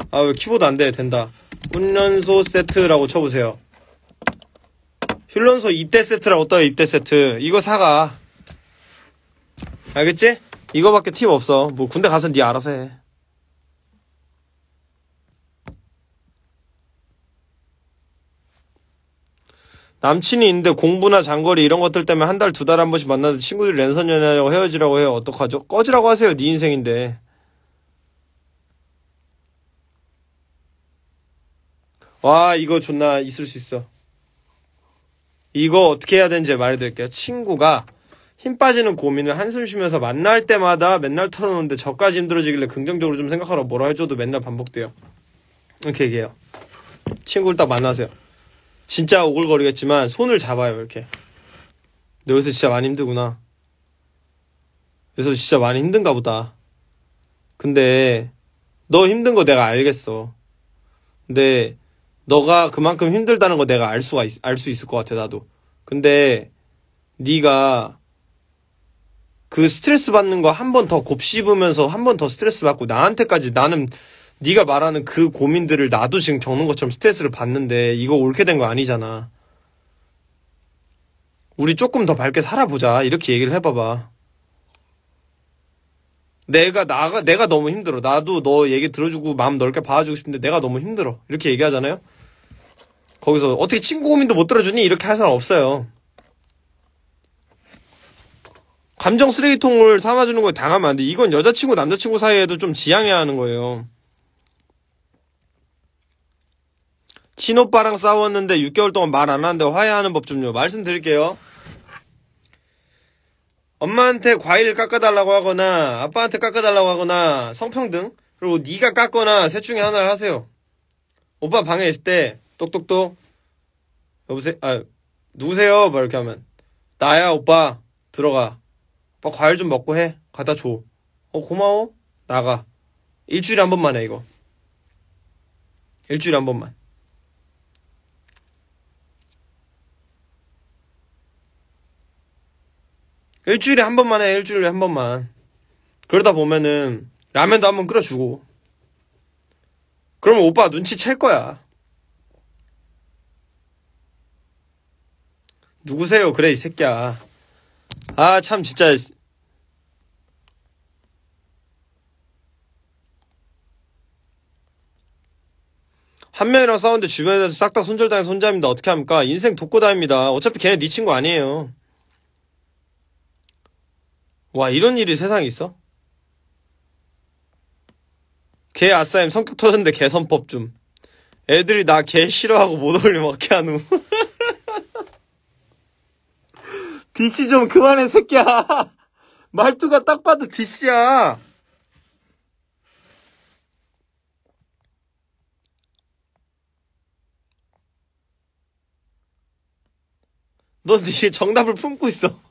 아, 왜 키보드 안 돼? 된다. 훈련소 세트라고 쳐보세요. 훈련소 입대 세트라고 떠요, 입대 세트. 이거 사가. 알겠지? 이거밖에 팁 없어. 뭐 군대 가서 니 알아서 해. 남친이 있는데 공부나 장거리 이런 것들 때문에 한 달 두 달 한 번씩 만나서 친구들이 랜선 연애하려고 헤어지라고 해요. 어떡하죠? 꺼지라고 하세요. 네 인생인데. 와 이거 존나 있을 수 있어. 이거 어떻게 해야 되는지 말해드릴게요. 친구가 힘 빠지는 고민을 한숨 쉬면서 만날 때마다 맨날 털어놓는데 저까지 힘들어지길래 긍정적으로 좀 생각하라고 뭐라 해줘도 맨날 반복돼요. 이렇게 얘기해요. 친구를 딱 만나세요. 진짜 오글거리겠지만 손을 잡아요 이렇게 너 여기서 진짜 많이 힘들구나 여기서 진짜 많이 힘든가 보다 근데 너 힘든 거 내가 알겠어 근데 너가 그만큼 힘들다는 거 내가 알 수가 알 수 있을 것 같아 나도 근데 네가 그 스트레스 받는 거 한 번 더 곱씹으면서 한 번 더 스트레스 받고 나한테까지 나는 네가 말하는 그 고민들을 나도 지금 겪는 것처럼 스트레스를 받는데 이거 옳게 된 거 아니잖아. 우리 조금 더 밝게 살아보자 이렇게 얘기를 해봐봐. 내가 나가 내가 너무 힘들어. 나도 너 얘기 들어주고 마음 넓게 봐주고 싶은데 내가 너무 힘들어. 이렇게 얘기하잖아요. 거기서 어떻게 친구 고민도 못 들어주니 이렇게 할 사람 없어요. 감정 쓰레기통을 삼아주는 거에 당하면 안 돼. 이건 여자친구 남자친구 사이에도 좀 지양해야 하는 거예요. 친오빠랑 싸웠는데 6개월 동안 말 안 하는데 화해하는 법 좀요. 말씀드릴게요. 엄마한테 과일을 깎아달라고 하거나 아빠한테 깎아달라고 하거나 성평등 그리고 네가 깎거나 셋 중에 하나를 하세요. 오빠 방에 있을 때 똑똑똑 여보세요? 아 누구세요? 막 이렇게 하면 나야 오빠 들어가 오빠 과일 좀 먹고 해 갖다 줘 어 고마워 나가 일주일에 한 번만 해 이거 일주일에 한 번만 일주일에 한 번만 해, 일주일에 한 번만. 그러다 보면은, 라면도 한 번 끓여주고. 그러면 오빠 눈치 챌 거야. 누구세요? 그래, 이 새끼야. 아, 참, 진짜. 한 명이랑 싸우는데 주변에서 싹 다 손절당해 손잡입니다. 어떻게 합니까? 인생 독고다닙니다 어차피 걔네 네 친구 아니에요. 와, 이런 일이 세상에 있어? 개 아싸임 성격 터졌는데 개선법 좀. 애들이 나 개 싫어하고 못 어울리면 어 먹게 한 후. 디씨 좀 그만해, 새끼야. 말투가 딱 봐도 디씨야넌 이제 정답을 품고 있어.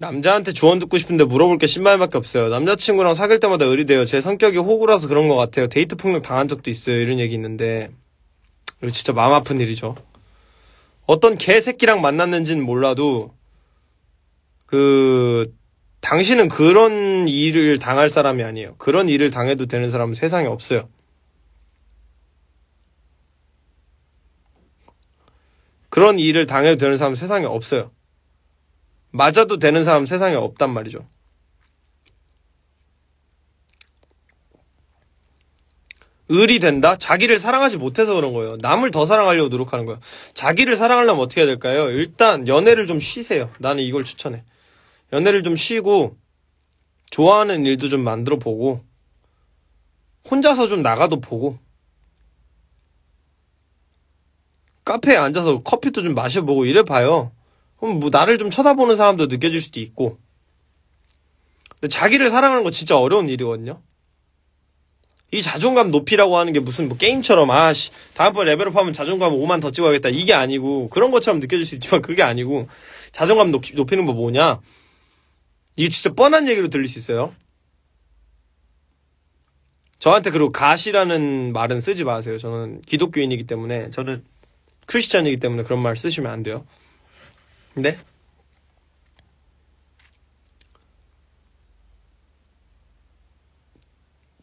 남자한테 조언 듣고 싶은데 물어볼 게신발밖에 없어요. 남자친구랑 사귈 때마다 의리돼요. 제 성격이 호구라서 그런 것 같아요. 데이트 폭력 당한 적도 있어요. 이런 얘기 있는데 이거 진짜 마음 아픈 일이죠. 어떤 개새끼랑 만났는지는 몰라도 그 당신은 그런 일을 당할 사람이 아니에요. 그런 일을 당해도 되는 사람은 세상에 없어요. 그런 일을 당해도 되는 사람은 세상에 없어요. 맞아도 되는 사람 세상에 없단 말이죠. 을이 된다? 자기를 사랑하지 못해서 그런 거예요. 남을 더 사랑하려고 노력하는 거예요. 자기를 사랑하려면 어떻게 해야 될까요? 일단 연애를 좀 쉬세요. 나는 이걸 추천해. 연애를 좀 쉬고 좋아하는 일도 좀 만들어 보고 혼자서 좀 나가도 보고 카페에 앉아서 커피도 좀 마셔보고 이래 봐요. 그럼 뭐 나를 좀 쳐다보는 사람도 느껴질 수도 있고. 근데 자기를 사랑하는 거 진짜 어려운 일이거든요. 이 자존감 높이라고 하는 게 무슨 뭐 게임처럼 아씨 다음번 레벨업하면 자존감 5만 더 찍어야겠다 이게 아니고 그런 것처럼 느껴질 수 있지만 그게 아니고 자존감 높이, 높이는 거 뭐냐 이게 진짜 뻔한 얘기로 들릴 수 있어요. 저한테 그리고 가시라는 말은 쓰지 마세요. 저는 기독교인이기 때문에 저는 크리스찬이기 때문에 그런 말 쓰시면 안 돼요. 네?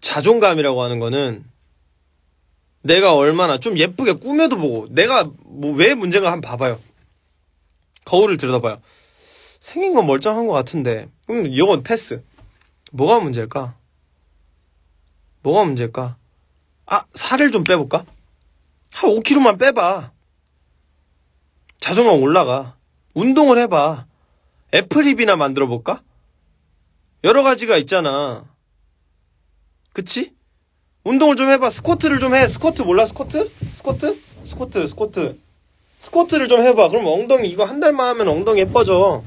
자존감이라고 하는 거는 내가 얼마나 좀 예쁘게 꾸며도 보고 내가 뭐 왜 문제가 한번 봐봐요. 거울을 들여다봐요. 생긴 건 멀쩡한 것 같은데 그럼 음, 이건 패스. 뭐가 문제일까? 뭐가 문제일까? 아 살을 좀 빼볼까? 한 5kg만 빼봐. 자존감 올라가. 운동을 해봐. 애플힙이나 만들어볼까? 여러 가지가 있잖아. 그치? 운동을 좀 해봐. 스쿼트를 좀 해. 스쿼트 몰라? 스쿼트? 스쿼트? 스쿼트, 스쿼트. 스쿼트를 좀 해봐. 그럼 엉덩이, 이거 한 달만 하면 엉덩이 예뻐져.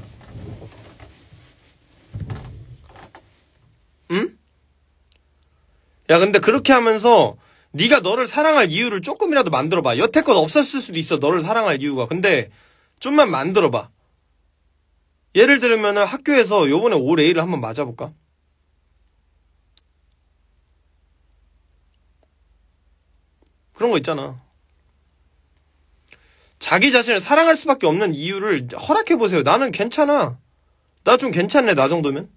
응? 야, 근데 그렇게 하면서 네가 너를 사랑할 이유를 조금이라도 만들어봐. 여태껏 없었을 수도 있어. 너를 사랑할 이유가. 근데 좀만 만들어봐. 예를 들면 학교에서 요번에 올레이를 한번 맞아볼까? 그런 거 있잖아. 자기 자신을 사랑할 수밖에 없는 이유를 허락해보세요. 나는 괜찮아. 나 좀 괜찮네, 나 정도면.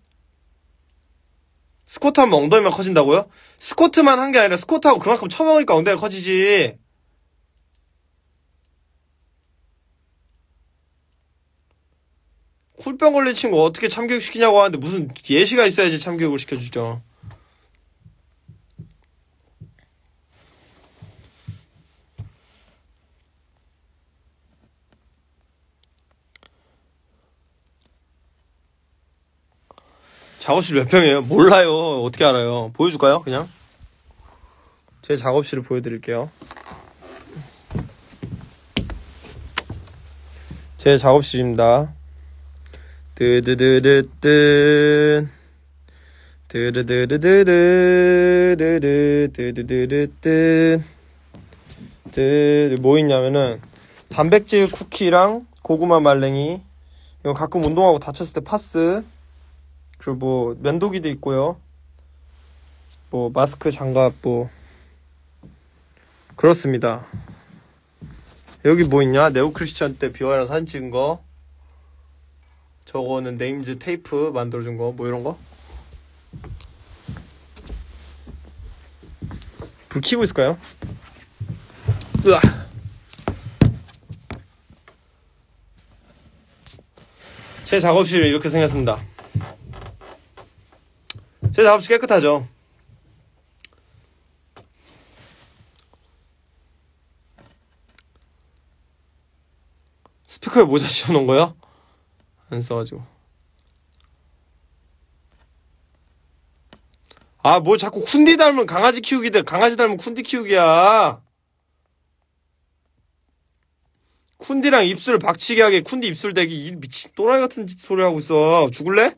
스쿼트 하면 엉덩이만 커진다고요? 스쿼트만 한 게 아니라 스쿼트하고 그만큼 쳐먹으니까 엉덩이가 커지지. 쿨병 걸린 친구 어떻게 참교육시키냐고 하는데 무슨 예시가 있어야지 참교육을 시켜주죠. 작업실 몇 평이에요? 몰라요. 어떻게 알아요? 보여줄까요? 그냥? 제 작업실을 보여드릴게요. 제 작업실입니다. 드드드드든 드드드드드드드드드뭐 있냐면은 단백질 쿠키랑 고구마 말랭이 이거 가끔 운동하고 다쳤을 때 파스 그리고 뭐 면도기도 있고요 뭐 마스크 장갑 뭐 그렇습니다 여기 뭐 있냐 네오크리스천 때 비와이랑 사진 찍은 거 저거는 네임즈 테이프 만들어준 거뭐 이런 거? 불 켜고 있을까요? 으아. 제 작업실이 렇게 생겼습니다. 제 작업실 깨끗하죠? 스피커에 모자 씌워놓은 거요? 안 써가지고 아 뭐 자꾸 쿤디 닮은 강아지 키우기대 강아지 닮은 쿤디 키우기야 쿤디랑 입술 을 박치게 하게 쿤디 입술 대기 이 미친 또라이 같은 소리 하고 있어 죽을래?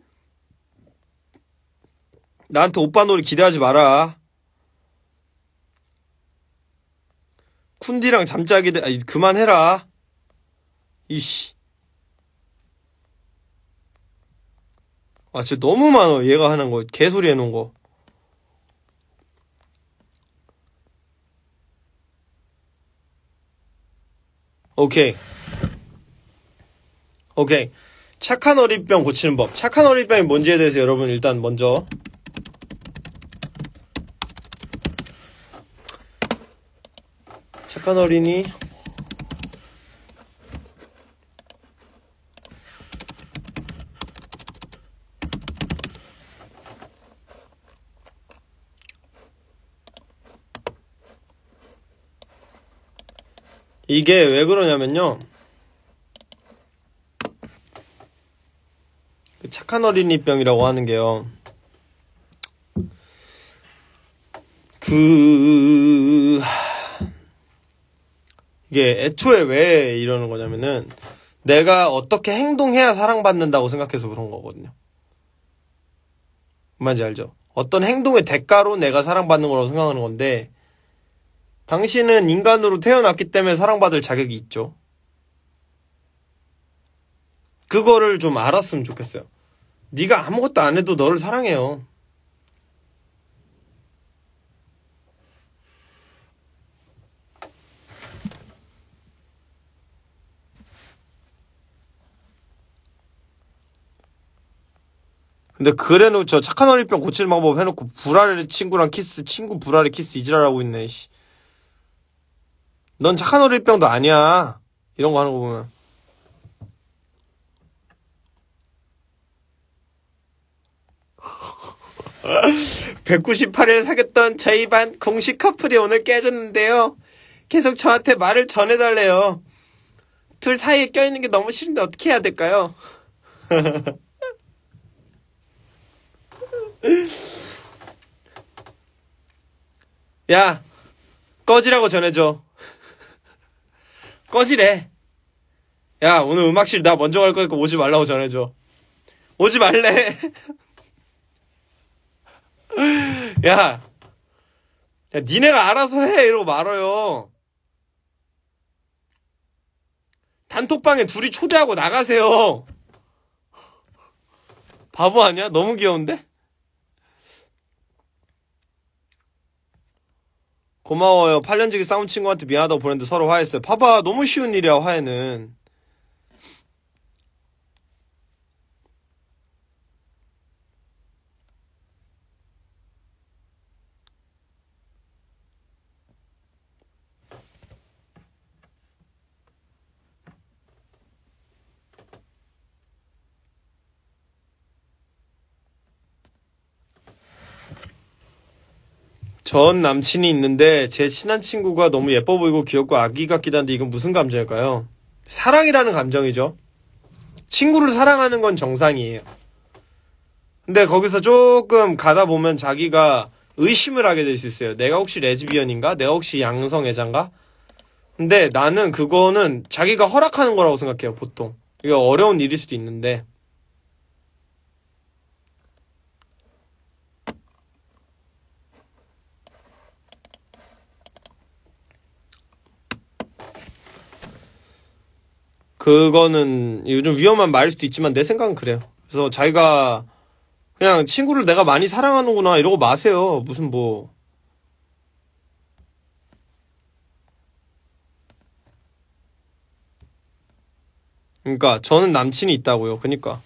나한테 오빠 놀이 기대하지 마라 쿤디랑 잠자기 대 아니 그만해라 이씨 아 진짜 너무 많아 얘가 하는 거 개소리 해놓은 거 오케이 오케이 착한 어린병 고치는 법 착한 어린병이 뭔지에 대해서 여러분 일단 먼저 착한 어린이 이게 왜 그러냐면요. 그 착한 어린이병이라고 하는 게요. 그 이게 애초에 왜 이러는 거냐면은 내가 어떻게 행동해야 사랑받는다고 생각해서 그런 거거든요. 뭔지 알죠? 어떤 행동의 대가로 내가 사랑받는 거라고 생각하는 건데 당신은 인간으로 태어났기 때문에 사랑받을 자격이 있죠. 그거를 좀 알았으면 좋겠어요. 네가 아무것도 안 해도 너를 사랑해요. 근데 그래놓고 저 착한 어린병 고칠 방법 해놓고 불알의 친구랑 키스 친구 불알의 키스 이지랄하고 있네 씨. 넌 착한 어릴병도 아니야. 이런 거 하는 거 보면. (198일) 사귀었던 저희 반 공식 커플이 오늘 깨졌는데요 계속 저한테 말을 전해달래요 둘 사이에 껴있는 게 너무 싫은데 어떻게 해야 될까요 야 꺼지라고 전해줘 꺼지래. 야, 오늘 음악실 나 먼저 갈 거니까 오지 말라고 전해줘. 오지 말래. 야, 야, 니네가 알아서 해. 이러고 말아요. 단톡방에 둘이 초대하고 나가세요. 바보 아니야? 너무 귀여운데? 고마워요. 8년 지기 싸움 친구한테 미안하다고 보냈는데 서로 화해했어요. 봐봐, 너무 쉬운 일이야, 화해는. 전 남친이 있는데 제 친한 친구가 너무 예뻐 보이고 귀엽고 아기 같기도 한데 이건 무슨 감정일까요? 사랑이라는 감정이죠. 친구를 사랑하는 건 정상이에요. 근데 거기서 조금 가다 보면 자기가 의심을 하게 될 수 있어요. 내가 혹시 레즈비언인가? 내가 혹시 양성애자인가? 근데 나는 그거는 자기가 허락하는 거라고 생각해요, 보통. 이게 어려운 일일 수도 있는데. 그거는 요즘 위험한 말일 수도 있지만 내 생각은 그래요. 그래서 자기가 그냥 친구를 내가 많이 사랑하는구나 이러고 마세요. 무슨 뭐 그러니까 저는 남친이 있다고요. 그러니까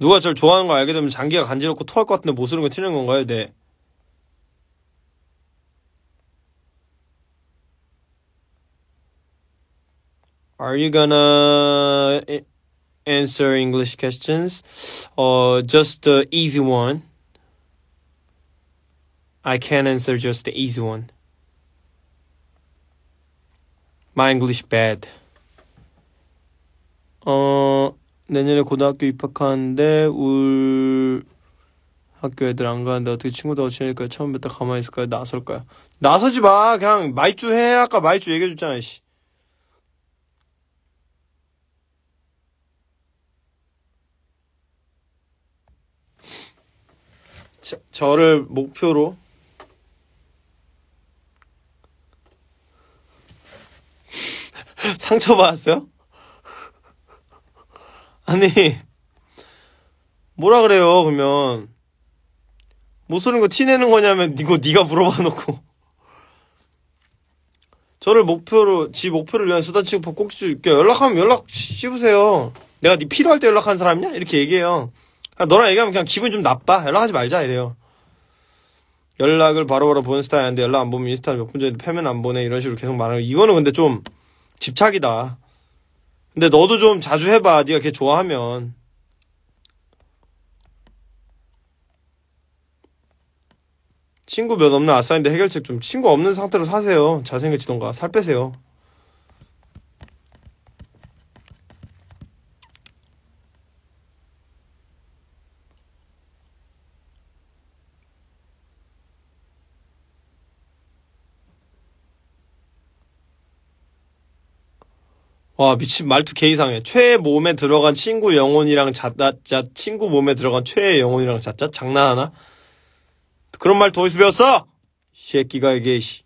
누가 저를 좋아하는 걸 알게 되면 장기가 간지럽고 토할 것 같은데 못 쓰는 거 틀린 건가요? 네. Are you gonna answer English questions or just the easy one? I can t answer just the easy one. My English bad. 어 내년에 고등학교 입학하는데 울 학교 애들 안 가는데 어떻게 친구들하고 지낼까요? 처음부터 가만히 있을까요? 나설까요? 나서지 마. 그냥 말주 해. 아까 말주 얘기해 줬잖아. 씨. 저를 목표로 상처받았어요? 아니 뭐라 그래요 그러면 못 쓰는 거 티내는 거냐면 이거 네가 물어봐 놓고 저를 목표로 지 목표를 위한 수단 취급 꼭지 연락하면 연락 씹으세요 내가 네 필요할 때 연락한 사람이냐 이렇게 얘기해요 너랑 얘기하면 그냥 기분 좀 나빠 연락하지 말자 이래요 연락을 바로바로 보는 스타일인데 연락 안 보면 인스타 를몇분 전에 패면 안 보내 이런 식으로 계속 말하는 이거는 근데 좀 집착이다 근데 너도 좀 자주 해봐. 네가 걔 좋아하면. 친구 몇 없는 아싸인데 해결책 좀 친구 없는 상태로 사세요. 잘생겨지던가 살 빼세요. 와 미친 말투 개 이상해. 최애 몸에 들어간 친구 영혼이랑 잣다 자 친구 몸에 들어간 최애 영혼이랑 자자 장난하나? 그런 말도 어디서 배웠어? 새끼가 이게 씨.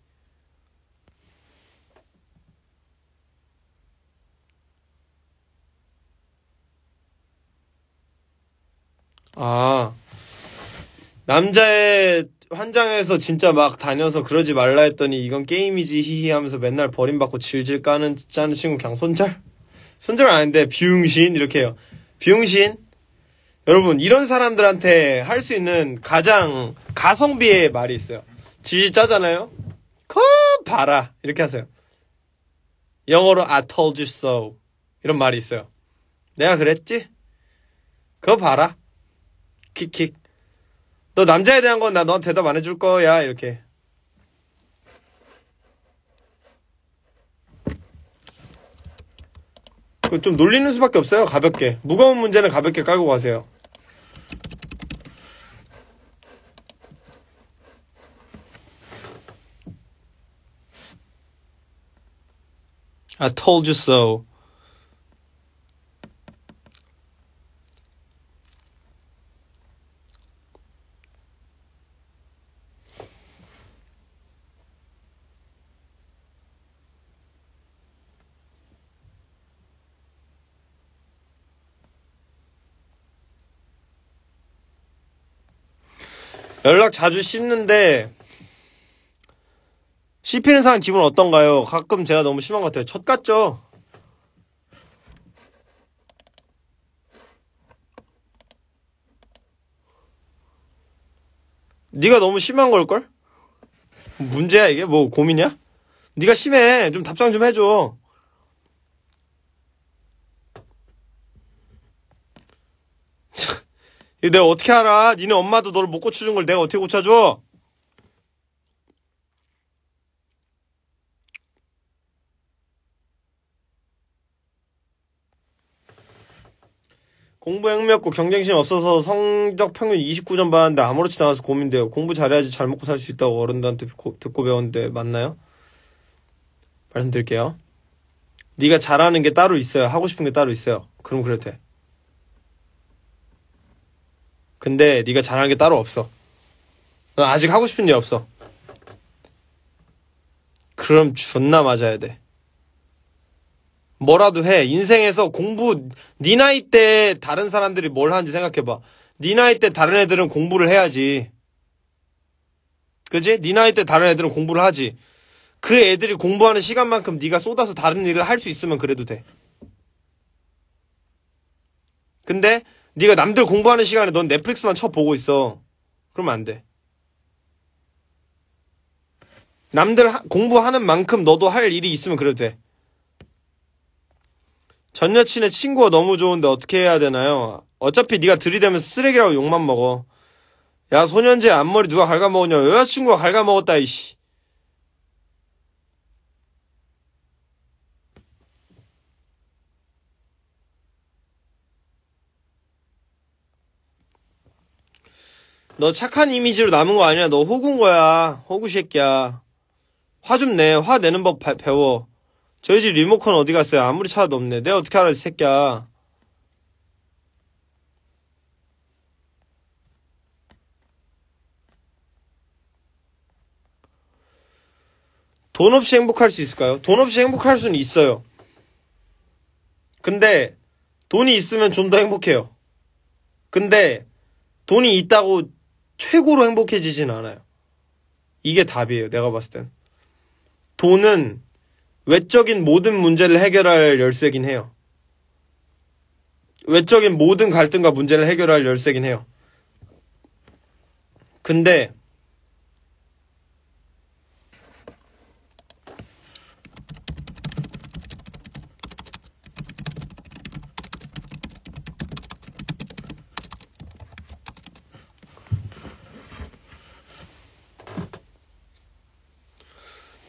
아 남자의 한 장에서 진짜 막 다녀서 그러지 말라 했더니 이건 게임이지 히히 하면서 맨날 버림받고 질질 까는 짜는 친구 그냥 손절? 손절 아닌데 비용신 이렇게 해요. 비용신? 여러분 이런 사람들한테 할 수 있는 가장 가성비의 말이 있어요. 지지 짜잖아요. 그 봐라 이렇게 하세요. 영어로 I told you so 이런 말이 있어요. 내가 그랬지? 그거 봐라. 킥킥. 너 남자에 대한 건 나너한테 대답 안 해줄 거야 이렇게 그 좀 놀리는 수밖에 없어요 가볍게 무거운 문제는 가볍게 깔고 가세요 I told you so 연락 자주 씹는데 씹히는 사람 기분 어떤가요? 가끔 제가 너무 심한 것 같아요. 첫 같죠? 네가 너무 심한 걸걸? 문제야 이게 뭐 고민이야? 네가 심해. 좀 답장 좀 해줘. 내가 어떻게 알아? 니네 엄마도 너를 못 고쳐준 걸 내가 어떻게 고쳐줘? 공부 행미없고 경쟁심 없어서 성적 평균 29점 받았는데 아무렇지도 않아서 고민돼요. 공부 잘해야지 잘 먹고 살 수 있다고 어른들한테 듣고, 듣고 배웠는데 맞나요? 말씀드릴게요. 네가 잘하는 게 따로 있어요. 하고 싶은 게 따로 있어요. 그럼 그래도 돼. 근데 네가 잘하는 게 따로 없어. 넌 아직 하고 싶은 일 없어. 그럼 존나 맞아야 돼. 뭐라도 해. 인생에서 공부 네 나이 때 다른 사람들이 뭘 하는지 생각해봐. 네 나이 때 다른 애들은 공부를 해야지. 그지? 네 나이 때 다른 애들은 공부를 하지. 그 애들이 공부하는 시간만큼 네가 쏟아서 다른 일을 할 수 있으면 그래도 돼. 근데 네가 남들 공부하는 시간에 넌 넷플릭스만 쳐보고 있어. 그러면 안 돼. 남들 하, 공부하는 만큼 너도 할 일이 있으면 그래도 돼. 전 여친의 친구가 너무 좋은데 어떻게 해야 되나요? 어차피 네가 들이대면 쓰레기라고 욕만 먹어. 야 소년제 앞머리 누가 갉아먹었냐? 여자친구가 갉아먹었다 이씨. 너 착한 이미지로 남은 거 아니야. 너 호구인 거야. 호구 새끼야. 화 좀 내. 화 내는 법 바, 배워. 저희 집 리모컨 어디 갔어요? 아무리 찾아도 없네. 내가 어떻게 알아, 이 새끼야. 돈 없이 행복할 수 있을까요? 돈 없이 행복할 수는 있어요. 근데 돈이 있으면 좀 더 행복해요. 근데 돈이 있다고 최고로 행복해지진 않아요. 이게 답이에요. 내가 봤을 땐. 돈은 외적인 모든 문제를 해결할 열쇠긴 해요. 외적인 모든 갈등과 문제를 해결할 열쇠긴 해요. 근데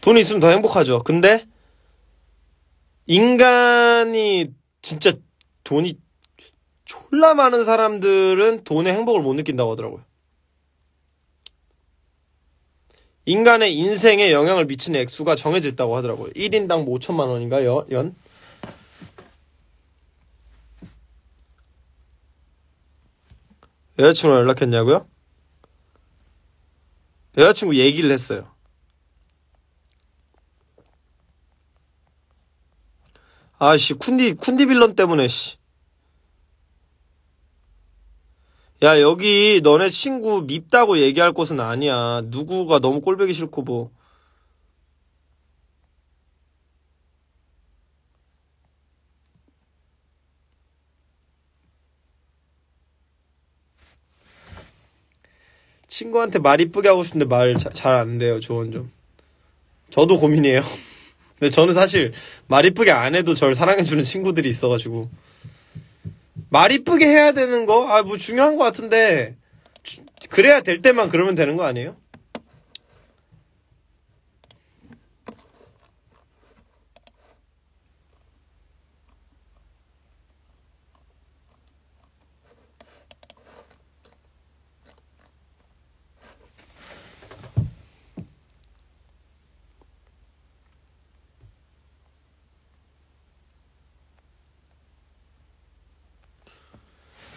돈이 있으면 더 행복하죠. 근데 인간이 진짜 돈이 졸라 많은 사람들은 돈의 행복을 못 느낀다고 하더라고요. 인간의 인생에 영향을 미치는 액수가 정해져 있다고 하더라고요. 1인당 뭐 5천만 원인가 요 연? 여자친구랑 연락했냐고요? 여자친구 얘기를 했어요. 아씨 쿤디 쿤디 빌런 때문에 씨. 야 여기 너네 친구 밉다고 얘기할 곳은 아니야. 누구가 너무 꼴보기 싫고 뭐. 친구한테 말 이쁘게 하고 싶은데 말 잘 안 돼요. 조언 좀. 저도 고민이에요. 근데 저는 사실 말 이쁘게 안 해도 절 사랑해주는 친구들이 있어가지고 말 이쁘게 해야 되는 거 아 뭐 중요한 거 같은데 주, 그래야 될 때만 그러면 되는 거 아니에요?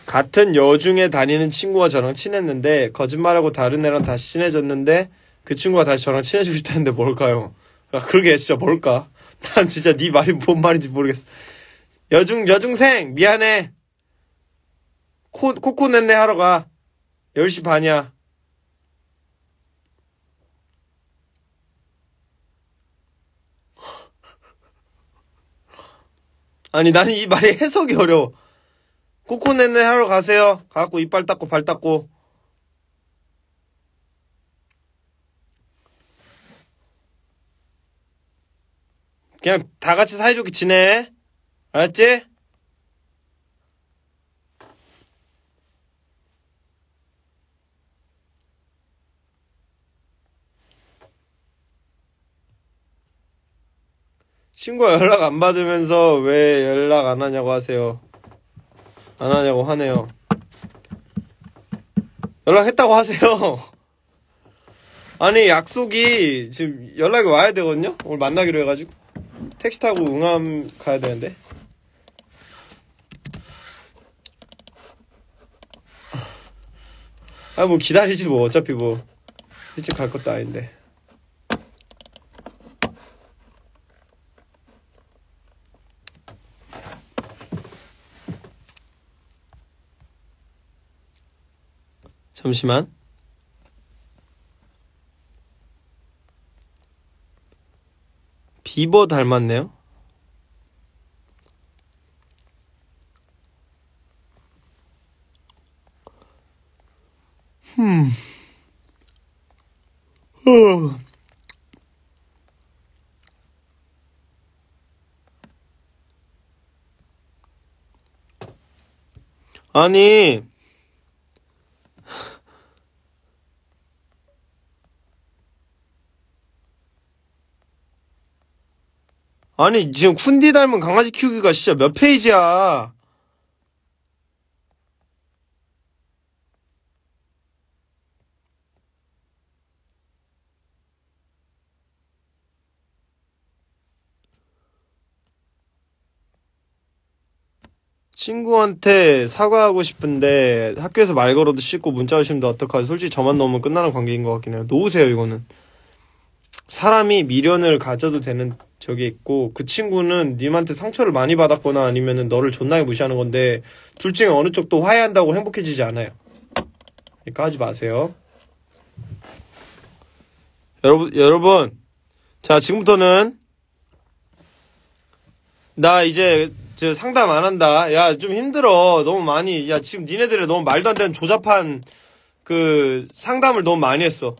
같은 여중에 다니는 친구가 저랑 친했는데 거짓말하고 다른 애랑 다시 친해졌는데 그 친구가 다시 저랑 친해지고 싶다는데 뭘까요? 아, 그러게 진짜 뭘까? 난 진짜 네 말이 뭔 말인지 모르겠어. 여중 여중생 미안해. 코 코코넷네 하러 가. 10시 반이야. 아니 나는 이 말이 해석이 어려워. 코코네네 하러 가세요. 가갖고 이빨 닦고 발 닦고. 그냥 다 같이 사이좋게 지내. 알았지? 친구가 연락 안 받으면서 왜 연락 안 하냐고 하세요. 안 하냐고 하네요. 연락했다고 하세요. 아니 약속이 지금 연락이 와야 되거든요. 오늘 만나기로 해가지고 택시 타고 응암 가야 되는데. 아 뭐 기다리지 뭐 어차피 뭐 일찍 갈 것도 아닌데. 잠시만. 비버 닮았네요. 흠. 어. 아니, 아니 지금 쿤디 닮은 강아지 키우기가 진짜 몇 페이지야 친구한테 사과하고 싶은데 학교에서 말 걸어도 싫고 문자 오시면 어떡하지 솔직히 저만 넣으면 끝나는 관계인 것 같긴 해요 놓으세요 이거는 사람이 미련을 가져도 되는 적이 있고 그 친구는 님한테 상처를 많이 받았거나 아니면은 너를 존나게 무시하는 건데 둘 중에 어느 쪽도 화해한다고 행복해지지 않아요. 그러니까 하지 마세요. 여러분 여러분 자 지금부터는 나 이제 저 상담 안 한다. 야 좀 힘들어. 너무 많이 야 지금 니네들이 너무 말도 안 되는 조잡한 그 상담을 너무 많이 했어.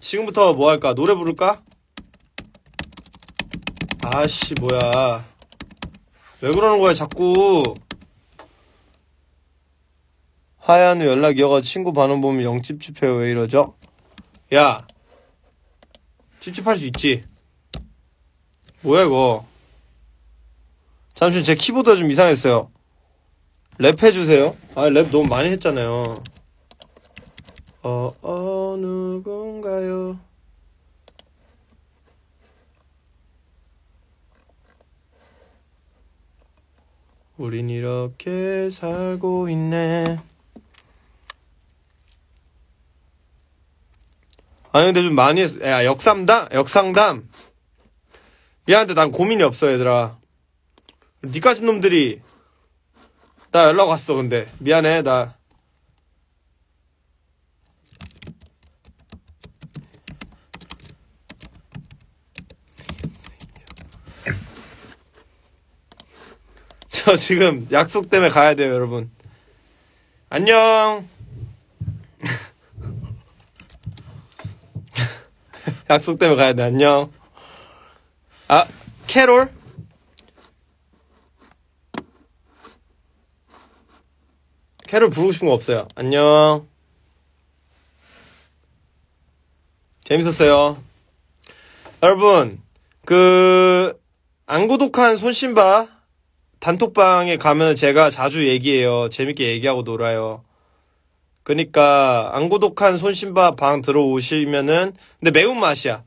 지금부터 뭐 할까? 노래 부를까? 아씨 뭐야 왜 그러는 거야 자꾸 하얀 연락 이어가 친구 반응 보면 영 찝찝해요 왜 이러죠? 야 찝찝할 수 있지 뭐야 이거 잠시 제 키보드가 좀 이상했어요 랩 해주세요 아 랩 너무 많이 했잖아요 어어 어. 누군가요? 우린 이렇게 살고 있네. 아니 근데 좀 많이 했어. 야 역삼담 역상담. 미안한데 난 고민이 없어 얘들아. 니까진 놈들이 나 연락 왔어 근데 미안해 나저 지금 약속 때문에 가야 돼요, 여러분. 안녕. 약속 때문에 가야 돼. 안녕. 아, 캐롤? 캐롤 부르고 싶은 거 없어요. 안녕. 재밌었어요. 여러분, 그, 안 구독한 손신바 단톡방에 가면 제가 자주 얘기해요. 재밌게 얘기하고 놀아요. 그니까안 고독한 손신바 방 들어오시면은 근데 매운맛이야.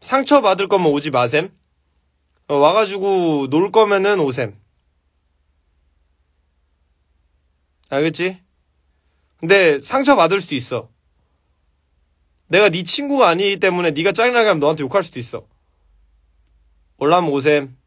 상처받을 거면 오지 마셈. 어, 와가지고 놀 거면은 오셈. 알겠지? 근데 상처받을 수도 있어. 내가 네 친구가 아니기 때문에 네가 짜증나게 하면 너한테 욕할 수도 있어. 올라면 오셈.